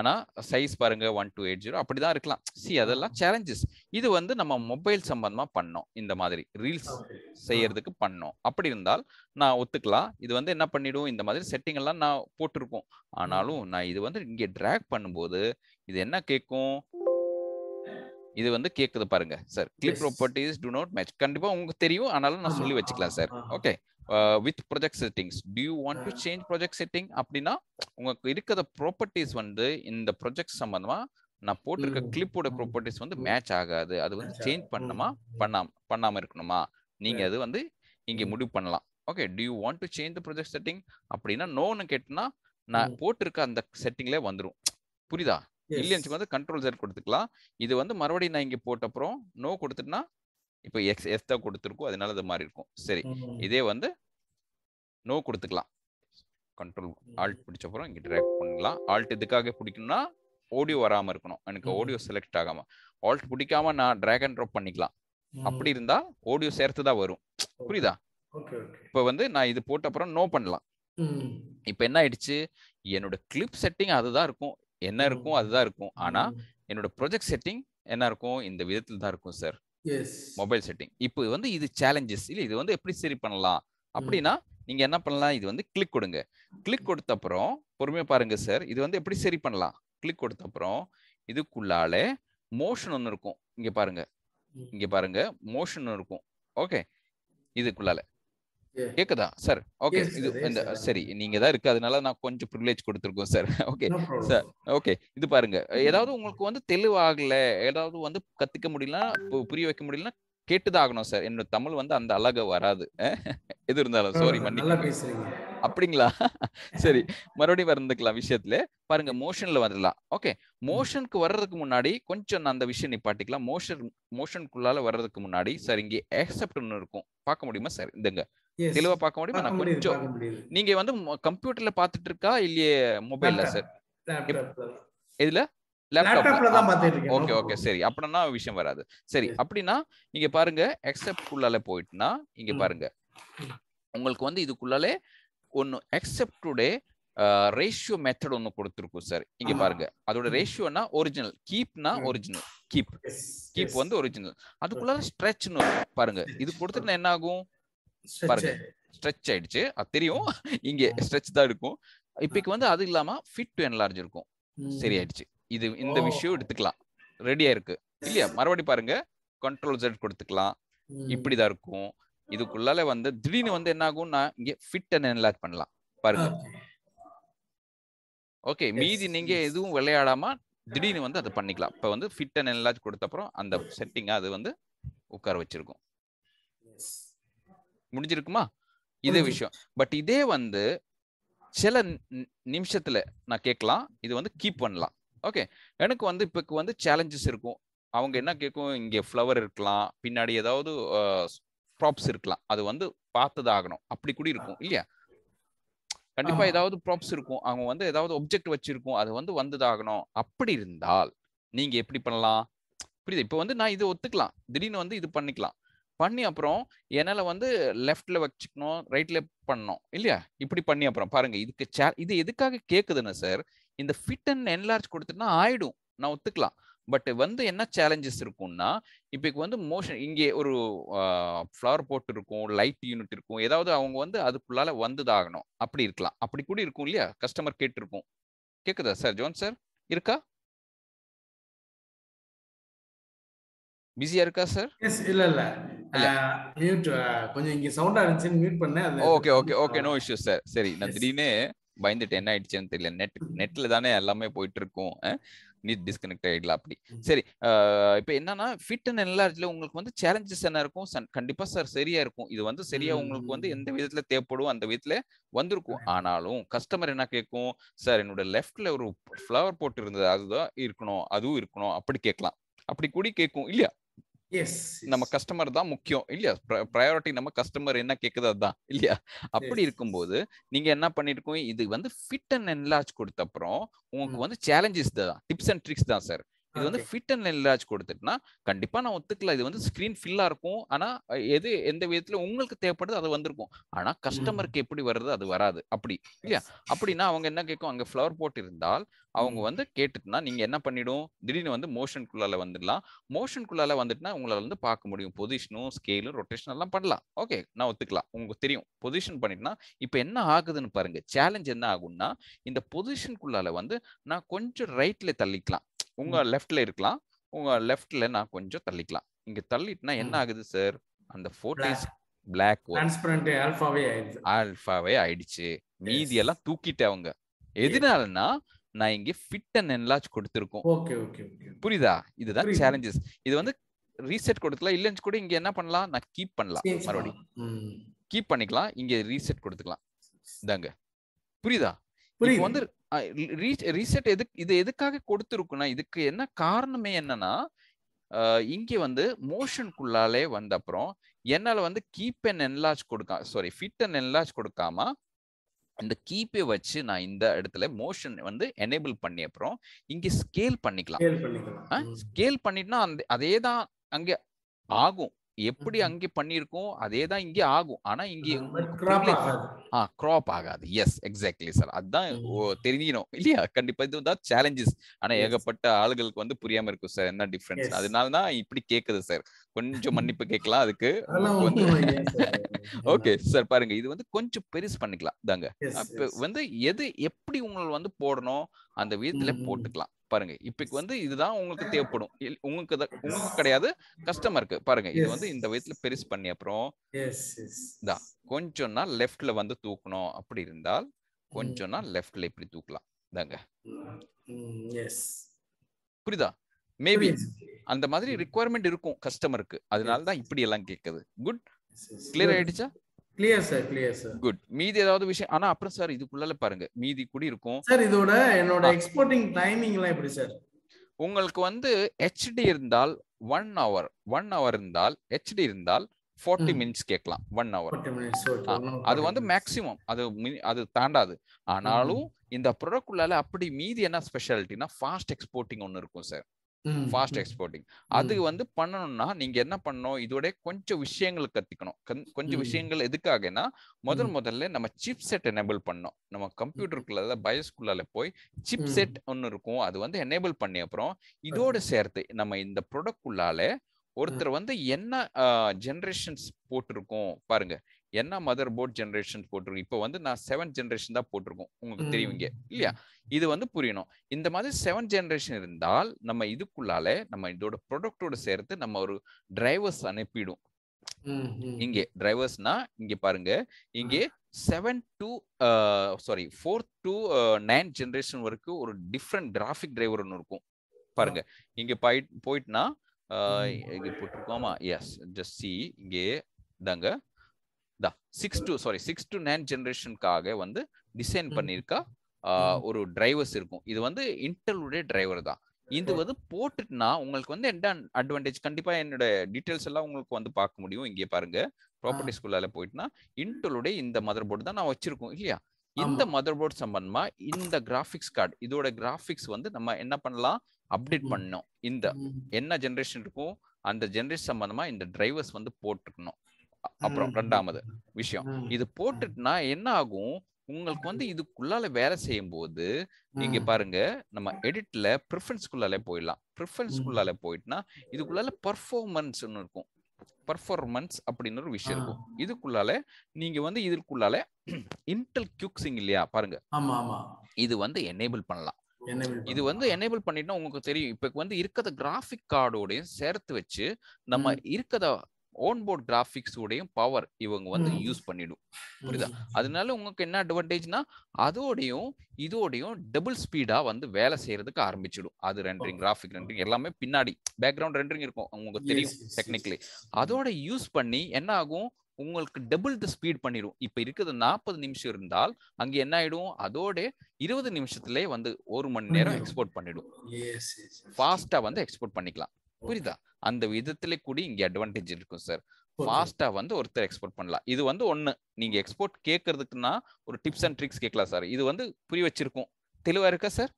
ஆனால் சைஸ் பாருங்க ஒன் டூ எயிட் ஜீரோ அப்படிதான் இருக்கலாம் சி அதெல்லாம் சேலஞ்சஸ் இது வந்து நம்ம மொபைல் சம்பந்தமா பண்ணோம் இந்த மாதிரி ரீல்ஸ் செய்யறதுக்கு பண்ணோம் அப்படி இருந்தால் நான் ஒத்துக்கலாம் இது வந்து என்ன பண்ணிடும் இந்த மாதிரி செட்டிங் எல்லாம் நான் போட்டிருக்கோம் ஆனாலும் நான் இது வந்து இங்கே ட்ராக் பண்ணும்போது இது என்ன கேட்கும் இது வந்து கேட்குது பாருங்க sir click properties do not match கண்டிப்பாக உங்களுக்கு தெரியும் ஆனாலும் நான் சொல்லி வச்சுக்கலாம் sir okay with project settings do you want to change project setting அப்படின்னா உங்களுக்கு இருக்கிற ப்ராப்பர்ட்டிஸ் வந்து இந்த ப்ரொஜெக்ட் சம்பந்தமா நான் போட்டிருக்க கிளிப்போட ப்ராப்பர்ட்டிஸ் வந்து மேட்ச் ஆகாது அது வந்து சேஞ்ச் பண்ணுமா பண்ணாம பண்ணாம இருக்கணுமா நீங்க அது வந்து இங்கே முடிவு பண்ணலாம் okay do you want to change the project setting அப்படின்னா நோன்னு கேட்டனா நான் போட்டிருக்க அந்த செட்டிங்லேயே வந்துடும் புரியுதா இல்லைன்னு வந்து கண்ட்ரோல் ஜெட் கொடுத்துக்கலாம் இது வந்து மறுபடியும் நான் இங்கே போட்ட அப்புறம் நோ கொடுத்துட்டுனா இப்போ எக்ஸ் எஸ் தான் கொடுத்துருக்கோம் அதனால அது மாதிரி இருக்கும் சரி இதே வந்து நோ கொடுத்துக்கலாம் கண்ட்ரோல் ஆல்ட் பிடிச்ச அப்புறம் இங்கே ட்ராக் பண்ணலாம் ஆல்ட் இதுக்காக பிடிக்கணும்னா ஆடியோ வராமல் இருக்கணும் எனக்கு ஆடியோ செலக்ட் ஆகாம ஆல்ட் பிடிக்காம நான் ட்ராக் அண்ட் ட்ராப் பண்ணிக்கலாம் அப்படி இருந்தா ஆடியோ சேர்த்து தான் வரும் புரியுதா இப்போ வந்து நான் இது போட்ட அப்புறம் நோ பண்ணலாம் இப்போ என்ன ஆயிடுச்சு என்னோட கிளிப் செட்டிங் அதுதான் இருக்கும் என்ன இருக்கும் அதுதான் இருக்கும் ஆனா என்னோட ப்ரொஜெக்ட் செட்டிங் என்ன இருக்கும் இந்த விதத்தில் தான் இருக்கும் சார் மொபைல் செட்டிங் இப்போ வந்து இது சேலஞ்சஸ் இல்லை இது வந்து எப்படி சரி பண்ணலாம் அப்படின்னா நீங்க என்ன பண்ணலாம் இது வந்து கிளிக் கொடுங்க கிளிக் கொடுத்த அப்புறம் பொறுமையா பாருங்க சார் இது வந்து எப்படி சரி பண்ணலாம் கிளிக் கொடுத்த அப்புறம் இதுக்குள்ளால மோஷன் ஒன்று இருக்கும் இங்க பாருங்க இங்க பாருங்க மோஷன் இருக்கும் ஓகே இதுக்குள்ளால கேக்குதா சார் ஓகே இது இந்த சரி நீங்க தான் இருக்கு அதனால நான் கொஞ்சம் ப்ரிவிலேஜ் கொடுத்துருக்கோம் சார் <laughs> ஓகே சார் ஓகே இது பாருங்க mm-hmm. ஏதாவது உங்களுக்கு வந்து தெளிவாகல ஏதாவது வந்து கத்துக்க முடியலன்னா புரிய வைக்க முடியலன்னா கேட்டுதான் ஆகணும் சார் என்னோட தமிழ் வந்து அந்த அழக வராது <laughs> எது இருந்தாலும் சாரி <laughs> மன்னிக்க அப்படிங்களா சரி மறுபடியும் வந்துக்கலாம் விஷயத்துல பாருங்க மோஷன்ல வந்துடலாம் ஓகே மோஷனுக்கு mm-hmm. வர்றதுக்கு முன்னாடி கொஞ்சம் அந்த விஷயம் நிப்பாட்டிக்கலாம் மோஷன் மோஷனுக்குள்ளால வர்றதுக்கு முன்னாடி சார் இங்கே ஆக்செப்ட்னு இருக்கும் பார்க்க முடியுமா சார் இந்தங்க தெளிவா பார்க்க முடியும் நான் கொஞ்சம் நீங்க வந்து கம்ப்யூட்டர்ல பாத்துட்டு இருக்கா இல்லையே மொபைல்ல சார் இதுல ஓகே ஓகே சரி அப்படின்னா விஷயம் வராது சரி அப்படின்னா நீங்க பாருங்க எக்ஸப்டுள்ளால போயிட்டுனா இங்க பாருங்க உங்களுக்கு வந்து இதுக்குள்ளாலே ஒன்னு டுடே ரேஷியோ மெத்தட் ஒன்னு கொடுத்துருக்கும் சார் இங்க பாருங்க அதோட ரேஷியோனா ஒரிஜினல் கீப்னா ஒரிஜினல் கீப் கீப் வந்து ஒரிஜினல் அதுக்குள்ள ஸ்ட்ரெச்னு பாருங்க இது கொடுத்துட்டு என்ன ஆகும் பாருங்க ஸ்ட்ரெச் ஆயிடுச்சு அது தெரியும் இங்கே ஸ்ட்ரெச் தான் இருக்கும் இப்பக்கு வந்து அது இல்லாம ஃபிட் டு என்லார்ஜ் இருக்கும் சரியாயிடுச்சு இது இந்த விஷயம் எடுத்துக்கலாம் ரெடியா இருக்கு இல்லையா மறுபடியும் பாருங்க கண்ட்ரோல் ஜெட் கொடுத்துக்கலாம் இப்படிதான் இருக்கும் இதுக்குள்ளால வந்து திடீர்னு வந்து என்ன ஆகும்னா இங்க ஃபிட் அண்ட் என்லார்ஜ் பண்ணலாம் பாருங்க ஓகே மீதி நீங்க எதுவும் விளையாடாம திடீர்னு வந்து அதை பண்ணிக்கலாம் இப்ப வந்து ஃபிட் அண்ட் என்லார்ஜ் கொடுத்த அப்புறம் அந்த செட்டிங் அது வந்து உட்கார வச்சிருக்கும் முடிஞ்சிருக்குமா இதே விஷயம் பட் இதே வந்து சில நிமிஷத்துல நான் கேட்கலாம் இது வந்து கீப் பண்ணலாம் ஓகே எனக்கு வந்து இப்போக்கு வந்து சேலஞ்சஸ் இருக்கும் அவங்க என்ன கேட்கும் இங்கே ஃப்ளவர் இருக்கலாம் பின்னாடி ஏதாவது ப்ராப்ஸ் இருக்கலாம் அது வந்து பார்த்ததாகணும் அப்படி கூட இருக்கும் இல்லையா கண்டிப்பா ஏதாவது ப்ராப்ஸ் இருக்கும் அவங்க வந்து ஏதாவது ஒப்ஜெக்ட் வச்சிருக்கும் அது வந்து வந்ததாகணும் அப்படி இருந்தால் நீங்க எப்படி பண்ணலாம் புரியுது இப்போ வந்து நான் இது ஒத்துக்கலாம் திடீர்னு வந்து இது பண்ணிக்கலாம் பண்ணி அப்புறம் என்னால் வந்து லெஃப்டில் வச்சுக்கணும் ரைட்டில் பண்ணணும் இல்லையா இப்படி பண்ணி அப்புறம் பாருங்க இதுக்கு சே இது எதுக்காக கேட்குதுன்னா சார் இந்த ஃபிட் அண்ட் என்லார்ஜ் கொடுத்துட்டா ஆயிடும் நான் ஒத்துக்கலாம் பட் வந்து என்ன சேலஞ்சஸ் இருக்கும்னா இப்போ வந்து மோஷன் இங்கே ஒரு ஃப்ளவர் போட் இருக்கும் லைட் யூனிட் இருக்கும் ஏதாவது அவங்க வந்து அதுக்குள்ளால வந்துதாகணும் அப்படி இருக்கலாம் அப்படி கூட இருக்கும் இல்லையா கஸ்டமர் கேட்டிருக்கும் கேட்குதா சார் ஜோன் சார் இருக்கா பிஸியா இருக்கா சார் இல்ல இல்ல மியூட் கொஞ்சம் இங்க சவுண்டா இருந்துச்சு மியூட் பண்ணேன் okay okay okay no issue sir சரி நான் திடீர்னு பயந்துட்டு என்ன ஆயிடுச்சுன்னு தெரியல நெட் நெட்ல தானே எல்லாமே போயிட்டு இருக்கும் நீ டிஸ்கனெக்ட் ஆயிடலாம் அப்படி சரி இப்போ என்னன்னா ஃபிட் அண்ட் என்லார்ஜில் உங்களுக்கு வந்து சேலஞ்சஸ் என்ன இருக்கும் கண்டிப்பா சார் சரியா இருக்கும் இது வந்து சரியா உங்களுக்கு வந்து எந்த விதத்துல தேவைப்படும் அந்த விதத்துல வந்திருக்கும் ஆனாலும் கஸ்டமர் என்ன கேட்கும் சார் என்னோட லெஃப்ட்ல ஒரு ஃப்ளவர் போட்டு இருந்தது அதுதான் இருக்கணும் அதுவும் இருக்கணும் அப்படி கேட்கலாம் அப்படி கூட கேட்கும் இல்லையா நம்ம கஸ்டமர் தான் முக்கியம் இல்லையா ப்ரையாரிட்டி நம்ம கஸ்டமர் என்ன கேக்குது அதுதான் இல்லையா அப்படி இருக்கும்போது நீங்க என்ன பண்ணிருக்கோம் இது வந்து ஃபிட் அண்ட் என்லாஜ் கொடுத்த அப்புறம் உங்களுக்கு வந்து சேலஞ்சஸ் தான் டிப்ஸ் அண்ட் ட்ரிக்ஸ் தான் சார் இது வந்து ஃபிட் அண்ட் லார்ஜ் கொடுத்துட்டுனா கண்டிப்பா நான் ஒத்துக்கல இது வந்து ஸ்கிரீன் ஃபில்லா இருக்கும் ஆனா எது எந்த விதத்துல உங்களுக்கு தேவைப்படுது அது வந்திருக்கும் ஆனா கஸ்டமருக்கு எப்படி வருது அது வராது அப்படி இல்லையா அப்படின்னா அவங்க என்ன கேட்கும் அங்க ஃபிளவர் போட் இருந்தால் அவங்க வந்து கேட்டுட்டுனா நீங்க என்ன பண்ணிடும் திடீர்னு வந்து மோஷனுக்குள்ளால வந்துடலாம் மோஷனுக்குள்ளால வந்துட்டுனா உங்களால வந்து பார்க்க முடியும் பொசிஷனும் ஸ்கேலும் ரொட்டேஷன் எல்லாம் பண்ணலாம் ஓகே நான் ஒத்துக்கலாம் உங்களுக்கு தெரியும் பொசிஷன் பண்ணிட்டுனா இப்போ என்ன ஆகுதுன்னு பாருங்க சேலஞ்ச் என்ன ஆகும்னா இந்த பொசிஷனுக்குள்ளால வந்து நான் கொஞ்சம் ரைட்ல தள்ளிக்கலாம் உங்கள் லெஃப்டில் இருக்கலாம் உங்கள் லெஃப்டில் நான் கொஞ்சம் தள்ளிக்கலாம் இங்கே தள்ளிட்டுனா என்ன ஆகுது சார் அந்த ஃபோட்டோஸ் பிளாக் ஆல்ஃபாவே ஆல்பாவே ஆயிடுச்சு எல்லாம் தூக்கிட்டு அவங்க எதனாலனா நான் இங்க ஃபிட் அண்ட் என்லாஜ் கொடுத்துருக்கோம் ஓகே ஓகே புரியுதா இதுதான் சேலஞ்சஸ் இது வந்து ரீசெட் கொடுத்துலாம் இல்லைன்னு கூட இங்க என்ன பண்ணலாம் நான் கீப் பண்ணலாம் மறுபடியும் கீப் பண்ணிக்கலாம் இங்க ரீசெட் கொடுத்துக்கலாம் இதாங்க புரியுதா இப்போ வந்து ரீசெட் எது இது எதுக்காக கொடுத்துருக்குன்னா இதுக்கு என்ன காரணமே என்னன்னா இங்கே வந்து மோஷனுக்குள்ளாலே வந்த அப்புறம் என்னால் வந்து கீப் அண்ட் என்லாஜ் கொடுக்க சாரி ஃபிட் அண்ட் என்லாஜ் கொடுக்காம இந்த கீப்பே வச்சு நான் இந்த இடத்துல மோஷன் வந்து எனேபிள் பண்ணி அப்புறம் இங்கே ஸ்கேல் பண்ணிக்கலாம் ஸ்கேல் பண்ணிட்டுனா அந்த அதே தான் அங்கே ஆகும் எப்படி அங்கே பண்ணிருக்கோம் அதே தான் இங்கே ஆகும் ஆனா இங்கே ஆ கிராப் ஆகாது எஸ் எக்ஸாக்ட்லி சார் அதுதான் தெரிஞ்சிடும் <laughs> இல்லையா கண்டிப்பா இதுதான் சேலஞ்சஸ் ஆனா ஏகப்பட்ட ஆளுகளுக்கு வந்து புரியாம இருக்கும் சார் என்ன டிஃபரன்ஸ் அதனால தான் இப்படி கேக்குது சார் கொஞ்சம் மன்னிப்பு கேட்கலாம் அதுக்கு <laughs> ஓகே சார் பாருங்க இது வந்து கொஞ்சம் பெருசு பண்ணிக்கலாம் தாங்க அப்ப வந்து எது எப்படி உங்களை வந்து போடணும் அந்த விதத்துல போட்டுக்கலாம் பாருங்க இப்பக்கு வந்து இதுதான் உங்களுக்கு தேவைப்படும் உங்களுக்கு உங்களுக்கு கிடையாது கஸ்டமருக்கு பாருங்க இது வந்து இந்த விதத்துல பெருசு பண்ணி அப்புறம் தான் கொஞ்சம்னா லெஃப்ட்ல வந்து தூக்கணும் அப்படி இருந்தால் கொஞ்சம்னா லெஃப்ட்ல இப்படி தூக்கலாம் தாங்க புரியுதா மேபி அந்த மாதிரி ரிக்குவயர்மெண்ட் இருக்கும் கஸ்டமருக்கு அதனால தான் இப்படி எல்லாம் கேட்குது குட் கிளியர் ஆயிடுச்சா clear sir clear sir good மீதி ஏதாவது விஷயம் ஆனா அப்புறம் சார் இதுக்குள்ளால பாருங்க மீதி குடி இருக்கும் சார் இதோட என்னோட எக்ஸ்போர்ட்டிங் டைமிங் எல்லாம் எப்படி சார் உங்களுக்கு வந்து ஹெச்டி இருந்தால் ஒன் ஹவர் ஒன் ஹவர் இருந்தால் ஹெச்டி இருந்தால் ஃபோர்ட்டி மினிட்ஸ் கேட்கலாம் ஒன் ஹவர் அது வந்து மேக்சிமம் அது அது தாண்டாது ஆனாலும் இந்த ப்ராடக்ட் உள்ளால அப்படி மீதி என்ன ஸ்பெஷாலிட்டினா ஃபாஸ்ட் எக்ஸ்போர்ட்டிங் ஒன்று இருக்கும் சார் ஃபாஸ்ட் எக்ஸ்போர்ட்டிங் அது வந்து பண்ணணும்னா நீங்க என்ன பண்ணணும் இதோட கொஞ்சம் விஷயங்கள் கத்துக்கணும் கொஞ்சம் விஷயங்கள் எதுக்காகனா முதல் முதல்ல நம்ம சிப் செட் எனேபிள் பண்ணோம் நம்ம கம்ப்யூட்டருக்குள்ள பயோஸ்குள்ளால போய் சிப் செட் ஒன்னு இருக்கும் அது வந்து எனேபிள் பண்ணி அப்புறம் இதோட சேர்த்து நம்ம இந்த ப்ரொடக்ட் உள்ளால ஒருத்தர் வந்து என்ன ஜென்ரேஷன்ஸ் போட்டிருக்கோம் பாருங்க என்ன மதர் போர்ட் ஜென்ரேஷன் போட்டிருக்கோம் இப்போ வந்து நான் செவன்த் ஜென்ரேஷன் தான் போட்டிருக்கோம் உங்களுக்கு தெரியுங்க இல்லையா இது வந்து புரியணும் இந்த மாதிரி செவன்த் ஜென்ரேஷன் இருந்தால் நம்ம இதுக்குள்ளால நம்ம இதோட ப்ரொடக்டோட சேர்த்து நம்ம ஒரு டிரைவர்ஸ் அனுப்பிடும் இங்கே டிரைவர்ஸ்னா இங்க பாருங்க இங்கே seven to sorry fourth to nine generation வரைக்கும் ஒரு டிஃப்ரெண்ட் கிராஃபிக் டிரைவர் ஒன்று இருக்கும் பாருங்க இங்க போயிட்டுனா இங்கே போட்டிருக்கோமா எஸ் ஜஸ்ட் சி இங்கே இதாங்க six to sorry six to nine ஜென்ரேஷனுக்காக வந்து டிசைன் பண்ணியிருக்கா ஒரு டிரைவர்ஸ் இருக்கும் இது வந்து இன்டெலுடைய டிரைவர் தான் இது வந்து போட்டுட்டுனா உங்களுக்கு வந்து என்ன அட்வான்டேஜ் கண்டிப்பா என்னோட டீடைல்ஸ் எல்லாம் உங்களுக்கு வந்து பார்க்க முடியும் இங்கே பாருங்க ப்ராப்பர்ட்டி ஸ்கூல்ல போயிட்டுனா இன்டெலுடைய இந்த மதர் போர்டு தான் நான் வச்சிருக்கோம் இல்லையா இந்த மதர் போர்டு சம்பந்தமா இந்த கிராஃபிக்ஸ் கார்டு இதோட கிராஃபிக்ஸ் வந்து நம்ம என்ன பண்ணலாம் அப்டேட் பண்ணணும் இந்த என்ன ஜென்ரேஷன் இருக்கும் அந்த ஜென்ரேஷன் சம்பந்தமா இந்த டிரைவர்ஸ் வந்து போட்டுக்கணும் அப்புறம் ரெண்டாமது விஷயம் இது போட்டுட்டுனா என்ன ஆகும் உங்களுக்கு வந்து இதுக்குள்ளால வேலை செய்யும் போது நீங்க பாருங்க நம்ம எடிட்ல ப்ரிஃபரன்ஸ்குள்ளாலே போயிடலாம் ப்ரிஃபரன்ஸ்குள்ளால போயிட்டுனா இதுக்குள்ளால பர்ஃபார்மன்ஸ் இருக்கும் பர்ஃபார்மன்ஸ் அப்படின்னு ஒரு விஷயம் இருக்கும் இதுக்குள்ளால நீங்க வந்து இதுக்குள்ளால இன்டெல் கியூக்ஸிங் இல்லையா பாருங்க இது வந்து எனேபிள் பண்ணலாம் இது வந்து எனேபிள் பண்ணிட்டா உங்களுக்கு தெரியும் இப்ப வந்து இருக்கிற கிராஃபிக் கார்டோடையும் சேர்த்து வச்சு நம்ம இருக்கிற ஓன்போர்ட் கிராஃபிக்ஸ் உடையும் பவர் இவங்க வந்து யூஸ் பண்ணிடும் புரியுதா அதனால உங்களுக்கு என்ன அட்வான்டேஜ்னா அதோடையும் இதோடையும் டபுள் ஸ்பீடா வந்து வேலை செய்யறதுக்கு ஆரம்பிச்சிடும் அது ரெண்டரிங் கிராஃபிக் ரெண்டரிங் எல்லாமே பின்னாடி பேக்ரவுண்ட் ரெண்டரிங் இருக்கும் உங்களுக்கு தெரியும் டெக்னிக்கலி அதோட யூஸ் பண்ணி என்ன ஆகும் உங்களுக்கு டபுள் த ஸ்பீட் பண்ணிடும் இப்ப இருக்குது நாற்பது நிமிஷம் இருந்தால் அங்க என்ன ஆயிடும் அதோட இருபது நிமிஷத்துல வந்து ஒரு மணி நேரம் எக்ஸ்போர்ட் பண்ணிடும் ஃபாஸ்டா வந்து எக்ஸ்போர்ட் பண்ணிக்கலாம் புரியுதா அந்த விதத்துல கூட இங்க அட்வான்டேஜ் இருக்கும் சார் ஃபாஸ்டா வந்து ஒருத்தர் எக்ஸ்போர்ட் பண்ணலாம் இது வந்து ஒண்ணு நீங்க எக்ஸ்போர்ட் கேட்கறதுக்குன்னா ஒரு டிப்ஸ் அண்ட் ட்ரிக்ஸ் கேட்கலாம் சார் இது வந்து புரிய வச்சிருக்கும் தெளிவா இருக்கா சார்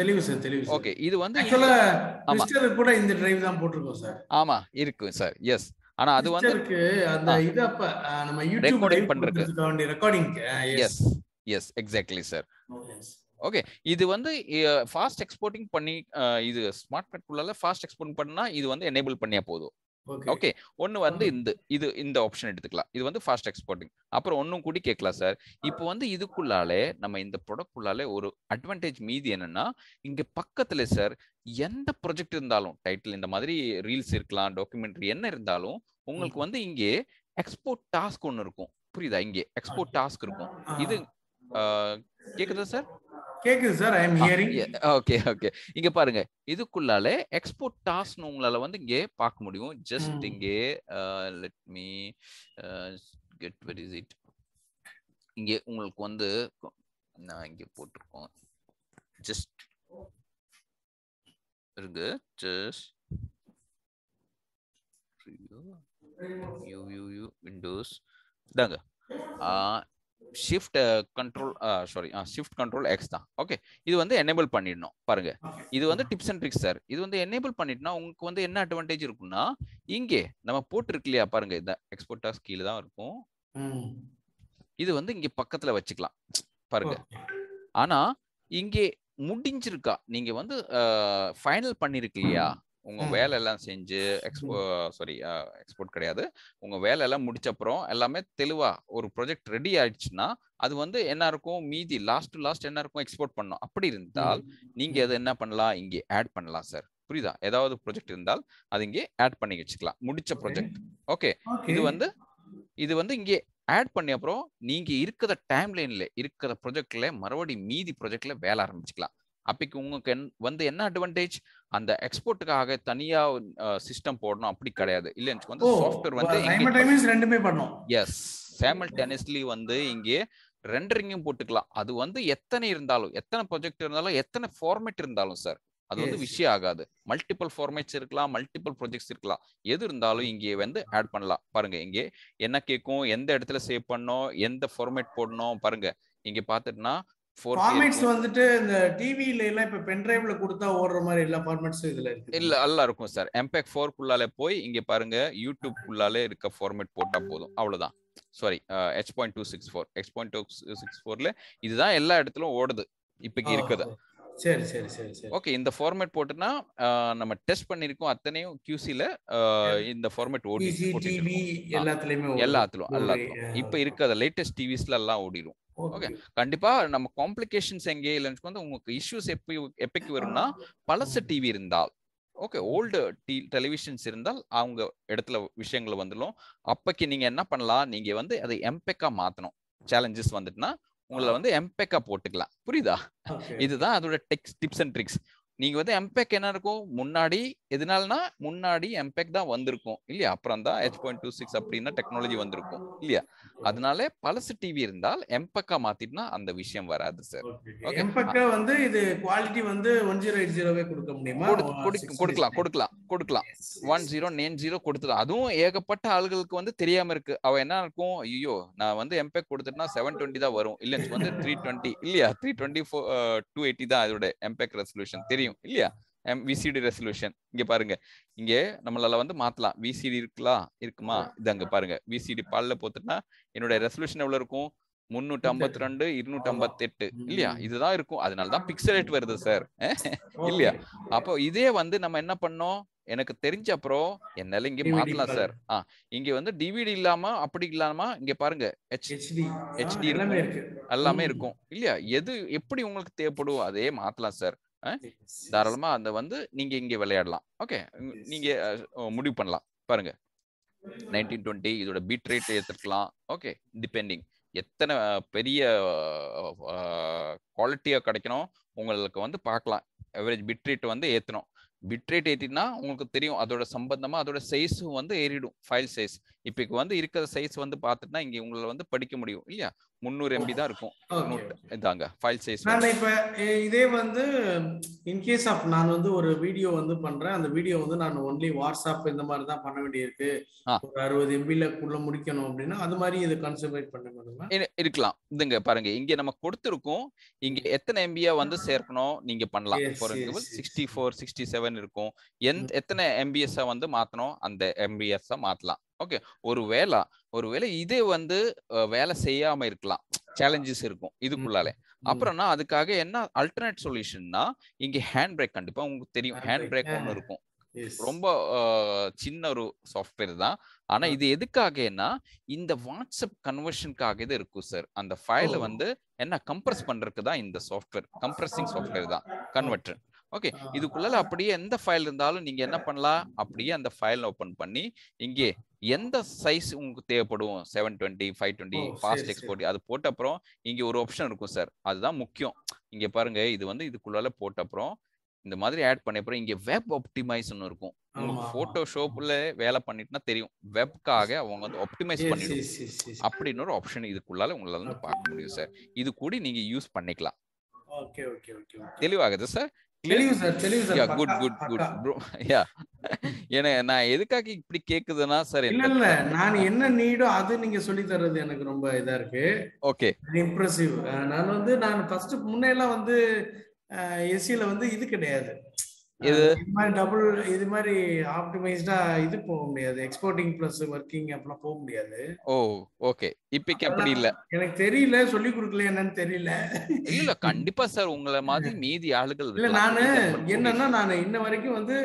தெளிவு சார் தெளிவு ஓகே இது வந்து ஆக்சுவலா கூட இந்த டிரைவ் தான் போட்டிருக்கோம் சார் ஆமா இருக்கும் சார் எஸ் ஆனா அது வந்து அந்த இது அப்ப நம்ம யூடியூப் ரெக்கார்டிங் பண்றதுக்கு yes yes exactly sir okay இது வந்து ஃபாஸ்ட் எக்ஸ்போர்ட்டிங் பண்ணி இது ஸ்மார்ட் கார்டுக்குள்ள ஃபாஸ்ட் எக்ஸ்போர்ட் பண்ணா இது வந்து எனேபிள் பண்ணியா போதும் ஓகே ஒன்னு வந்து இந்த இது இந்த ஆப்ஷன் எடுத்துக்கலாம் இது வந்து ஃபாஸ்ட் எக்ஸ்போர்ட்டிங் அப்புறம் ஒன்றும் கூட கேட்கலாம் சார் இப்போ வந்து இதுக்குள்ளாலே நம்ம இந்த ப்ராடக்ட்குள்ளாலே ஒரு அட்வான்டேஜ் மீதி என்னன்னா இங்க பக்கத்துல சார் எந்த ப்ரொஜெக்ட் இருந்தாலும் டைட்டில் இந்த மாதிரி ரீல்ஸ் இருக்கலாம் டாக்குமெண்ட்ரி என்ன இருந்தாலும் உங்களுக்கு வந்து இங்கே எக்ஸ்போர்ட் டாஸ்க் ஒன்று இருக்கும் புரியுதா இங்கே எக்ஸ்போர்ட் டாஸ்க் இருக்கும் இது கேக்குதா சார் கேக்குது sir I am hearing okay okay இங்க பாருங்க இதுக்குள்ளால எக்ஸ்போர்ட் டாஸ்க் உங்களால வந்து இங்கே பார்க்க முடியும் ஜஸ்ட் இங்கே let me get where is it இங்கே உங்களுக்கு வந்து நான் இங்கே போட்டிருக்கோம் ஜஸ்ட் இருக்கு just you you you windows இதாங்க shift control sorry shift control X தான் ஓகே இது வந்து எனேபிள் பண்ணிடணும் பாருங்க இது வந்து டிப்ஸ் அண்ட் ட்ரிக்ஸ் சார் இது வந்து எனேபிள் பண்ணிட்டுனா உங்களுக்கு வந்து என்ன அட்வான்டேஜ் இருக்கும்னா இங்கே நம்ம போட்டிருக்கு இல்லையா பாருங்க இந்த எக்ஸ்போர்ட் கீழே தான் இருக்கும் இது வந்து இங்கே பக்கத்தில் வச்சுக்கலாம் பாருங்க ஆனால் இங்கே முடிஞ்சிருக்கா நீங்கள் வந்து ஃபைனல் பண்ணிருக்கு இல்லையா உங்க வேலை எல்லாம் செஞ்சு எக்ஸ்போ சாரி எக்ஸ்போர்ட் கிடையாது உங்க வேலை எல்லாம் முடிச்ச அப்புறம் எல்லாமே தெளிவா ஒரு ப்ரொஜெக்ட் ரெடி ஆயிடுச்சுன்னா அது வந்து என்ன இருக்கும் மீதி லாஸ்ட் டு லாஸ்ட் என்ன இருக்கும் எக்ஸ்போர்ட் பண்ணும் அப்படி இருந்தால் நீங்க அதை என்ன பண்ணலாம் இங்கே ஆட் பண்ணலாம் சார் புரியுதா ஏதாவது ப்ரொஜெக்ட் இருந்தால் அது இங்கே ஆட் பண்ணி வச்சுக்கலாம் முடிச்ச ப்ரொஜெக்ட் ஓகே இது வந்து இது வந்து இங்கே ஆட் பண்ணி அப்புறம் நீங்க இருக்கிற டைம் லைன்ல இருக்கிற ப்ரொஜெக்ட்ல மறுபடியும் மீதி ப்ரொஜெக்ட்ல வேலை ஆரம்பிச்சுக்கலாம் அப்பக்கு உங்களுக்கு வந்து என்ன அட்வான்டேஜ் அந்த எக்ஸ்போர்ட்டுக்காக தனியா சிஸ்டம் போடணும் அப்படி கிடையாது இல்ல சொல்லுவாங்க வந்து சாஃப்ட்வேர் வந்து ரெண்டுமே பண்ணும் எஸ் சேமல்டேனியஸ்லி வந்து இங்கே ரெண்டரிங்கும் போட்டுக்கலாம் அது வந்து எத்தனை இருந்தாலும் எத்தனை ப்ரொஜெக்ட் இருந்தாலும் எத்தனை ஃபார்மேட் இருந்தாலும் சார் அது வந்து விஷயம் ஆகாது மல்டிபிள் ஃபார்மேட்ஸ் இருக்கலாம் மல்டிபிள் ப்ரொஜெக்ட்ஸ் இருக்கலாம் எது இருந்தாலும் இங்கே வந்து ஆட் பண்ணலாம் பாருங்க இங்கே என்ன கேட்கும் எந்த இடத்துல சேவ் பண்ணோம் எந்த ஃபார்மேட் போடணும் பாருங்க இங்க பாத்துட்டுனா ஃபார்மேட்ஸ் வந்துட்டு இந்த டிவில எல்லாம் இப்ப பென் டிரைவ்ல கொடுத்தா ஓடுற மாதிரி எல்லா ஃபார்மேட்ஸும் இதுல இருக்கு இல்ல எல்லாம் இருக்கும் சார் எம்பெக் ஃபோர் குள்ளால போய் இங்க பாருங்க யூடியூப் குள்ளால இருக்க ஃபார்மேட் போட்டா போதும் அவ்வளவுதான் sorry H point two six four X point two six ஃபோர்ல இதுதான் எல்லா இடத்துலயும் ஓடுது இப்பக்கு இருக்குது சரி சரி சரி சரி ஓகே இந்த ஃபார்மேட் போட்டுனா நம்ம டெஸ்ட் பண்ணிருக்கோம் அத்தனையும் கியூசில இந்த ஃபார்மேட் ஓடி எல்லாத்துலயும் எல்லாத்துலயும் எல்லாத்துலயும் இப்ப இருக்கிற லேட்டஸ்ட் டிவிஸ்ல எல்லாம் ஓடிடும் ஓகே கண்டிப்பா நம்ம காம்ப்ளிகேஷன்ஸ் எங்கே இல்லைன்னு வந்து உங்களுக்கு இஷ்யூஸ் எப்ப எப்பக்கு வரும்னா பழச டிவி இருந்தால் ஓகே ஓல்டு டி டெலிவிஷன்ஸ் இருந்தால் அவங்க இடத்துல விஷயங்கள் வந்துடும் அப்போக்கு நீங்கள் என்ன பண்ணலாம் நீங்கள் வந்து அதை எம்பெக்கா மாற்றணும் சேலஞ்சஸ் வந்துட்டுனா உங்களை வந்து எம்பெக்கா e போட்டுக்கலாம் புரியுதா இதுதான் அதோட டெக்ஸ் டிப்ஸ் அண்ட் ட்ரிக்ஸ் நீங்க வந்து எம்பெக் e என்ன இருக்கும் முன்னாடி எதனாலனா முன்னாடி எம்பெக் e தான் வந்திருக்கும் இல்லையா அப்புறம் தான் எச் பாயிண்ட் டூ சிக்ஸ் அப்படின்னா டெக்னாலஜி வந்திருக்கும் இல்லையா அதனால பழசு டிவி இருந்தால் எம்பெக்கா e மாத்திட்டுனா அந்த விஷயம் வராது சார் எம்பெக்கா வந்து இது குவாலிட்டி வந்து ஒன் ஜீரோ எயிட் ஜீரோவே கொடுக்க முடியுமா கொடுக்கலாம் கொடுக்கலாம் கொடுக்கலாம் ஒன் ஜீரோ நைன் ஜீரோ கொடுத்துடலாம் அதுவும் ஏகப்பட்ட ஆளுகளுக்கு வந்து தெரியாம இருக்கு அவ என்ன இருக்கும் ஐயோ நான் வந்து எம்பேக் கொடுத்துட்டா செவன் டுவெண்ட்டி தான் வரும் இல்ல வந்து த்ரீ டுவெண்ட்டி இல்லையா three twenty four two eighty தான் அதோட எம்பேக் ரெசல்யூஷன் தெரியும் இல்லையா எம் விசிடி ரெசல்யூஷன் இங்க பாருங்க இங்க நம்மளால வந்து மாத்தலாம் விசிடி இருக்கலாம் இருக்குமா இது அங்க பாருங்க விசிடி பால்ல போத்துட்டா என்னோட ரெசல்யூஷன் எவ்வளவு இருக்கும் முன்னூத்தி ஐம்பத்தி ரெண்டு இருநூத்தி ஐம்பத்தி எட்டு இல்லையா இதுதான் இருக்கும் அதனாலதான் பிக்சல் வருது சார் <laughs> இல்லையா அப்போ இதே வந்து நம்ம என்ன பண்ணோம் எனக்கு தெரிஞ்ச அப்புறம் என்னால இங்க மாத்தலாம் சார் ஆ இங்க வந்து டிவிடி இல்லாம அப்படி இல்லாம இங்க பாருங்க ஹெச்டி ஹெச்டி எல்லாமே இருக்கும் இல்லையா எது எப்படி உங்களுக்கு தேவைப்படும் அதே மாத்தலாம் சார் தாராளமா அந்த வந்து நீங்க இங்க விளையாடலாம் ஓகே நீங்க முடிவு பண்ணலாம் பாருங்க நைன்டீன் டுவெண்ட்டி இதோட பீட் ரேட் ஓகே டிபெண்டிங் எத்தனை பெரிய குவாலிட்டியாக கிடைக்கணும் உங்களுக்கு வந்து பார்க்கலாம் எவரேஜ் பிட் ரேட் வந்து ஏற்றணும் பிட்ரேட் ஏற்றினா உங்களுக்கு தெரியும் அதோட சம்பந்தமாக அதோட சைஸும் வந்து ஏறிடும் ஃபைல் சைஸ் இங்க வந்து இருக்கிற சைஸ் வந்து பார்த்துட்டா இங்க உங்களை வந்து படிக்க முடியும் இல்லையா முந்நூறு எம்பி தான் இருக்கும் இதாங்க ஃபைல் சைஸ் நான் இப்ப இதே வந்து இன்கேஸ் ஆஃப் நான் வந்து ஒரு வீடியோ வந்து பண்றேன் அந்த வீடியோ வந்து நான் ஒன்லி வாட்ஸ்அப் இந்த மாதிரி தான் பண்ண வேண்டியிருக்கு ஒரு அறுபது எம்பில குள்ள முடிக்கணும் அப்படின்னா அது மாதிரி இது கன்சன்ட்ரேட் பண்ண இருக்கலாம் இதுங்க பாருங்க இங்க நம்ம கொடுத்துருக்கோம் இங்க எத்தனை எம்பியா வந்து சேர்க்கணும் நீங்க பண்ணலாம் for example sixty four sixty seven இருக்கும் எந்த எத்தனை எம்பிஎஸ்ஸா வந்து மாத்தணும் அந்த எம்பிஎஸ்ஸா மாத்தலாம் ஓகே ஒரு வேலை ஒரு வேலை இதே வந்து வேலை செய்யாம இருக்கலாம் சேலஞ்சஸ் இருக்கும் இதுக்குள்ளாலே அப்புறம்னா அதுக்காக என்ன அல்டர்னேட் சொல்யூஷன்னா இங்க ஹேண்ட் பிரேக் கண்டிப்பா உங்களுக்கு தெரியும் ஹேண்ட் பிரேக் ஒன்று இருக்கும் ரொம்ப சின்ன ஒரு சாஃப்ட்வேர் தான் ஆனா இது என்ன இந்த வாட்ஸ்அப் கன்வர்ஷனுக்காக இது இருக்கும் சார் அந்த ஃபைல வந்து என்ன கம்ப்ரஸ் பண்றதுக்கு தான் இந்த சாஃப்ட்வேர் கம்ப்ரஸிங் சாஃப்ட்வேர் தான் கன்வெர்டர் ஓகே இதுக்குள்ளால அப்படியே எந்த ஃபைல் இருந்தாலும் நீங்க என்ன பண்ணலாம் அப்படியே அந்த ஃபைல் ஓபன் பண்ணி இங்கே எந்த சைஸ் உங்களுக்கு தேவைப்படும் seven twenty five twenty fast export அது போட்ட அப்புறம் இங்க ஒரு ஆப்ஷன் இருக்கும் சார் அதுதான் முக்கியம் இங்க பாருங்க இது வந்து இதுக்குள்ளால போட்ட அப்புறம் இந்த மாதிரி ஆட் பண்ண அப்புறம் இங்க வெப் ஆப்டிமைஸ் ஒன்று இருக்கும் உங்களுக்கு போட்டோ வேலை பண்ணிட்டுனா தெரியும் வெப்காக அவங்க வந்து ஆப்டிமைஸ் பண்ணிடும் அப்படின்னு ஒரு ஆப்ஷன் இதுக்குள்ளால உங்களால வந்து பார்க்க முடியும் சார் இது கூட நீங்க யூஸ் பண்ணிக்கலாம் தெளிவாகுது sir ya good good good bro ya ஏன்னா நான் எதுக்காக இப்படி கேக்குதுன்னா சார் இல்ல நான் என்ன நீடோ அது நீங்க சொல்லி தர்றது எனக்கு ரொம்ப இதா இருக்கு ஓகே இம்ப்ரெசிவ் நான் வந்து நான் ஃபர்ஸ்ட் முன்னெல்லாம் வந்து எஸ்சியில வந்து இது கிடையாது இது மாதிரி டபுள் இது மாதிரி ஆப்டிமைஸ்டா இது போக முடியாது எக்ஸ்போர்ட்டிங் பிளஸ் ஒர்க்கிங் அப்பலாம் போக முடியாது ஓ ஓகே இப்பக்கு அப்படி இல்ல எனக்கு தெரியல சொல்லி கொடுக்கல என்னன்னு தெரியல இல்ல கண்டிப்பா சார் உங்கள மாதிரி மீதி ஆளுகள் இல்ல நானு என்னன்னா நான் இன்ன வரைக்கும் வந்து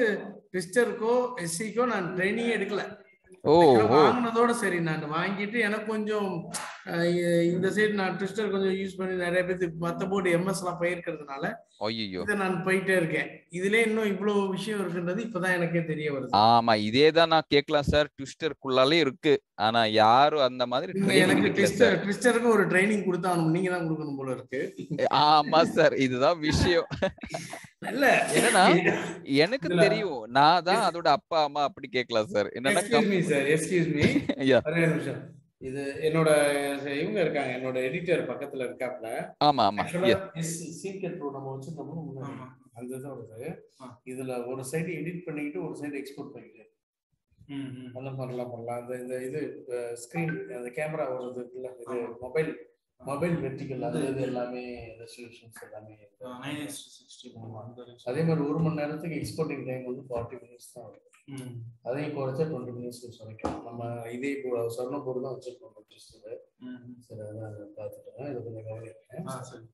பிஸ்டருக்கோ எஸ்சிக்கோ நான் ட்ரைனிங் எடுக்கல ஓ வாங்கினதோட சரி நான் வாங்கிட்டு எனக்கு கொஞ்சம் இந்த சைடு நான் ட்விஸ்டர் கொஞ்சம் யூஸ் பண்ணி நிறைய பேருக்கு மற்ற போர்டு எல்லாம் பயிர்க்கிறதுனால இதை நான் போயிட்டே இருக்கேன் இதுல இன்னும் இவ்வளவு விஷயம் இருக்குன்றது இப்பதான் எனக்கே தெரிய வருது ஆமா இதே தான் நான் கேட்கலாம் சார் ட்விஸ்டருக்குள்ளாலே இருக்கு ஆனா யாரும் அந்த மாதிரி எனக்கு ட்விஸ்டர் ட்விஸ்டருக்கு ஒரு ட்ரைனிங் கொடுத்தா நீங்க தான் கொடுக்கணும் போல இருக்கு ஆமா சார் இதுதான் விஷயம் எனக்கு தெரியும் நான் தான் அதோட அப்பா அம்மா அப்படி கேட்கலாம் சார் என்னன்னா கம்மி சார் எக்ஸ்கியூஸ் மீ ஒரே நிமிஷம் இது என்னோட இவங்க இருக்காங்க என்னோட எடிட்டர் பக்கத்துல இருக்காப்ல ஆமா ஆமா சீக்ரெட் நம்ம வச்சிருந்தோம்னா அந்த இதான் வருது இதுல ஒரு சைடு எடிட் பண்ணிக்கிட்டு ஒரு சைடு எக்ஸ்போர்ட் பண்ணிக்கிறேன் அந்த மாதிரிலாம் பண்ணலாம் அந்த இந்த இது ஸ்க்ரீன் அந்த கேமரா வருது இருக்குல்ல இது மொபைல் மொபைல் வெர்டிக்கல் அது இது எல்லாமே ரெசல்யூஷன்ஸ் எல்லாமே அதே மாதிரி ஒரு மணி நேரத்துக்கு எக்ஸ்போர்ட்டிங் டைம் வந்து ஃபார்ட்டி மினிட்ஸ் தான் வருது அதே குறைச்சா டுவெண்ட்டி மினிட்ஸ் சொல்லிக்கலாம் நம்ம இதே சொன்ன பொருள் தான் வச்சிருக்கோம் ட்ரெஸ்ஸில் சரி அதான் பார்த்துட்டேன் கொஞ்சம் கவனிக்கிறேன்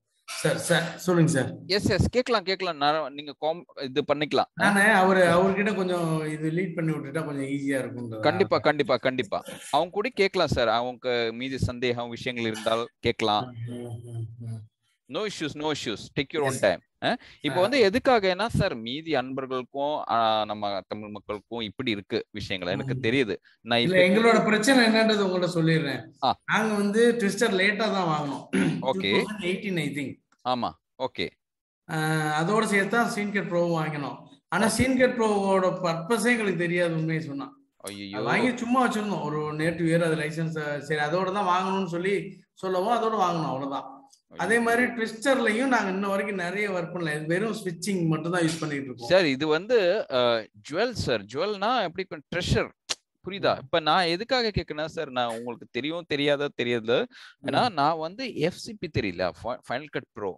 சார் சார் சொல்லுங்க சார் எஸ் எஸ் கேட்கலாம் கேட்கலாம் நீங்க காம் இது பண்ணிக்கலாம் நானே அவர் அவர்கிட்ட கொஞ்சம் இது லீட் பண்ணி விட்டுட்டா கொஞ்சம் ஈஸியா இருக்கும் கண்டிப்பா கண்டிப்பா கண்டிப்பா அவங்க கூட கேட்கலாம் சார் அவங்க மீதி சந்தேகம் விஷயங்கள் இருந்தால் கேட்கலாம் no issues no issues take your own time இப்போ வந்து எதுக்காகனா சார் மீதி அன்பர்களுக்கும் நம்ம தமிழ் மக்களுக்கும் இப்படி இருக்கு விஷயங்கள் எனக்கு தெரியுது நான் எங்களோட பிரச்சனை என்னன்றது உங்கள்ட்ட சொல்லிடுறேன் நாங்க வந்து ட்விஸ்டர் லேட்டா தான் வாங்கணும் <clears throat> ஓகே எயிட்டீன் ஐ திங்க் ஆமா ஓகே அதோட சேர்த்து தான் கேட் ப்ரோ வாங்கினோம் ஆனா சீன்கெட் ப்ரோவோட பர்பஸே எங்களுக்கு தெரியாது உண்மையை சொன்னா வாங்கி சும்மா வச்சிருந்தோம் ஒரு நேற்று இயர் அது லைசன்ஸ் சரி அதோட தான் வாங்கணும்னு சொல்லி சொல்லவும் அதோட வாங்கணும் அவ்வளவுதான் அதே மாதிரி ட்விஸ்டர்லயும் நாங்க இன்ன வரைக்கும் நிறைய ஒர்க் பண்ணல வெறும் ஸ்விட்சிங் மட்டும் தான் யூஸ் பண்ணிட்டு இருக்கோம் சார் இது வந்து ஜுவல் சார் ஜுவல்னா எப்படி ட்ரெஷர் புரியுதா இப்ப நான் எதுக்காக கேட்கணும் சார் நான் உங்களுக்கு தெரியும் தெரியாத தெரியாது ஏன்னா நான் வந்து எஃப்சிபி தெரியல ஃபைனல் கட் ப்ரோ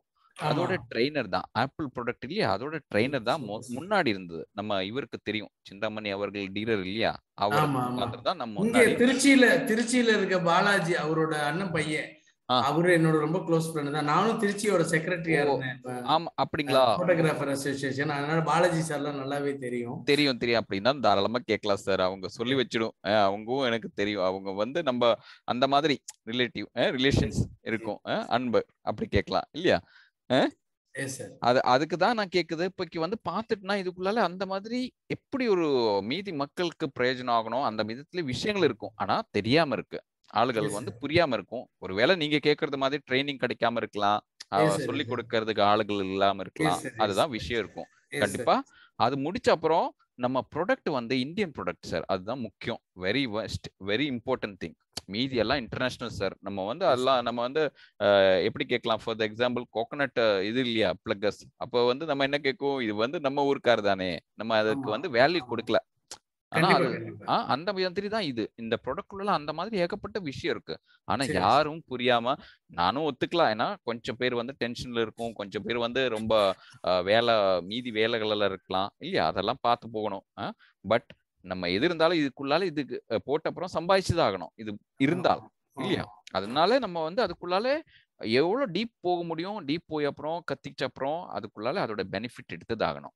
அதோட ட்ரைனர் தான் ஆப்பிள் ப்ராடக்ட் இல்லையா அதோட ட்ரெயினர் தான் முன்னாடி இருந்தது நம்ம இவருக்கு தெரியும் சிந்தாமணி அவர்கள் டீலர் இல்லையா அவர் தான் நம்ம திருச்சியில திருச்சியில இருக்க பாலாஜி அவரோட அண்ணன் பையன் அவரு என்னோட ரொம்ப க்ளோஸ் ஃப்ரெண்ட் தான் நானும் திருச்சியோட செக்ரட்டரியா இருந்தேன் ஆமா அப்படிங்களா போட்டோகிராஃபர் அசோசியேஷன் அதனால பாலாஜி சார்லாம் நல்லாவே தெரியும் தெரியும் தெரியும் அப்படின்னா தாராளமா கேட்கலாம் சார் அவங்க சொல்லி வச்சிடும் அவங்கவும் எனக்கு தெரியும் அவங்க வந்து நம்ம அந்த மாதிரி ரிலேட்டிவ் ரிலேஷன்ஸ் இருக்கும் அன்பு அப்படி கேட்கலாம் இல்லையா அது அதுக்கு தான் நான் கேக்குது இப்போக்கி வந்து பார்த்துட்டுனா இதுக்குள்ளால அந்த மாதிரி எப்படி ஒரு மீதி மக்களுக்கு பிரயோஜனம் ஆகணும் அந்த விதத்துல விஷயங்கள் இருக்கும் ஆனா தெரியாம இருக்கு ஆளுகளுக்கு வந்து புரியாம இருக்கும் ஒருவேளை நீங்க கேக்குறது மாதிரி ட்ரைனிங் கிடைக்காம இருக்கலாம் சொல்லி கொடுக்கறதுக்கு ஆளுகள் இல்லாம இருக்கலாம் அதுதான் விஷயம் இருக்கும் கண்டிப்பா அது முடிச்ச அப்புறம் நம்ம ப்ரொடக்ட் வந்து இந்தியன் ப்ரொடக்ட் சார் அதுதான் முக்கியம் very best very important thing மீதி எல்லாம் இன்டர்நேஷனல் சார் நம்ம வந்து அதெல்லாம் நம்ம வந்து எப்படி கேட்கலாம் ஃபார் த எக்ஸாம்பிள் கோகனட் இது இல்லையா பிளக்கஸ் அப்போ வந்து நம்ம என்ன கேட்கும் இது வந்து நம்ம ஊருக்கார் தானே நம்ம அதுக்கு வந்து வேல்யூ கொடுக்கல ஆனா அந்த மாதிரி தான் இது இந்த ப்ராடக்ட்ல அந்த மாதிரி ஏகப்பட்ட விஷயம் இருக்கு ஆனா யாரும் புரியாம நானும் ஒத்துக்கலாம் ஏன்னா கொஞ்சம் பேர் வந்து டென்ஷன்ல இருக்கும் கொஞ்சம் பேர் வந்து ரொம்ப வேலை மீதி வேலைகள்ல இருக்கலாம் இல்லையா அதெல்லாம் பார்த்து போகணும் பட் நம்ம எது இருந்தாலும் இதுக்குள்ளால இதுக்கு போட்ட அப்புறம் சம்பாதிச்சுதான் ஆகணும் இது இருந்தால் இல்லையா அதனால நம்ம வந்து அதுக்குள்ளாலே எவ்வளவு டீப் போக முடியும் டீப் போய் அப்புறம் கத்திச்ச அப்புறம் அதுக்குள்ளால அதோட பெனிஃபிட் எடுத்ததாகணும்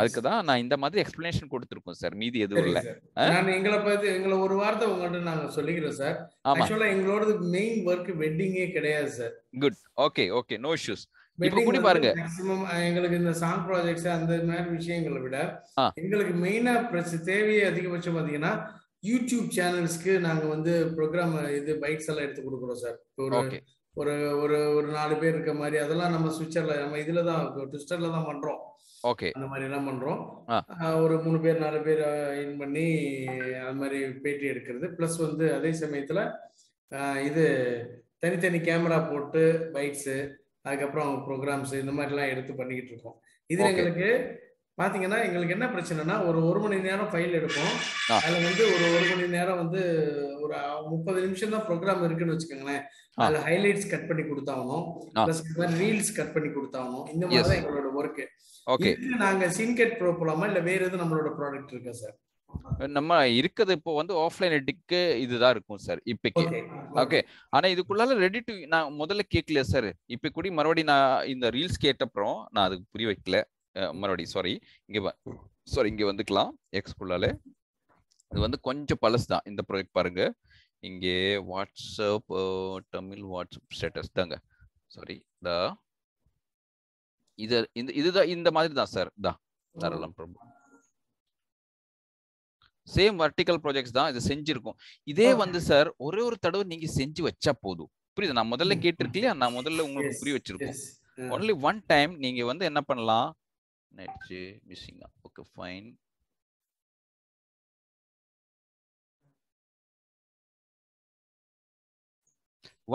அதுக்கு தான் நான் இந்த மாதிரி எக்ஸ்பிளனேஷன் கொடுத்துருக்கோம் சார் மீதி எதுவும் இல்ல நான் எங்களை பத்தி எங்களை ஒரு வார்த்தை உங்கள்கிட்ட நாங்க சொல்லிக்கிறோம் சார் ஆக்சுவலா எங்களோட மெயின் ஒர்க் வெட்டிங்கே கிடையாது sir good okay okay no issues கூடி பாருங்க மேக்ஸிமம் எங்களுக்கு இந்த சாங் ப்ராஜெக்ட்ஸ் அந்த மாதிரி விஷயங்களை விட எங்களுக்கு மெயினா தேவையை அதிகபட்சம் பாத்தீங்கன்னா யூடியூப் சேனல்ஸ்க்கு நாங்க வந்து ப்ரோக்ராம் இது பைக்ஸ் எல்லாம் எடுத்து கொடுக்குறோம் சார் ஒரு ஒரு ஒரு நாலு பேர் இருக்க மாதிரி அதெல்லாம் நம்ம சுவிட்சர்ல நம்ம இதுலதான் தான் ட்விஸ்டர்ல தான் பண்றோம் ஓகே அந்த மாதிரி எல்லாம் பண்றோம் ஒரு மூணு பேர் நாலு பேர் இன் பண்ணி அந்த மாதிரி பேட்டி எடுக்கிறது பிளஸ் வந்து அதே சமயத்துல இது தனித்தனி கேமரா போட்டு பைக்ஸ் அதுக்கப்புறம் ப்ரோக்ராம்ஸ் இந்த மாதிரிலாம் எடுத்து பண்ணிக்கிட்டு இருக்கோம் இது எங்களுக்கு பாத்தீங்கன்னா எங்களுக்கு என்ன பிரச்சனைனா ஒரு ஒரு மணி நேரம் ஃபைல் எடுப்போம் அதுல வந்து ஒரு ஒரு மணி நேரம் வந்து ஒரு முப்பது நிமிஷம் தான் ப்ரோக்ராம் இருக்குன்னு வச்சுக்கோங்களேன் அதுல ஹைலைட்ஸ் கட் பண்ணி கொடுத்தாகணும் பிளஸ் ரீல்ஸ் கட் பண்ணி கொடுத்தாகணும் இந்த மாதிரி தான் எங்களோட ஒர்க் ஓகே நாங்க சின்கெட் ப்ரோ போலாமா இல்ல வேற எதுவும் நம்மளோட ப்ராடக்ட் இருக்கா சார் நம்ம இருக்குது இப்போ வந்து ஆஃப்லைன் எடிக்கு இதுதான் இருக்கும் சார் இப்போக்கு ஓகே ஆனா இதுக்குள்ளால ரெடி டு நான் முதல்ல கேட்கல சார் இப்ப கூட மறுபடியும் நான் இந்த ரீல்ஸ் கேட்டப்புறம் நான் அதுக்கு புரிய வைக்கல மறுபடியும் சாரி இங்க சாரி இங்க வந்துக்கலாம் குள்ளாலே இது வந்து கொஞ்சம் பழசு தான் இந்த ப்ராஜெக்ட் பாருங்க இங்கே வாட்ஸ்அப் தமிழ் வாட்ஸ்அப் ஸ்டேட்டஸ் தாங்க சாரி இது இந்த இதுதான் இந்த மாதிரி தான் சார் தான் தாராளம் பிரபு சேம் வர்டிக்கல் ப்ராஜெக்ட்ஸ் தான் இது செஞ்சிருக்கும் இதே வந்து சார் ஒரே ஒரு தடவை நீங்க செஞ்சு வச்சா போதும் புரியுது நான் முதல்ல கேட்டிருக்கலையா நான் முதல்ல உங்களுக்கு புரிய வச்சிருக்கோம் ஒன்லி ஒன் டைம் நீங்க வந்து என்ன பண்ணலாம் மிஸ்ஸிங்கா ஓகே ஃபைன்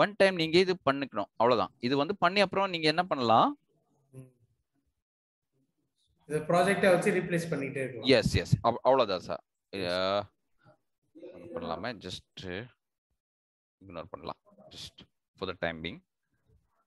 ஒன் டைம் நீங்க இது பண்ணிக்கணும் அவ்வளவுதான் இது வந்து பண்ணி அப்புறம் நீங்க என்ன பண்ணலாம் இந்த ப்ராஜெக்ட்டை வச்சு ரீப்ளேஸ் பண்ணிட்டே இருக்கலாம் எஸ் எஸ் அவ்வளவுதான் சார் பண்ணலாமே ஜஸ்ட் இக்னோர் பண்ணலாம் just for the time being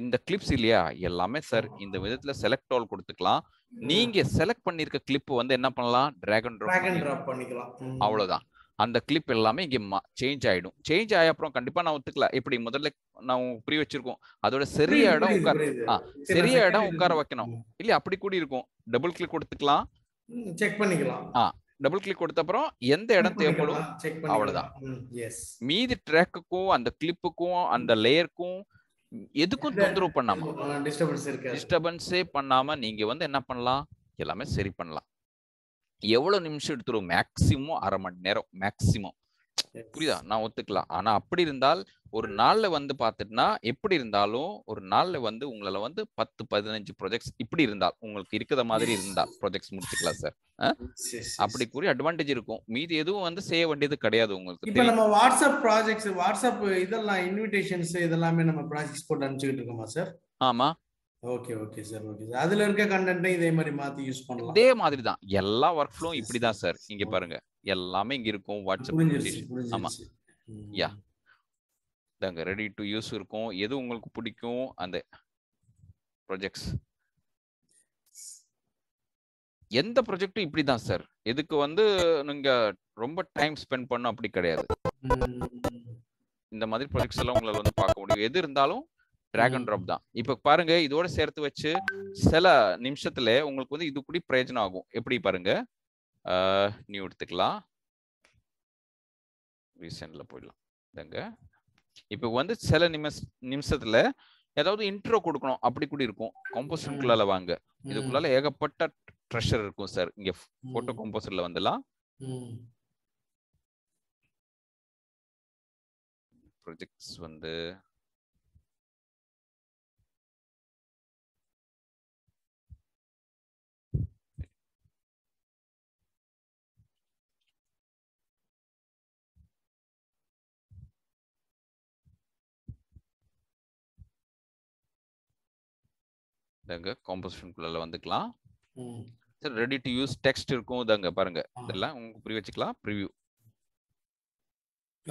இந்த கிளிப்ஸ் இல்லையா எல்லாமே சார் இந்த விதத்துல செலக்ட் ஆல் கொடுத்துக்கலாம் நீங்க செலக்ட் பண்ணிருக்க கிளிப் வந்து என்ன பண்ணலாம் டிராகன் டிராப் பண்ணிக்கலாம் அவ்வளவுதான் அந்த கிளிப் எல்லாமே இங்க சேஞ்ச் ஆயிடும் சேஞ்ச் ஆய அப்புறம் கண்டிப்பா நான் ஒத்துக்கல இப்படி முதல்ல நான் புரிய வச்சிருக்கோம் அதோட சரிய இடம் உட்கார சரிய இடம் உட்கார வைக்கணும் இல்லையா அப்படி கூடி இருக்கும் டபுள் கிளிக் கொடுத்துக்கலாம் செக் பண்ணிக்கலாம் ஆ டபுள் கிளிக் கொடுத்த அப்புறம் எந்த இடம் தேவைப்படும் அவ்வளவுதான் மீதி ட்ராக்குக்கும் அந்த கிளிப்புக்கும் அந்த லேயருக்கும் எதுக்கும் தொந்தரவு பண்ணாம டிஸ்டர்பன்ஸே பண்ணாம நீங்க வந்து என்ன பண்ணலாம் எல்லாமே சரி பண்ணலாம் எவ்வளவு நிமிஷம் எடுத்துரும் மேக்சிமம் அரை மணி நேரம் மேக்சிமம் புரியுதா நான் ஒத்துக்கலாம் ஆனா அப்படி இருந்தால் ஒரு நாள்ல வந்து பாத்துட்டுனா எப்படி இருந்தாலும் ஒரு நாள்ல வந்து உங்களால வந்து பத்து பதினஞ்சு ப்ரொஜெக்ட்ஸ் இப்படி இருந்தால் உங்களுக்கு இருக்கிற மாதிரி இருந்தா ப்ரொஜெக்ட்ஸ் முடிச்சுக்கலாம் சார் அப்படி கூறி அட்வான்டேஜ் இருக்கும் மீதி எதுவும் வந்து செய்ய வேண்டியது கிடையாது உங்களுக்கு இப்ப நம்ம வாட்ஸ்அப் ப்ராஜெக்ட்ஸ் வாட்ஸ்அப் இதெல்லாம் இன்விடேஷன்ஸ் இதெல்லாமே நம்ம ப்ராஜெக்ட்ஸ் போட்டு அனுப்பிச்சுக்கிட்டு இருக்கோமா சார் ஆமா okay okay sir okay sir அதுல இருக்க கண்டென்ட்டை இதே மாதிரி மாத்தி யூஸ் பண்ணலாம் இதே மாதிரி தான் எல்லா வொர்க் ஃப்ளோவும் இப்படி தான் சார் இங்க பாருங்க எல்லாமே இங்க இருக்கும் வாட்ஸ்அப் ஆமா யா தாங்க ரெடி டு யூஸ் இருக்கும் எது உங்களுக்கு பிடிக்கும் அந்த ப்ராஜெக்ட்ஸ் எந்த ப்ராஜெக்ட்டும் இப்படி தான் சார் எதுக்கு வந்து நீங்க ரொம்ப டைம் ஸ்பெண்ட் பண்ண அப்படி கிடையாது இந்த மாதிரி ப்ராஜெக்ட்ஸ் எல்லாம் உங்களால வந்து பார்க்க முடியும் எது இருந்தாலும் டிராக் அண்ட் ட்ராப் தான் இப்ப பாருங்க இதோட சேர்த்து வச்சு சில நிமிஷத்துல உங்களுக்கு வந்து இது கூட பிரயோஜனம் ஆகும் எப்படி பாருங்க நியூ எடுத்துக்கலாம் ரீசெண்ட்ல போயிடலாம் இதங்க இப்ப வந்து சில நிமிஷ நிமிஷத்துல ஏதாவது இன்ட்ரோ கொடுக்கணும் அப்படி கூட இருக்கும் கம்போசருக்குள்ளால வாங்க இதுக்குள்ளால ஏகப்பட்ட ட்ரெஷர் இருக்கும் சார் இங்க போட்டோ கம்போசர்ல வந்துலாம் ப்ரொஜெக்ட்ஸ் வந்து இதாங்க காம்போசிஷனுக்குள்ள வந்துக்கலாம் சரி ரெடி டு யூஸ் டெக்ஸ்ட் இருக்கும் இதாங்க பாருங்க இதெல்லாம் உங்களுக்கு புரிய வச்சுக்கலாம் ப்ரிவியூ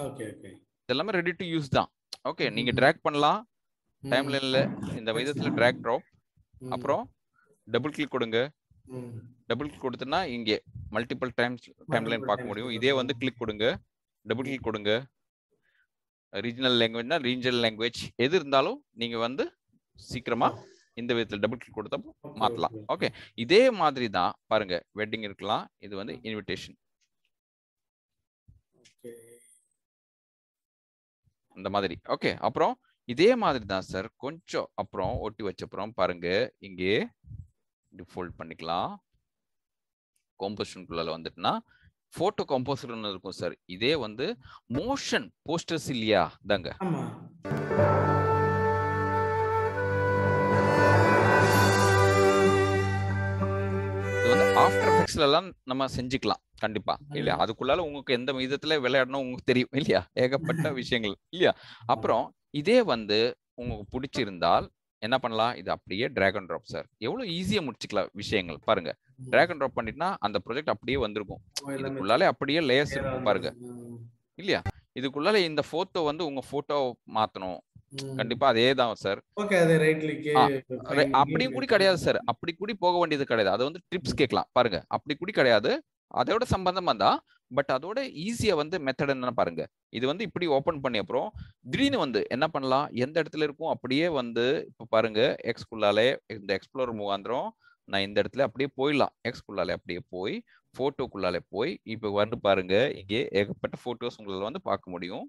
ஓகே ஓகே இதெல்லாமே ரெடி டு யூஸ் தான் ஓகே நீங்க டிராக் பண்ணலாம் டைம் லைன்ல இந்த விதத்துல டிராக் ட்ராப் அப்புறம் டபுள் கிளிக் கொடுங்க டபுள் கிளிக் கொடுத்தனா இங்க மல்டிபிள் டைம்ஸ் டைம் லைன் பார்க்க முடியும் இதே வந்து கிளிக் கொடுங்க டபுள் கிளிக் கொடுங்க ரீஜனல் லாங்குவேஜ்னா ரீஜனல் லாங்குவேஜ் எது இருந்தாலும் நீங்க வந்து சீக்கிரமா இந்த விதத்தில் டபுள் கிளிக் கொடுத்தா மாற்றலாம் ஓகே இதே மாதிரி தான் பாருங்க வெட்டிங் இருக்கலாம் இது வந்து இன்விடேஷன் அந்த மாதிரி ஓகே அப்புறம் இதே மாதிரி தான் சார் கொஞ்சம் அப்புறம் ஒட்டி வச்சப்புறம் பாருங்க இங்கே டிஃபோல்ட் பண்ணிக்கலாம் காம்போசிஷனுக்குள்ள வந்துட்டுனா போட்டோ கம்போசர் இருக்கும் சார் இதே வந்து மோஷன் போஸ்டர்ஸ் இல்லையா தாங்க ஆஃப்டர் எஃபெக்ட்ஸ்ல எல்லாம் நம்ம செஞ்சுக்கலாம் கண்டிப்பா இல்லையா அதுக்குள்ளால உங்களுக்கு எந்த விதத்துல விளையாடணும் உங்களுக்கு தெரியும் இல்லையா ஏகப்பட்ட <laughs> விஷயங்கள் இல்லையா அப்புறம் இதே வந்து உங்களுக்கு பிடிச்சிருந்தால் என்ன பண்ணலாம் இது அப்படியே டிராகன் ட்ராப் சார் எவ்வளவு ஈஸியா முடிச்சுக்கலாம் விஷயங்கள் பாருங்க டிராகன் ட்ராப் பண்ணிட்டுனா அந்த ப்ராஜெக்ட் அப்படியே வந்திருக்கும் இதுக்குள்ளாலே அப்படியே லேயர்ஸ் இருக்கும் பாருங்க இல்லையா இதுக்குள்ளால இந்த போட்டோ வந்து உங்க போட்டோ மாத்தணும் கண்டிப்பா அதே தான் சார் அப்படி கூட கிடையாது சார் அப்படி கூட போக வேண்டியது கிடையாது அது வந்து ட்ரிப்ஸ் கேட்கலாம் பாருங்க அப்படி கூடி கிடையாது அதோட சம்பந்தமா தான் பட் அதோட ஈஸியா வந்து மெத்தட் என்னன்னு பாருங்க இது வந்து இப்படி ஓபன் பண்ணி அப்புறம் திடீர்னு வந்து என்ன பண்ணலாம் எந்த இடத்துல இருக்கும் அப்படியே வந்து இப்ப பாருங்க எக்ஸ்குள்ளாலே இந்த எக்ஸ்ப்ளோர் முகாந்திரம் நான் இந்த இடத்துல அப்படியே போயிடலாம் எக்ஸ்குள்ளாலே அப்படியே போய் போட்டோக்குள்ளாலே போய் இப்போ வந்து பாருங்க இங்கே ஏகப்பட்ட போட்டோஸ் உங்களால் வந்து பார்க்க முடியும்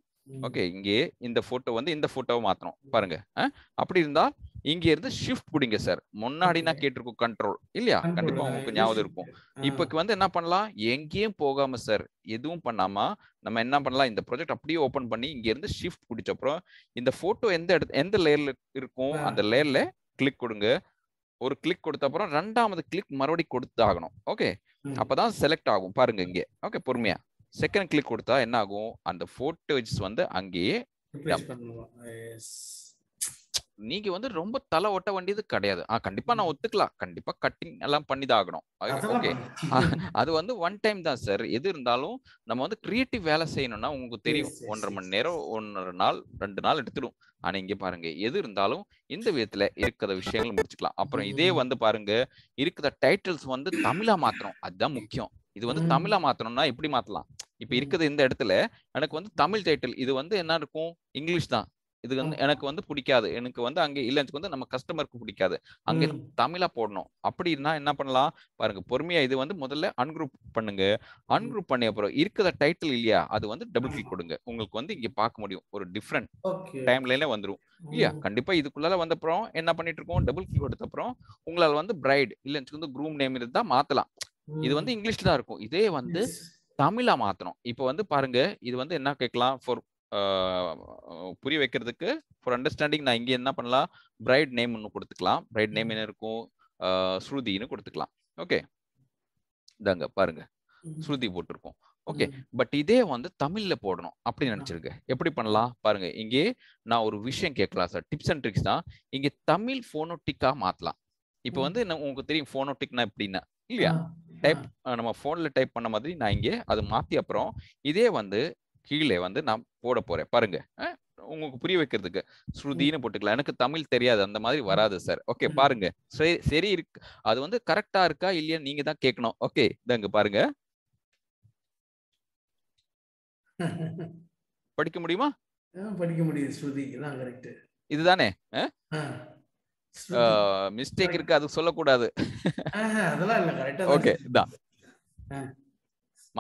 ஓகே இங்கே இந்த போட்டோ வந்து இந்த போட்டோவை மாத்தணும் பாருங்க அப்படி இருந்தா இங்க இருந்து ஷிஃப்ட் பிடிங்க சார் முன்னாடி நான் கண்ட்ரோல் இல்லையா கண்டிப்பா உங்களுக்கு ஞாபகம் இருக்கும் இப்பக்கு வந்து என்ன பண்ணலாம் எங்கேயும் போகாம சார் எதுவும் பண்ணாம நம்ம என்ன பண்ணலாம் இந்த ப்ராஜெக்ட் அப்படியே ஓபன் பண்ணி இங்க இருந்து ஷிஃப்ட் பிடிச்ச அப்புறம் இந்த போட்டோ எந்த இடத்து எந்த லேயர்ல இருக்கும் அந்த லேயர்ல கிளிக் கொடுங்க ஒரு கிளிக் கொடுத்த அப்புறம் ரெண்டாவது கிளிக் மறுபடியும் கொடுத்து ஆகணும் ஓகே அப்பதான் செலக்ட் ஆகும் பாருங்க இங்கே ஓகே பொறுமையா செகண்ட் கிளிக் கொடுத்தா என்ன ஆகும் அந்த போட்டோஸ் வந்து அங்கேயே நீங்க வந்து ரொம்ப தலை ஒட்ட வேண்டியது கிடையாது ஆஹ் கண்டிப்பா நான் ஒத்துக்கலாம் கண்டிப்பா கட்டிங் எல்லாம் பண்ணி தான் ஆகணும் ஓகே அது வந்து ஒன் டைம் தான் சார் எது இருந்தாலும் நம்ம வந்து கிரியேட்டிவ் வேலை செய்யணும்னா உங்களுக்கு தெரியும் ஒன்றரை மணி நேரம் ஒன்றரை நாள் ரெண்டு நாள் எடுத்துடும் ஆனா இங்க பாருங்க எது இருந்தாலும் இந்த விதத்துல இருக்கிற விஷயங்கள் முடிச்சுக்கலாம் அப்புறம் இதே வந்து பாருங்க இருக்கிற டைட்டில்ஸ் வந்து தமிழா மாத்திரம் அதுதான் முக்கியம் இது வந்து தமிழா மாத்தணும்னா எப்படி மாத்தலாம் இப்ப இருக்குது இந்த இடத்துல எனக்கு வந்து தமிழ் டைட்டில் இது வந்து என்ன இருக்கும் இங்கிலீஷ் தான் இது வந்து எனக்கு வந்து பிடிக்காது எனக்கு வந்து அங்க இல்ல வந்து நம்ம கஸ்டமருக்கு பிடிக்காது அங்க தமிழா போடணும் அப்படின்னா என்ன பண்ணலாம் பாருங்க பொறுமையா இது வந்து முதல்ல அன்குரூப் பண்ணுங்க அன்குரூப் பண்ணி அப்புறம் இருக்கிற டைட்டில் இல்லையா அது வந்து டபுள் கிளிக் கொடுங்க உங்களுக்கு வந்து இங்க பார்க்க முடியும் ஒரு டிஃப்ரெண்ட் லைன்ல வந்துடும் இல்லையா கண்டிப்பா இதுக்குள்ளால வந்த அப்புறம் என்ன பண்ணிட்டு இருக்கோம் டபுள் கிளிக் கொடுத்த அப்புறம் உங்களால வந்து பிரைட் இல்ல வந்து குரூம் நேம் இருந்தா மாத்தலாம் இது வந்து இங்கிலீஷ்ல தான் இருக்கும் இதே வந்து தமிழா மாத்தணும் இப்போ வந்து பாருங்க இது வந்து என்ன கேட்கலாம் ஃபார் புரிய வைக்கிறதுக்கு ஃபார் அண்டர்ஸ்டாண்டிங் நான் இங்கே என்ன பண்ணலாம் பிரைட் நேம் ஒன்று கொடுத்துக்கலாம் பிரைட் நேம் என்ன இருக்கும் ஸ்ருதின்னு கொடுத்துக்கலாம் ஓகே இதாங்க பாருங்க ஸ்ருதி போட்டிருக்கோம் ஓகே பட் இதே வந்து தமிழ்ல போடணும் அப்படின்னு நினைச்சிருக்கு எப்படி பண்ணலாம் பாருங்க இங்கே நான் ஒரு விஷயம் கேட்கலாம் சார் டிப்ஸ் அண்ட் ட்ரிக்ஸ் தான் இங்கே தமிழ் போனோட்டிக்கா மாத்தலாம் இப்போ வந்து உங்களுக்கு தெரியும் போனோட்டிக்னா எப்படின்னா இல்லையா டைப் நம்ம ஃபோனில் டைப் பண்ண மாதிரி நான் இங்கே அது மாற்றி அப்புறம் இதே வந்து கீழே வந்து நான் போட போகிறேன் பாருங்க உங்களுக்கு புரிய வைக்கிறதுக்கு ஸ்ருதின்னு போட்டுக்கலாம் எனக்கு தமிழ் தெரியாது அந்த மாதிரி வராது சார் ஓகே பாருங்க சரி சரி இருக்கு அது வந்து கரெக்டா இருக்கா இல்லையா நீங்க தான் கேட்கணும் ஓகே இதங்க பாருங்க <laughs> படிக்க முடியுமா படிக்க முடியும் ஸ்ருதி இதுதானே மிஸ்டேக் இருக்கு அது சொல்லக்கூடாது அதெல்லாம் இல்ல கரெக்ட்டா ஓகே இதான்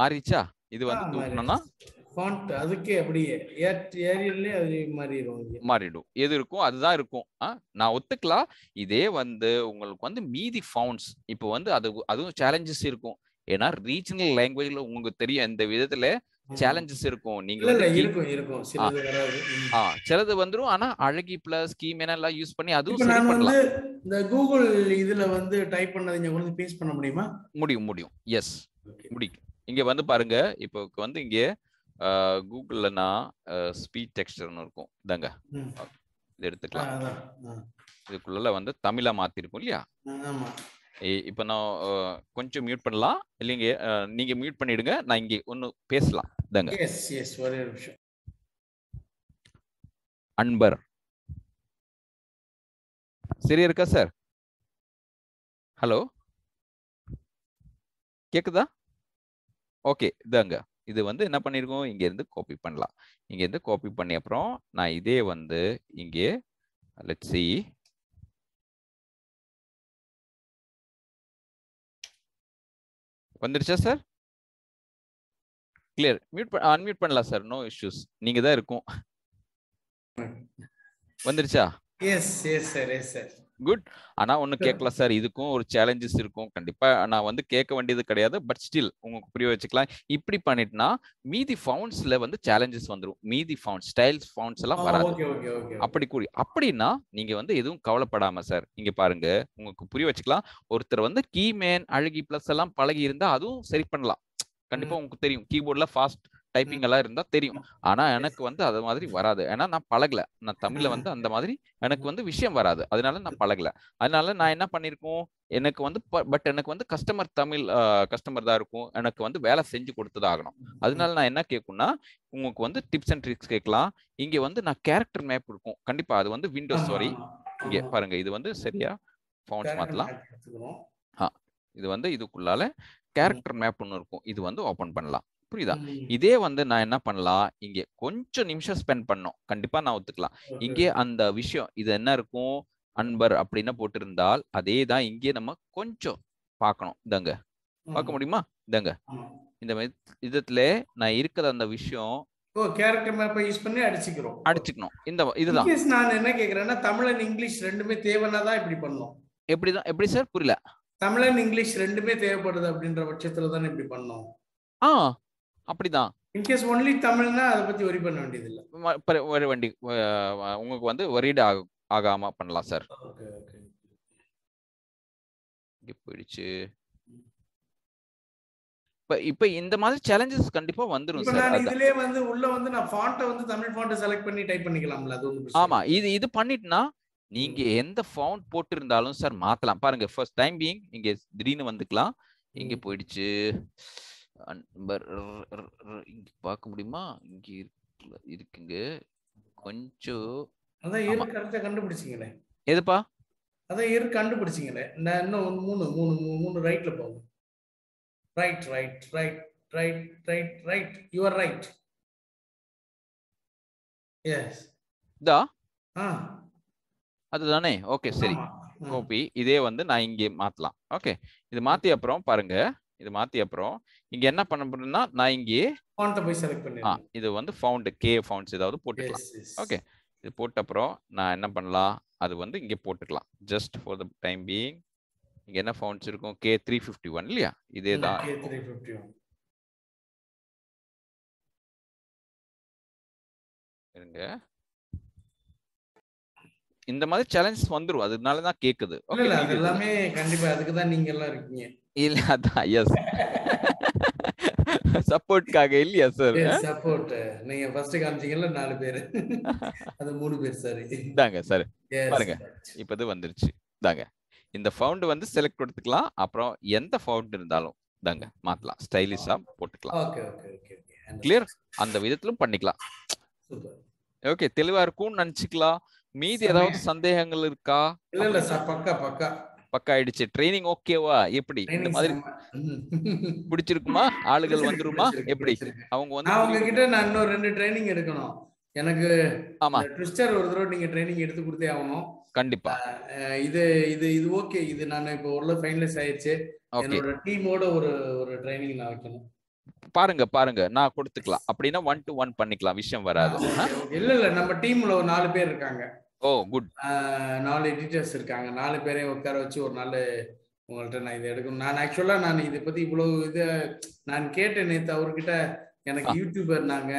மாறிச்சா இது வந்து தூக்கணும்னா ஃபான்ட் அதுக்கே அப்படியே ஏரியல்ல அது மாறிடும் மாறிடும் எது இருக்கும் அதுதான் இருக்கும் நான் ஒத்துக்கலாம் இதே வந்து உங்களுக்கு வந்து மீதி ஃபவுண்ட்ஸ் இப்போ வந்து அது அதுவும் சேலஞ்சஸ் இருக்கும் ஏன்னா ரீஜனல் லாங்குவேஜ்ல உங்களுக்கு தெரியும் இந்த விதத்துல சேலஞ்சஸ் இருக்கும் நீங்க இருக்கும் சிலது வந்துரும் ஆனா அழகி பிளஸ் கீம் எல்லாம் யூஸ் பண்ணி அதுவும் இந்த கூகுள் இதுல வந்து டைப் பண்ணது வந்து பேஸ்ட் பண்ண முடியுமா முடியும் முடியும் எஸ் முடியும் இங்க வந்து பாருங்க இப்போ வந்து இங்க கூகுள்லனா ஸ்பீச் டெக்ஸ்டர்னு இருக்கும் இதாங்க இது எடுத்துக்கலாம் இதுக்குள்ள வந்து தமிழா மாத்திருக்கும் இல்லையா இப்போ நான் கொஞ்சம் மியூட் பண்ணலாம் இல்லைங்க நீங்க மியூட் பண்ணிடுங்க நான் இங்கே ஒன்னு பேசலாம் இந்தாங்க எஸ் எஸ் ஒரே நிமிஷம் அன்பர் சரி இருக்கா சார் ஹலோ கேக்குதா ஓகே இதாங்க இது வந்து என்ன பண்ணிருக்கோம் இங்க இருந்து காப்பி பண்ணலாம் இருந்து காப்பி பண்ணி அப்புறம் நான் இதே வந்து இங்கே லெட் சி வந்துருச்சா சார் கிளியர் மியூட் அன்மியூட் பண்ணலாம் சார் நோ இஷ்யூஸ் நீங்க தான் இருக்கும் வந்துருச்சா yes yes sir yes sir good ஆனா ஒண்ணு கேட்கலாம் சார் இதுக்கும் ஒரு சேலஞ்சஸ் இருக்கும் கண்டிப்பா நான் வந்து கேட்க வேண்டியது கிடையாது பட் ஸ்டில் உங்களுக்கு புரிய வச்சுக்கலாம் இப்படி பண்ணிட்டுனா மீதி ஃபவுண்ட்ஸ்ல வந்து சேலஞ்சஸ் வந்துடும் மீதி ஃபவுண்ட் ஸ்டைல்ஸ் ஃபவுண்ட்ஸ் எல்லாம் வராது அப்படி கூடி அப்படின்னா நீங்க வந்து எதுவும் கவலைப்படாம சார் இங்க பாருங்க உங்களுக்கு புரிய வச்சுக்கலாம் ஒருத்தர் வந்து கீமேன் அழகி பிளஸ் எல்லாம் பழகி இருந்தா அதுவும் சரி பண்ணலாம் கண்டிப்பா உங்களுக்கு தெரியும் கீபோர்ட்ல ஃபாஸ்ட் டைப்பிங் எல்லாம் இருந்தா தெரியும் ஆனா எனக்கு வந்து அது மாதிரி வராது ஏன்னா நான் பழகல நான் தமிழ்ல வந்து அந்த <laughs> மாதிரி எனக்கு வந்து விஷயம் வராது அதனால நான் பழகல அதனால நான் என்ன பண்ணிருக்கோம் எனக்கு வந்து பட் எனக்கு வந்து கஸ்டமர் தமிழ் கஸ்டமர் தான் இருக்கும் எனக்கு வந்து வேலை செஞ்சு கொடுத்து தான் ஆகணும் அதனால நான் என்ன கேட்கும்னா உங்களுக்கு வந்து டிப்ஸ் அண்ட் ட்ரிக்ஸ் கேட்கலாம் இங்க வந்து நான் கேரக்டர் மேப் இருக்கும் கண்டிப்பா அது வந்து விண்டோஸ் சாரி இங்க பாருங்க இது வந்து சரியா ஃபவுண்ட்ஸ் மாத்தலாம் இது வந்து இதுக்குள்ளால கேரக்டர் மேப் ஒன்று இருக்கும் இது வந்து ஓப்பன் பண்ணலாம் புரியுதா இதே வந்து நான் என்ன பண்ணலாம் இங்கே கொஞ்சம் நிமிஷம் ஸ்பெண்ட் பண்ணோம் கண்டிப்பா நான் ஒத்துக்கலாம் இங்கே அந்த விஷயம் இது என்ன இருக்கும் அன்பர் அப்படின்னு போட்டிருந்தால் அதே தான் இங்கே நம்ம கொஞ்சம் பார்க்கணும் இதாங்க பார்க்க முடியுமா இதாங்க இந்த விதத்துல நான் இருக்கிற அந்த விஷயம் கேரக்டர் மேப்பை யூஸ் பண்ணி அடிச்சுக்கிறோம் அடிச்சுக்கணும் இந்த இதுதான் நான் என்ன கேக்குறேன்னா தமிழ் இங்கிலீஷ் ரெண்டுமே தேவைன்னா தான் இப்படி பண்ணோம் எப்படிதான் எப்படி சார் புரியல தமிழன் இங்கிலீஷ் ரெண்டுமே தேவைப்படுது அப்படின்ற பட்சத்துல தானே இப்படி பண்ணோம் ஆ அப்படிதான் இன்கேஸ் ஒன்லி தமிழ்னா அதை பத்தி ஒரி பண்ண வேண்டியது இல்ல வண்டி உங்களுக்கு வந்து ஒரிடு ஆகும் ஆகாம பண்ணலாம் சார் இங்க போயிடுச்சு இப்ப இப்ப இந்த மாதிரி சேலஞ்சஸ் கண்டிப்பா வந்துரும் சார் இதுலயே வந்து உள்ள வந்து நான் ஃபாண்ட்டை வந்து தமிழ் ஃபாண்ட்டை செலக்ட் பண்ணி டைப் பண்ணிக்கலாம்ல அது ஆமா இது இது பண்ணிட்டனா நீங்க எந்த ஃபவுண்ட் போட்டிருந்தாலும் சார் மாத்தலாம் பாருங்க ஃபர்ஸ்ட் டைம் பீங் இங்க திடீர்னு வந்துக்கலாம் இங்க போயிடுச்சு இங்க பார்க்க முடியுமா இங்க இருக்குங்க கொஞ்சம் அதான் இரு கரெக்டா கண்டுபிடிச்சிங்களே எதுப்பா அதான் இரு கண்டுபிடிச்சிங்களே நான் இன்னும் மூணு மூணு மூணு ரைட்ல போகும் right right right right right right you are right yes தா ஆ அதுதானே ஓகே சரி கோபி இதே வந்து நான் இங்கே மாத்தலாம் ஓகே இது மாத்தி அப்புறம் பாருங்க இது மாத்தி அப்புறம் இங்க என்ன பண்ண முடியும்னா நான் இங்கே ஃபவுண்ட் இது வந்து ஃபவுண்ட் கே ஃபவுண்ட்ஸ் ஏதாவது போட்டுக்கலாம் ஓகே இது போட்ட அப்புறம் நான் என்ன பண்ணலாம் அது வந்து இங்கே போட்டுக்கலாம் just for the time being இங்க என்ன ஃபவுண்ட்ஸ் இருக்கும் கே த்ரீ ஃபிஃப்டி ஒன் இல்லையா இதே தான் இருங்க இந்த மாதிரி சேலஞ்சஸ் வந்துரும் அதனால தான் கேக்குது எல்லாமே கண்டிப்பா அதுக்கு தான் நீங்க எல்லாம் இருக்கீங்க இல்ல அதான் எஸ் சப்போர்ட்காக இல்லையா சார் சப்போர்ட் நீங்க ஃபர்ஸ்ட் காமிச்சீங்கல்ல நாலு பேர் அது மூணு பேர் சார் இந்தாங்க சார் பாருங்க இப்போ இது வந்துருச்சு இந்தாங்க இந்த ஃபவுண்ட் வந்து செலக்ட் கொடுத்துக்கலாம் அப்புறம் எந்த ஃபவுண்ட் இருந்தாலும் இந்தாங்க மாத்தலாம் ஸ்டைலிஷா போட்டுக்கலாம் ஓகே ஓகே ஓகே கிளியர் அந்த விதத்திலும் பண்ணிக்கலாம் ஓகே தெளிவா இருக்கும்னு நினைச்சுக்கலாம் மீதி ஏதாவது சந்தேகங்கள் இருக்கா இல்ல இல்ல சார் பக்கா பக்கா பக்கா ஆயிடுச்சு ட்ரைனிங் ஓகேவா எப்படி இந்த மாதிரி பிடிச்சிருக்குமா ஆளுகள் வந்துருமா எப்படி அவங்க வந்து அவங்க கிட்ட நான் இன்னும் ரெண்டு ட்ரைனிங் எடுக்கணும் எனக்கு ஆமா ட்விஸ்டர் ஒரு தடவை நீங்க ட்ரைனிங் எடுத்து கொடுத்தே ஆகணும் கண்டிப்பா இது இது இது ஓகே இது நான் இப்போ ஒரு ஃபைனலைஸ் ஆயிடுச்சு என்னோட டீமோட ஒரு ஒரு ட்ரைனிங் நான் வைக்கணும் பாருங்க பாருங்க நான் கொடுத்துக்கலாம் அப்படின்னா ஒன் டு ஒன் பண்ணிக்கலாம் விஷயம் வராது இல்ல இல்ல நம்ம டீம்ல ஒரு நாலு பேர் இருக்காங்க ஓ குட் நாலு எடிட்டர்ஸ் இருக்காங்க நாலு பேரையும் உட்கார வச்சு ஒரு நாள் உங்கள்கிட்ட நான் இதை எடுக்கணும் நான் ஆக்சுவலா நான் இதை பத்தி இவ்வளவு இதை நான் கேட்டேன் நேத்து அவர்கிட்ட எனக்கு யூடியூபர் நாங்க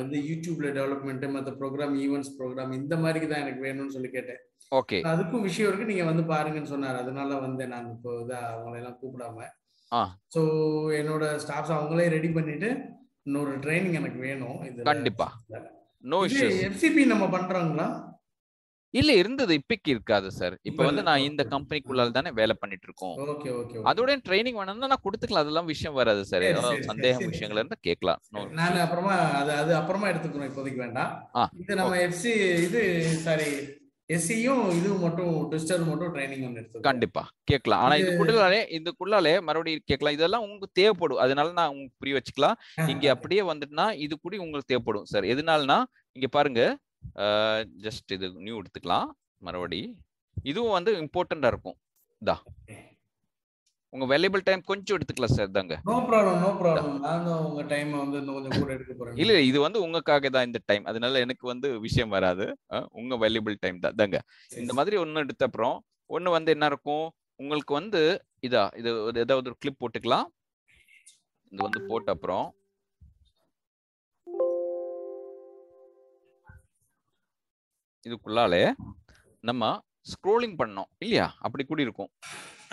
வந்து யூடியூப்ல டெவலப்மெண்ட் மற்ற ப்ரோக்ராம் ஈவெண்ட்ஸ் ப்ரோக்ராம் இந்த மாதிரி தான் எனக்கு வேணும்னு சொல்லி கேட்டேன் ஓகே அதுக்கும் விஷயம் இருக்கு நீங்க வந்து பாருங்கன்னு சொன்னாரு அதனால வந்து நான் இப்போ இதை எல்லாம் கூப்பிடாம ஸோ என்னோட ஸ்டாஃப்ஸ் அவங்களே ரெடி பண்ணிட்டு இன்னொரு ட்ரைனிங் எனக்கு வேணும் இது கண்டிப்பா நோ இஷ்யூஸ் எஃப்சிபி நம்ம பண்றாங்களா இல்ல இருந்தது இப்பைக்கு இருக்காது சார் இப்ப வந்து நான் இந்த கம்பெனிக்குள்ளால தானே வேலை பண்ணிட்டு இருக்கோம் ஓகே ஓகே அதோட ட்ரைனிங் வேணும்னா நான் கொடுத்துக்கலாம் அதெல்லாம் விஷயம் வராது சார் சந்தேகம் விஷயங்கள் இருந்தா கேட்கலாம் நான் அப்புறமா அது அது அப்புறமா எடுத்துக்கிறோம் இப்போதைக்கு வேண்டாம் இது நம்ம எஃப்சி இது சாரி எஸ்சியும் இது மட்டும் டெஸ்டர் மட்டும் ட்ரைனிங் ஒன்று எடுத்து கண்டிப்பா கேட்கலாம் ஆனா இது இதுக்குள்ளாலே இதுக்குள்ளாலே மறுபடியும் கேட்கலாம் இதெல்லாம் உங்களுக்கு தேவைப்படும் அதனால நான் உங்களுக்கு புரிய வச்சுக்கலாம் இங்க அப்படியே வந்துட்டுனா இது கூட உங்களுக்கு தேவைப்படும் சார் எதுனாலனா இங்க பாருங்க ஜஸ்ட் இது நியூ எடுத்துக்கலாம் மறுபடி இதுவும் வந்து இம்பார்ட்டண்டா இருக்கும் இதா உங்க வேலையபிள் டைம் கொஞ்சம் எடுத்துக்கலாம் சார் தாங்க நோ ப்ராப்ளம் நோ ப்ராப்ளம் நாங்க உங்க டைம் வந்து இன்னும் கொஞ்சம் கூட எடுக்க போறோம் இல்ல இது வந்து உங்களுக்காக தான் இந்த டைம் அதனால எனக்கு வந்து விஷயம் வராது உங்க வேல்யூபிள் டைம் தான் தாங்க இந்த மாதிரி ஒன்னு எடுத்த அப்புறம் ஒன்னு வந்து என்ன இருக்கும் உங்களுக்கு வந்து இதா இது ஏதாவது ஒரு கிளிப் போட்டுக்கலாம் இது வந்து போட்ட அப்புறம் இதுக்குள்ளாலே நம்ம ஸ்க்ரோலிங் பண்ணோம் இல்லையா அப்படி கூடி இருக்கும்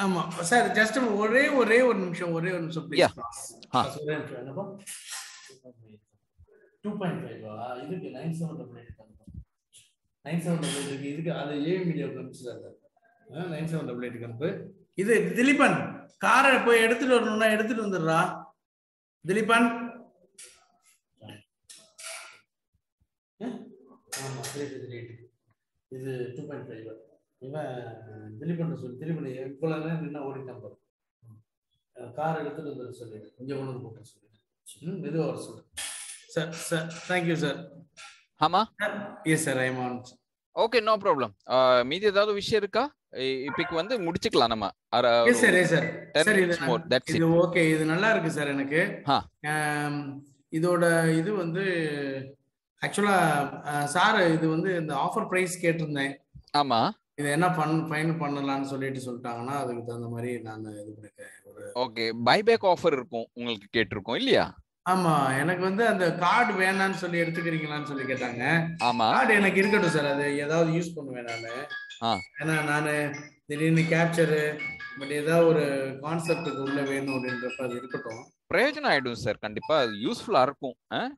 ஆமா சார் ஜஸ்ட் ஒரே ஒரே ஒரு நிமிஷம் ஒரே ஒரு நிமிஷம் ப்ளீஸ் ஒரே நிமிஷம் என்னப்பா 2.5 ஆ இதுக்கு 9788 9788 இதுக்கு அது A media company sir 9788 company இது திலீபன் காரை போய் எடுத்துட்டு வரணும்னா எடுத்துட்டு வந்துடுறா திலீபன் ஆமா 3.8 இது 2.5 இவன் திலீபன் சொல்லி திலீபன் இவ்வளோ நேரம் நின்று ஓடிட்டான் பாரு கார் எடுத்துட்டு சொல்லி கொஞ்சம் கொண்டு போட்டு சொல்லி மெதுவாக வர சொல்லு சார் சார் தேங்க்யூ சார் ஆமா எஸ் சார் ஐமான் ஓகே நோ ப்ராப்ளம் மீதி ஏதாவது விஷயம் இருக்கா இப்பக்கு வந்து முடிச்சுக்கலாம் நம்ம சரி சார் இது ஓகே இது நல்லா இருக்கு சார் எனக்கு இதோட இது வந்து ஆக்சுவலா சார் இது வந்து இந்த ஆஃபர் பிரைஸ் கேட்டிருந்தேன் ஆமா இது என்ன பண் ஃபைனல் பண்ணலாம்னு சொல்லிட்டு சொல்லிட்டாங்கன்னா அதுக்கு தகுந்த மாதிரி நான் இது பண்ணிட்டேன் ஓகே பைபேக் ஆஃபர் இருக்கும் உங்களுக்கு கேட்டிருக்கோம் இல்லையா ஆமா எனக்கு வந்து அந்த கார்டு வேணாம்னு சொல்லி எடுத்துக்கிறீங்களான்னு சொல்லி கேட்டாங்க ஆமா கார்டு எனக்கு இருக்கட்டும் சார் அது ஏதாவது யூஸ் பண்ணுவேன் நான் ஏன்னா நானு திடீர்னு கேப்சரு பட் ஏதாவது ஒரு கான்செப்டுக்கு உள்ள வேணும் அப்படின்றப்ப அது இருக்கட்டும் பிரயோஜனம் ஆயிடும் சார் கண்டிப்பா யூஸ்ஃபுல்லா இருக்கும் ஆஹ்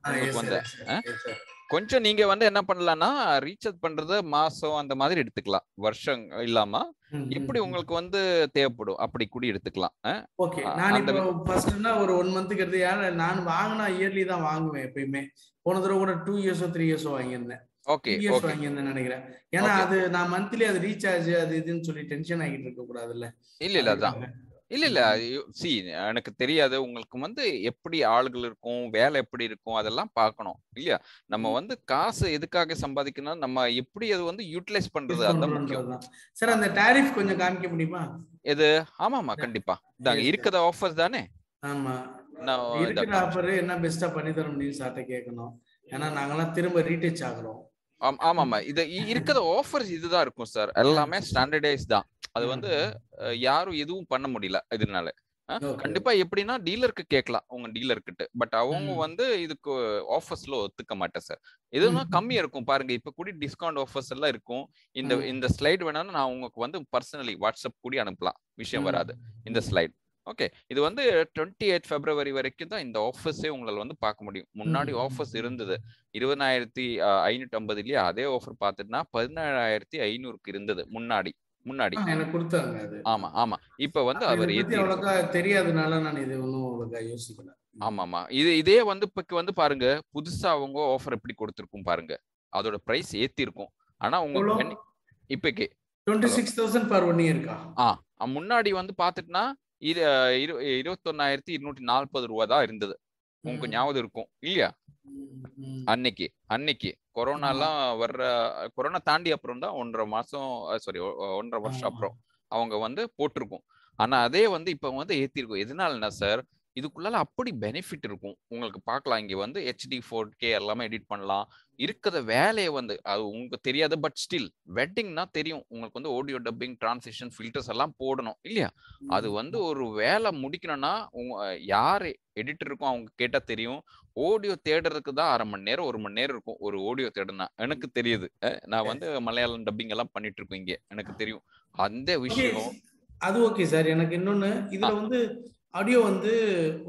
கொஞ்சம் நீங்க வந்து என்ன பண்ணலாம்னா ரீசார்ஜ் பண்றது மாசம் அந்த மாதிரி எடுத்துக்கலாம் வருஷம் இல்லாம எப்படி உங்களுக்கு வந்து தேவைப்படும் அப்படி கூடி எடுத்துக்கலாம் ஓகே நான் இப்போ ஃபர்ஸ்ட்னா ஒரு ஒன் மந்த்துக்கு எடுத்து நான் வாங்கினா இயர்லி தான் வாங்குவேன் எப்பயுமே போன தடவை கூட டூ இயர்ஸோ த்ரீ இயர்ஸோ வாங்கியிருந்தேன் ஓகே இயர்ஸ் வாங்கியிருந்தேன் நினைக்கிறேன் ஏன்னா அது நான் மந்த்லி அது ரீசார்ஜ் அது இதுன்னு சொல்லி டென்ஷன் ஆகிட்டு இருக்க கூடாதுல்ல இல்ல இல்ல அதான் இல்ல இல்ல சி எனக்கு தெரியாது உங்களுக்கு வந்து எப்படி ஆளுகள் இருக்கும் வேலை எப்படி இருக்கும் அதெல்லாம் பார்க்கணும் இல்லையா நம்ம வந்து காசு எதுக்காக சம்பாதிக்கணும் நம்ம எப்படி அது வந்து யூட்டிலைஸ் பண்றது அந்த முக்கியம் சார் அந்த டாரிஃப் கொஞ்சம் காமிக்க முடியுமா இது ஆமாமா கண்டிப்பா இதாங்க இருக்கத ஆஃபர் தானே ஆமா இருக்கிற ஆஃபர் என்ன பெஸ்டா பண்ணி தர முடியும் சார்ட்ட கேட்கணும் ஏன்னா எல்லாம் திரும்ப ரீடச் ஆகுறோம் ஆமா ஆமா இது இருக்கிற ஆஃபர்ஸ் இதுதான் இருக்கும் சார் எல்லாமே ஸ்டாண்டர்டைஸ் தான் அது வந்து யாரும் எதுவும் பண்ண முடியல இதனால கண்டிப்பா எப்படின்னா டீலருக்கு கேட்கலாம் உங்க கிட்ட பட் அவங்க வந்து இதுக்கு ஆஃபர்ஸ்ல ஒத்துக்க மாட்டேன் சார் எதுவும் கம்மியா இருக்கும் பாருங்க இப்ப கூட டிஸ்கவுண்ட் ஆஃபர்ஸ் எல்லாம் இருக்கும் இந்த இந்த ஸ்லைட் வேணாலும் நான் உங்களுக்கு வந்து பர்சனலி வாட்ஸ்அப் கூடி அனுப்பலாம் விஷயம் வராது இந்த ஸ்லைட் ஓகே இது வந்து டுவெண்ட்டி எயிட் பிப்ரவரி வரைக்கும் தான் இந்த ஆஃபர்ஸே உங்களால் வந்து பார்க்க முடியும் முன்னாடி ஆஃபர்ஸ் இருந்தது இருபதாயிரத்தி ஐநூற்றி ஐம்பதுலயே அதே ஆஃபர் பார்த்துட்டுனா பதினேழாயிரத்தி ஐநூறுக்கு இருந்தது முன்னாடி முன்னாடி எனக்கு கொடுத்தாங்க ஆமா ஆமா இப்ப வந்து அவர் அவ்வளோக்கா நான் இது ஒன்றும் யோசிக்கல ஆமா ஆமா இது இதே வந்து இப்பக்கு வந்து பாருங்க புதுசா அவங்க ஆஃபர் எப்படி கொடுத்துருக்கும் பாருங்க அதோட பிரைஸ் ஏத்தி இருக்கும் ஆனா உங்க இப்பக்கு twenty six thousand per one இயர்க்கா ஆ முன்னாடி வந்து பாத்துட்டுனா இருபத்தி இருபத்தொன்னாயிரத்தி இருநூத்தி நாற்பது ரூபா தான் இருந்தது உங்களுக்கு ஞாபகம் இருக்கும் இல்லையா அன்னைக்கு அன்னைக்கு கொரோனா எல்லாம் வர்ற கொரோனா தாண்டி அப்புறம் தான் ஒன்றரை மாசம் சாரி ஒன்றரை வருஷம் அப்புறம் அவங்க வந்து போட்டிருக்கும் ஆனா அதே வந்து இப்ப வந்து ஏத்திருக்கோம் எதனாலனா சார் இதுக்குள்ளால அப்படி பெனிஃபிட் இருக்கும் உங்களுக்கு பார்க்கலாம் இங்கே வந்து ஹெச்டி ஃபோர் கே எல்லாமே எடிட் பண்ணலாம் இருக்கிற வேலையை வந்து அது உங்களுக்கு தெரியாது பட் ஸ்டில் வெட்டிங்னா தெரியும் உங்களுக்கு வந்து ஆடியோ டப்பிங் டிரான்சிஷன் ஃபில்டர்ஸ் எல்லாம் போடணும் இல்லையா அது வந்து ஒரு வேலை முடிக்கணும்னா உங்க யார் எடிட்டர் இருக்கும் அவங்க கேட்டால் தெரியும் ஆடியோ தேடுறதுக்கு தான் அரை மணி நேரம் ஒரு மணி நேரம் இருக்கும் ஒரு ஆடியோ தேடுனா எனக்கு தெரியுது நான் வந்து மலையாளம் டப்பிங் எல்லாம் பண்ணிட்டு இருக்கேன் இங்கே எனக்கு தெரியும் அந்த விஷயம் அது ஓகே சார் எனக்கு இன்னொன்னு இதுல வந்து ஆடியோ வந்து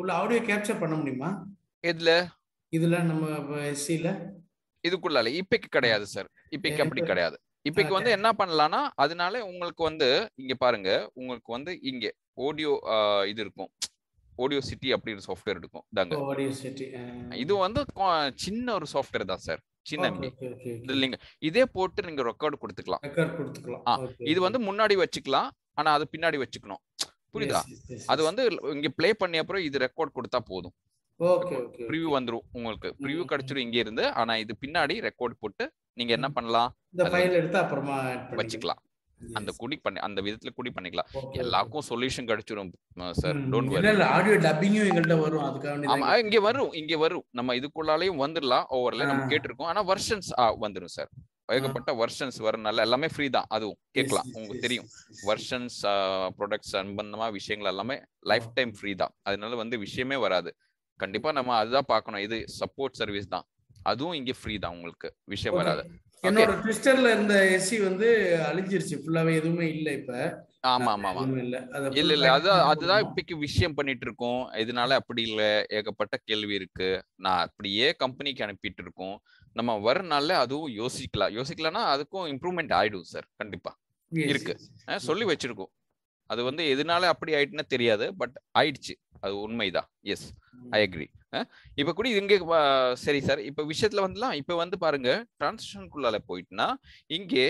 உள்ள ஆடியோ கேப்சர் பண்ண முடியுமா எதுல இதுல நம்ம எஸ்சில இதுக்குள்ள இல்ல இப்பைக்கு கிடையாது சார் இப்பைக்கு அப்படி கிடையாது இப்பைக்கு வந்து என்ன பண்ணலாம்னா அதனால உங்களுக்கு வந்து இங்க பாருங்க உங்களுக்கு வந்து இங்க ஆடியோ இது இருக்கும் ஆடியோ சிட்டி அப்படின்னு சாஃப்ட்வேர் இருக்கும் தாங்க இது வந்து சின்ன ஒரு சாஃப்ட்வேர் தான் சார் சின்ன இல்லைங்க இதே போட்டு நீங்க ரெக்கார்டு கொடுத்துக்கலாம் இது வந்து முன்னாடி வச்சுக்கலாம் ஆனா அது பின்னாடி வச்சுக்கணும் புரியுதா அது வந்து இங்க பிளே பண்ணி அப்புறம் இது ரெக்கார்ட் கொடுத்தா போதும் ப்ரிவ்யூ வந்துரும் உங்களுக்கு ப்ரிவ்யூ mm-hmm, கிடைச்சிடும் mm-hmm. இங்க இருந்து ஆனா இது பின்னாடி ரெக்கார்ட் போட்டு நீங்க என்ன mm-hmm. பண்ணலாம் வச்சுக்கலாம் அந்த குடி பண்ணி அந்த விதத்துல குடி பண்ணிக்கலாம் எல்லாருக்கும் சொல்யூஷன் கிடைச்சிடும் சார் டோன்ட் வரி ஆடியோ டப்பிங்கும் எங்கள்ட்ட வரும் அதுக்காக ஆமா இங்க வரும் இங்க வரும் நம்ம இதுக்குள்ளாலயும் வந்துடலாம் ஓவர்ல நம்ம கேட்டிருக்கோம் ஆனா வெர்ஷன்ஸ் வந்துரும் சார் ஏகப்பட்ட வெர்ஷன்ஸ் வரனால எல்லாமே ஃப்ரீ தான் அதுவும் கேட்கலாம் உங்களுக்கு தெரியும் வெர்ஷன்ஸ் ப்ராடக்ட்ஸ் சம்பந்தமா விஷயங்கள் எல்லாமே லைஃப் டைம் ஃப்ரீ தான் அதனால வந்து விஷயமே வராது கண்டிப்பா நம்ம அதுதான் பார்க்கணும் இது சப்போர்ட் சர்வீஸ் தான் அதுவும் இங்க ஃப்ரீ தான் உங்களுக்கு விஷயம் வராது என்னோட ட்விஸ்டர்ல இருந்த எஸ்சி வந்து அழிஞ்சிருச்சு ஃபுல்லாவே எதுவுமே இல்ல இப்ப ஆமா ஆமா ஆமா இல்ல இல்ல அது அதுதான் இப்பக்கு விஷயம் பண்ணிட்டு இருக்கோம் இதனால அப்படி இல்ல ஏகப்பட்ட கேள்வி இருக்கு நான் அப்படியே கம்பெனிக்கு அனுப்பிட்டு இருக்கோம் நம்ம வர நாள்ல அதுவும் யோசிக்கலாம் யோசிக்கலாம்னா அதுக்கும் இம்ப்ரூவ்மெண்ட் ஆயிடும் சார் கண்டிப்பா இருக்கு சொல்லி வச்சிருக்கோம் அது வந்து எதனால அப்படி ஆயிட்டுன்னு தெரியாது பட் ஆயிடுச்சு அது உண்மைதான் எஸ் ஐ அக்ரி இப்ப கூட இங்க சரி சார் இப்ப விஷயத்துல வந்துலாம் இப்ப வந்து பாருங்க டிரான்சிஷனுக்குள்ளால போயிட்டுனா இங்கே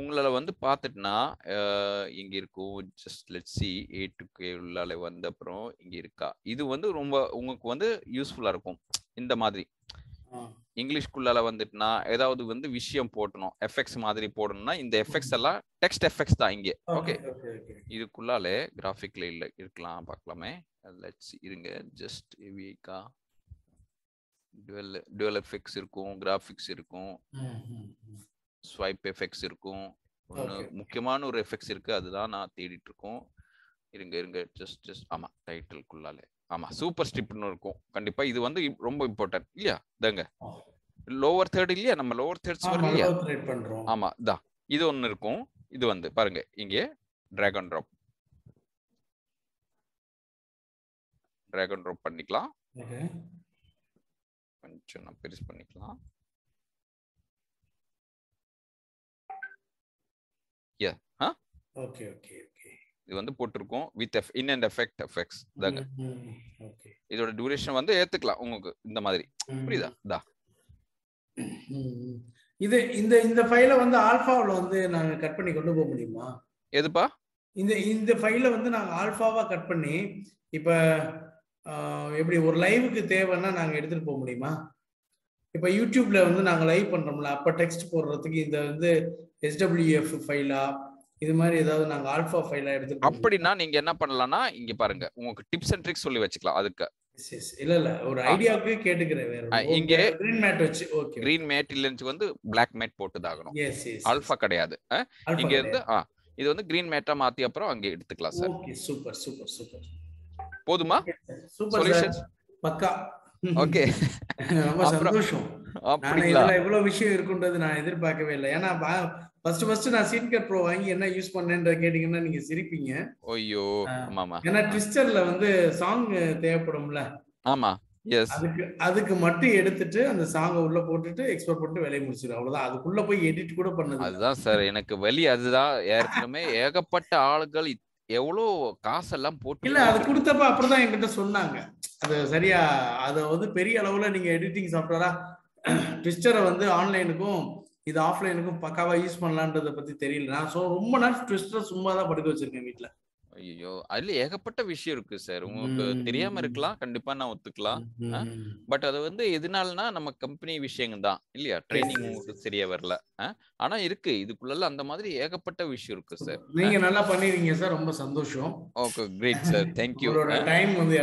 உங்களால வந்து பார்த்துட்டுனா இங்க இருக்கும் just let see A to K உள்ளால வந்த அப்புறம் இங்க இருக்கா இது வந்து ரொம்ப உங்களுக்கு வந்து யூஸ்ஃபுல்லா இருக்கும் இந்த மாதிரி இங்கிலீஷ்குள்ளால வந்துட்டுனா ஏதாவது வந்து விஷயம் போட்டணும் எஃபெக்ட்ஸ் மாதிரி போடணும்னா இந்த எஃபெக்ட்ஸ் எல்லாம் டெக்ஸ்ட் எஃபெக்ட்ஸ் தான் இங்கே ஓகே இதுக்குள்ளாலே கிராஃபிக்ல இல்லை இருக்கலாம் பார்க்கலாமே லெட்ஸ் இருங்க ஜஸ்ட் ஏவிஏக்கா டுவெல் டுவெல் எஃபெக்ட்ஸ் இருக்கும் கிராஃபிக்ஸ் இருக்கும் ஸ்வைப் எஃபெக்ட்ஸ் இருக்கும் ஒன்று முக்கியமான ஒரு எஃபெக்ட்ஸ் இருக்கு அதுதான் நான் தேடிட்டு இருக்கோம் இருங்க இருங்க ஜஸ்ட் ஜஸ்ட் ஆமா டைட்டிலுக்குள்ளாலே ஆமா சூப்பர் ஸ்டிப்னு இருக்கும் கண்டிப்பா இது வந்து ரொம்ப இம்பார்ட்டன்ட் இல்லையா இதாங்க லோவர் தேர்ட் இல்லையா நம்ம லோவர் தேர்ட்ஸ் வரும் இல்லையா ஆமா தான் இது ஒன்று இருக்கும் இது வந்து பாருங்க இங்கே டிராகன் ட்ராப் டிராகன் ட்ராப் பண்ணிக்கலாம் கொஞ்சம் நான் பெருசு பண்ணிக்கலாம் யா ஆ ஓகே ஓகே ஓகே இது வந்து போட்டிருக்கோம் with in and effect effects தாங்க இதோட டியூரேஷன் வந்து ஏத்துக்கலாம் உங்களுக்கு இந்த மாதிரி mm-hmm. புரியுதா தா mm-hmm. இது இந்த இந்த ஃபைலை வந்து ஆல்ஃபாவில் வந்து நாங்க கட் பண்ணி கொண்டு போக முடியுமா எதுப்பா இந்த இந்த ஃபைலை வந்து நாங்க ஆல்ஃபாவாக கட் பண்ணி இப்போ எப்படி ஒரு லைவுக்கு தேவைன்னா நாங்கள் எடுத்துகிட்டு போக முடியுமா இப்போ யூடியூப்ல வந்து நாங்கள் லைவ் பண்ணுறோம்ல அப்போ டெக்ஸ்ட் போடுறதுக்கு இந்த வந்து எஸ்டபிள்யூஎஃப் ஃபைலா இது மாதிரி ஏதாவது நாங்க ஆல்பா ஃபைலா எடுத்து அப்படின்னா நீங்க என்ன பண்ணலாம்னா இங்க பாருங்க உங்களுக்கு டிப்ஸ் அண்ட் ட்ரிக்ஸ் சொல்லி வச்சுக்கலாம் அதுக்கு இல்ல இல்ல ஒரு ஐடியாவுக்கு கேட்டுக்கிறேன் வேற இங்க கிரீன் மேட் வச்சு ஓகே கிரீன் மேட் இல்லன்னு வந்து பிளாக் மேட் போட்டுதாகணும் ஆல்பா கிடையாது இங்க இருந்து இது வந்து கிரீன் மேட்டா மாத்தி அப்புறம் அங்க எடுத்துக்கலாம் sir okay super super super போதுமா சொல்யூஷன் பக்கா ஓகே <laughs> ரொம்ப சந்தோஷம் இவ்வளவு விஷயம் இருக்குன்றது நான் எதிர்பார்க்கவே இல்லை ஏன்னா ஃபர்ஸ்ட் ஃபர்ஸ்ட் நான் சீட் கட் ப்ரோ வாங்கி என்ன யூஸ் பண்ணேன்ற கேட்டீங்கன்னா நீங்க சிரிப்பீங்க ஐயோ ஆமாமா ஏன்னா ட்விஸ்டர்ல வந்து சாங் தேவைப்படும்ல ஆமா எஸ் அதுக்கு அதுக்கு மட்டும் எடுத்துட்டு அந்த சாங்க உள்ள போட்டுட்டு எக்ஸ்போர்ட் பண்ணிட்டு வேலையை முடிச்சிடும் அவ்வளவுதான் அதுக்குள்ள போய் எடிட் கூட பண்ணது அதுதான் சார் எனக்கு வலி அதுதான் ஏற்கனவே ஏகப்பட்ட ஆளுகள் எவ்வளோ காசெல்லாம் போட்டு இல்லை அது கொடுத்தப்ப தான் என்கிட்ட சொன்னாங்க அது சரியா அதை வந்து பெரிய அளவில் நீங்கள் எடிட்டிங் சாஃப்ட்வேரா ட்விஸ்டரை வந்து ஆன்லைனுக்கும் இது ஆஃப்லைனுக்கும் பக்காவாக யூஸ் பண்ணலான்றத பற்றி தெரியல நான் ஸோ ரொம்ப நேரம் ட்விஸ்டர் சும்மா தான் படுக்க வச்சிருக்கேன் வீட்டில் ஐயோ அதுல ஏகப்பட்ட விஷயம் இருக்கு சார் உங்களுக்கு தெரியாம இருக்கலாம் கண்டிப்பா நான் ஒத்துக்கலாம் பட் அது வந்து எதுனாலனா நம்ம கம்பெனி விஷயங்க தான் இல்லையா ட்ரைனிங் உங்களுக்கு சரியா வரல ஆனா இருக்கு இதுக்குள்ள அந்த மாதிரி ஏகப்பட்ட விஷயம் இருக்கு சார் நீங்க நல்லா பண்ணிருக்கீங்க சார் ரொம்ப சந்தோஷம் okay great sir thank you time வந்து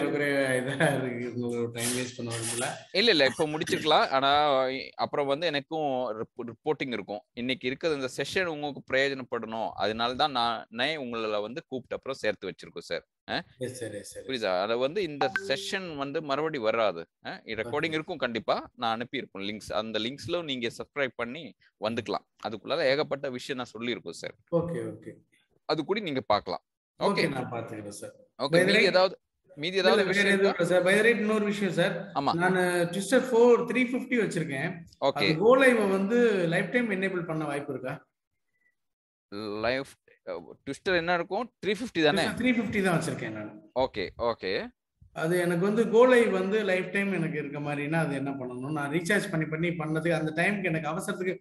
இல்ல இல்ல இப்ப முடிச்சிருக்கலாம் ஆனா அப்புறம் வந்து எனக்கும் ரிப்போர்ட்டிங் இருக்கும் இன்னைக்கு இருக்கிற இந்த செஷன் உங்களுக்கு பிரயோஜனப்படணும் அதனால தான் நான் உங்களை வந்து கூப்பிட்ட அப்புறம் சேர்த்து வச்சிருக்கோம் சார் புரியுதா அது வந்து இந்த செஷன் வந்து மறுபடி வராது ரெக்கார்டிங் இருக்கும் கண்டிப்பா நான் அனுப்பியிருக்கோம் லிங்க்ஸ் அந்த லிங்க்ஸ்ல நீங்க சப்ஸ்கிரைப் பண்ணி வந்துக்கலாம் அதுக்குள்ளார ஏகப்பட்ட விஷயம் நான் சொல்லியிருக்கோம் சார் ஓகே ஓகே அது கூட நீங்க பார்க்கலாம் ஓகே நான் பாத்துக்கிறேன் சார் ஓகே ஏதாவது மீதி ஏதாவது விஷயம் பை இன்னொரு விஷயம் சார் ஆமா நான் ட்விஸ்டர் ஃபோர் த்ரீ 350 வச்சிருக்கேன் ஓகே கோலைவ் வந்து லைஃப் டைம் என்னேபிள் பண்ண வாய்ப்பு இருக்கா லைஃப் ட்விஸ்டர் என்ன இருக்கும் த்ரீ ஃபிஃப்டி தானே த்ரீ ஃபிஃப்டி தான் வச்சிருக்கேன் நான் ஓகே ஓகே அது எனக்கு வந்து கோலை வந்து லைஃப் டைம் எனக்கு இருக்க மாதிரினா அது என்ன பண்ணணும் நான் ரீசார்ஜ் பண்ணி பண்ணி பண்ணது அந்த டைமுக்கு எனக்கு அவசரத்துக்கு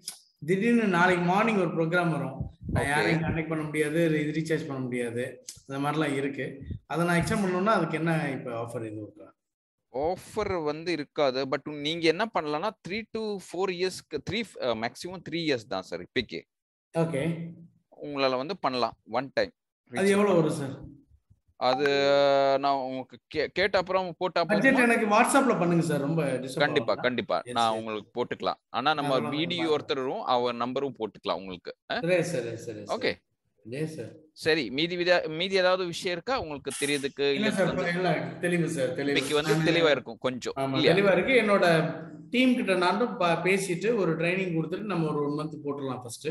திடீர்னு நாளைக்கு மார்னிங் ஒரு ப்ரோக்ராம் வரும் நான் யாரையும் கனெக்ட் பண்ண முடியாது இது ரீசார்ஜ் பண்ண முடியாது அந்த மாதிரிலாம் இருக்கு அதை நான் எக்ஸ்டெண்ட் பண்ணணும்னா அதுக்கு என்ன இப்போ ஆஃபர் இது ஆஃபர் வந்து இருக்காது பட் நீங்க என்ன பண்ணலாம்னா த்ரீ டு ஃபோர் இயர்ஸ்க்கு த்ரீ மேக்ஸிமம் த்ரீ இயர்ஸ் தான் சார் இப்போக்கே ஓகே உங்களால வந்து பண்ணலாம் ஒன் டைம் அது எவ்வளவு வரும் சார் அது நான் உங்களுக்கு கேட்ட அப்புறம் போட்ட அப்புறம் எனக்கு வாட்ஸ்அப்ல பண்ணுங்க சார் ரொம்ப கண்டிப்பா கண்டிப்பா நான் உங்களுக்கு போட்டுக்கலாம் ஆனா நம்ம வீடியோ ஒருத்தரும் அவர் நம்பரும் போட்டுக்கலாம் உங்களுக்கு ஓகே சரி மீதி மீதி ஏதாவது விஷயம் இருக்கா உங்களுக்கு தெரியுதுக்கு தெளிவு சார் தெளிவு வந்து தெளிவா இருக்கும் கொஞ்சம் தெளிவா இருக்கு என்னோட டீம் கிட்ட நானும் பேசிட்டு ஒரு ட்ரைனிங் கொடுத்துட்டு நம்ம ஒரு ஒன் மந்த் போட்டுடலாம் ஃபர்ஸ்ட்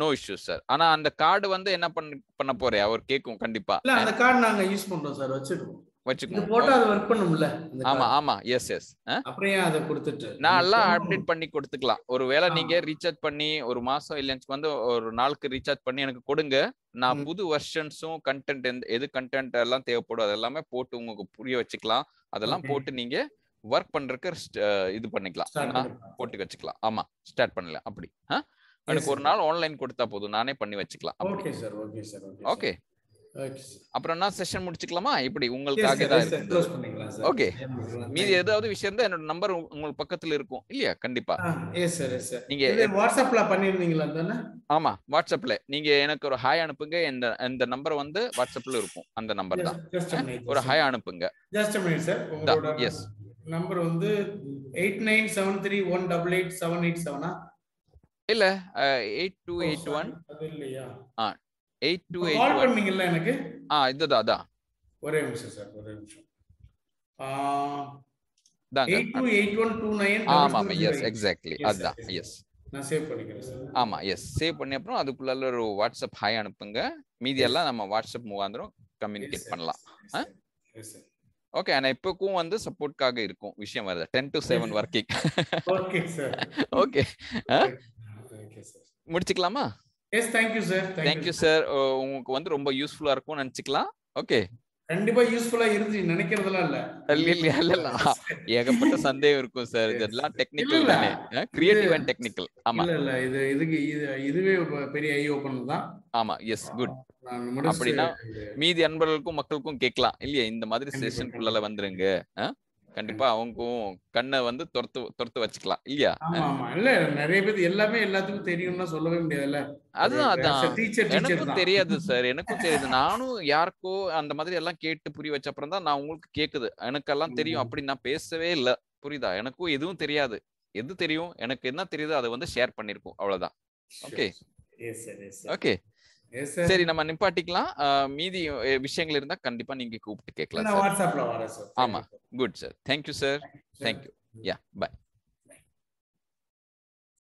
நோ இஷ்யூ சார் ஆனா அந்த கார்டு வந்து என்ன பண்ண பண்ண போறே அவர் கேட்கும் கண்டிப்பா இல்ல அந்த கார்டு நாங்க யூஸ் பண்றோம் சார் வச்சிருக்கோம் வச்சுக்கோங்க போட்டா அது வர்க் பண்ணும்ல ஆமா ஆமா எஸ் எஸ் அப்புறம் அதை கொடுத்துட்டு நான் எல்லாம் அப்டேட் பண்ணி கொடுத்துக்கலாம் ஒருவேளை நீங்க ரீசார்ஜ் பண்ணி ஒரு மாசம் இல்லன்ஸ் வந்து ஒரு நாளுக்கு ரீசார்ஜ் பண்ணி எனக்கு கொடுங்க நான் புது வெர்ஷன்ஸும் கண்டென்ட் எது கண்டென்ட் எல்லாம் தேவைப்படும் அதெல்லாமே போட்டு உங்களுக்கு புரிய வச்சுக்கலாம் அதெல்லாம் போட்டு நீங்க ஒர்க் பண்றதுக்கு இது பண்ணிக்கலாம் போட்டு வச்சுக்கலாம் ஆமா ஸ்டார்ட் பண்ணலாம் அப்படி எனக்கு ஒரு நாள் ஆன்லைன் கொடுத்தா போதும் நானே பண்ணி வச்சுக்கலாம் okay sir okay sir okay அப்புறம் நான் செஷன் முடிச்சுக்கலாமா இப்படி உங்களுக்காக ஓகே மீதி ஏதாவது விஷயம் இருந்தா என்னோட நம்பர் உங்களுக்கு பக்கத்துல இருக்கும் இல்லையா கண்டிப்பா நீங்க வாட்ஸ்அப்ல பண்ணிருந்தீங்களா ஆமா வாட்ஸ்அப்ல நீங்க எனக்கு ஒரு ஹாய் அனுப்புங்க இந்த இந்த நம்பர் வந்து வாட்ஸ்அப்ல இருக்கும் அந்த நம்பர் தான் ஒரு ஹாய் அனுப்புங்க எஸ் நம்பர் வந்து eight nine seven three one double eight seven eight செவனா இல்ல எயிட் டூ எயிட் ஒன் அது இல்லையா ஆ எயிட் டூ எயிட் கால் பண்ணீங்கல்ல எனக்கு ஆ இதுதான் அதான் ஒரே நிமிஷம் சார் ஒரே நிமிஷம் ஆ two eight one two nine ஆமா ஆமா எஸ் எக்ஸாக்ட்லி அதான் எஸ் ஆமா எஸ் சேவ் பண்ணி அப்புறம் அதுக்குள்ள ஒரு வாட்ஸ்அப் ஹாய் அனுப்புங்க மீதி எல்லாம் நம்ம வாட்ஸ்அப் முகாந்திரம் கம்யூனிகேட் பண்ணலாம் ஓகே ஆனா இப்போக்கும் வந்து சப்போர்ட்காக இருக்கும் விஷயம் வருது ten to seven working okay sir okay முடிச்சுக்கலாமா yes thank you sir thank you sir உங்களுக்கு வந்து ரொம்ப யூஸ்ஃபுல்லா இருக்கும் நினைச்சுக்கலாம் ஓகே கண்டிப்பா யூஸ்ஃபுல்லா இருந்து நினைக்கிறதுலாம் இல்ல இல்ல இல்ல ஏகப்பட்ட சந்தேகம் இருக்கும் சார் இதெல்லாம் டெக்னிக்கல் தானே கிரியேட்டிவ் அண்ட் டெக்னிக்கல் ஆமா இல்ல இல்ல இது இதுக்கு இது இதுவே பெரிய ஐ ஓபன் தான் ஆமா எஸ் குட் அப்படின்னா மீதி அன்பர்களுக்கும் மக்களுக்கும் கேட்கலாம் இல்லையா இந்த மாதிரி செஷன் குள்ளல வந்துருங்க கண்டிப்பா அவங்க கண்ணை வந்து துரத்து துரத்து வச்சுக்கலாம் இல்லையா இல்ல நிறைய பேர் எல்லாமே எல்லாத்துக்கும் தெரியும்னா சொல்லவே முடியாதுல்ல அதுதான் அதான் எனக்கும் தெரியாது <laughs> சார் எனக்கும் தெரியாது நானும் யாருக்கோ அந்த மாதிரி எல்லாம் கேட்டு புரிய வச்ச அப்புறம் தான் நான் உங்களுக்கு கேக்குது எனக்கெல்லாம் தெரியும் அப்படி நான் பேசவே இல்ல புரியுதா எனக்கும் எதுவும் தெரியாது எது தெரியும் எனக்கு என்ன தெரியுதோ அதை வந்து ஷேர் பண்ணிருக்கோம் அவ்வளவுதான் ஓகே ஓகே சரி நம்ம நிப்பாட்டிக்கலாம் மீதி விஷயங்கள் இருந்தா கண்டிப்பா நீங்க கூப்பிட்டு கேட்கலாம் ஆமா good sir thank you sir thank you ya பாய்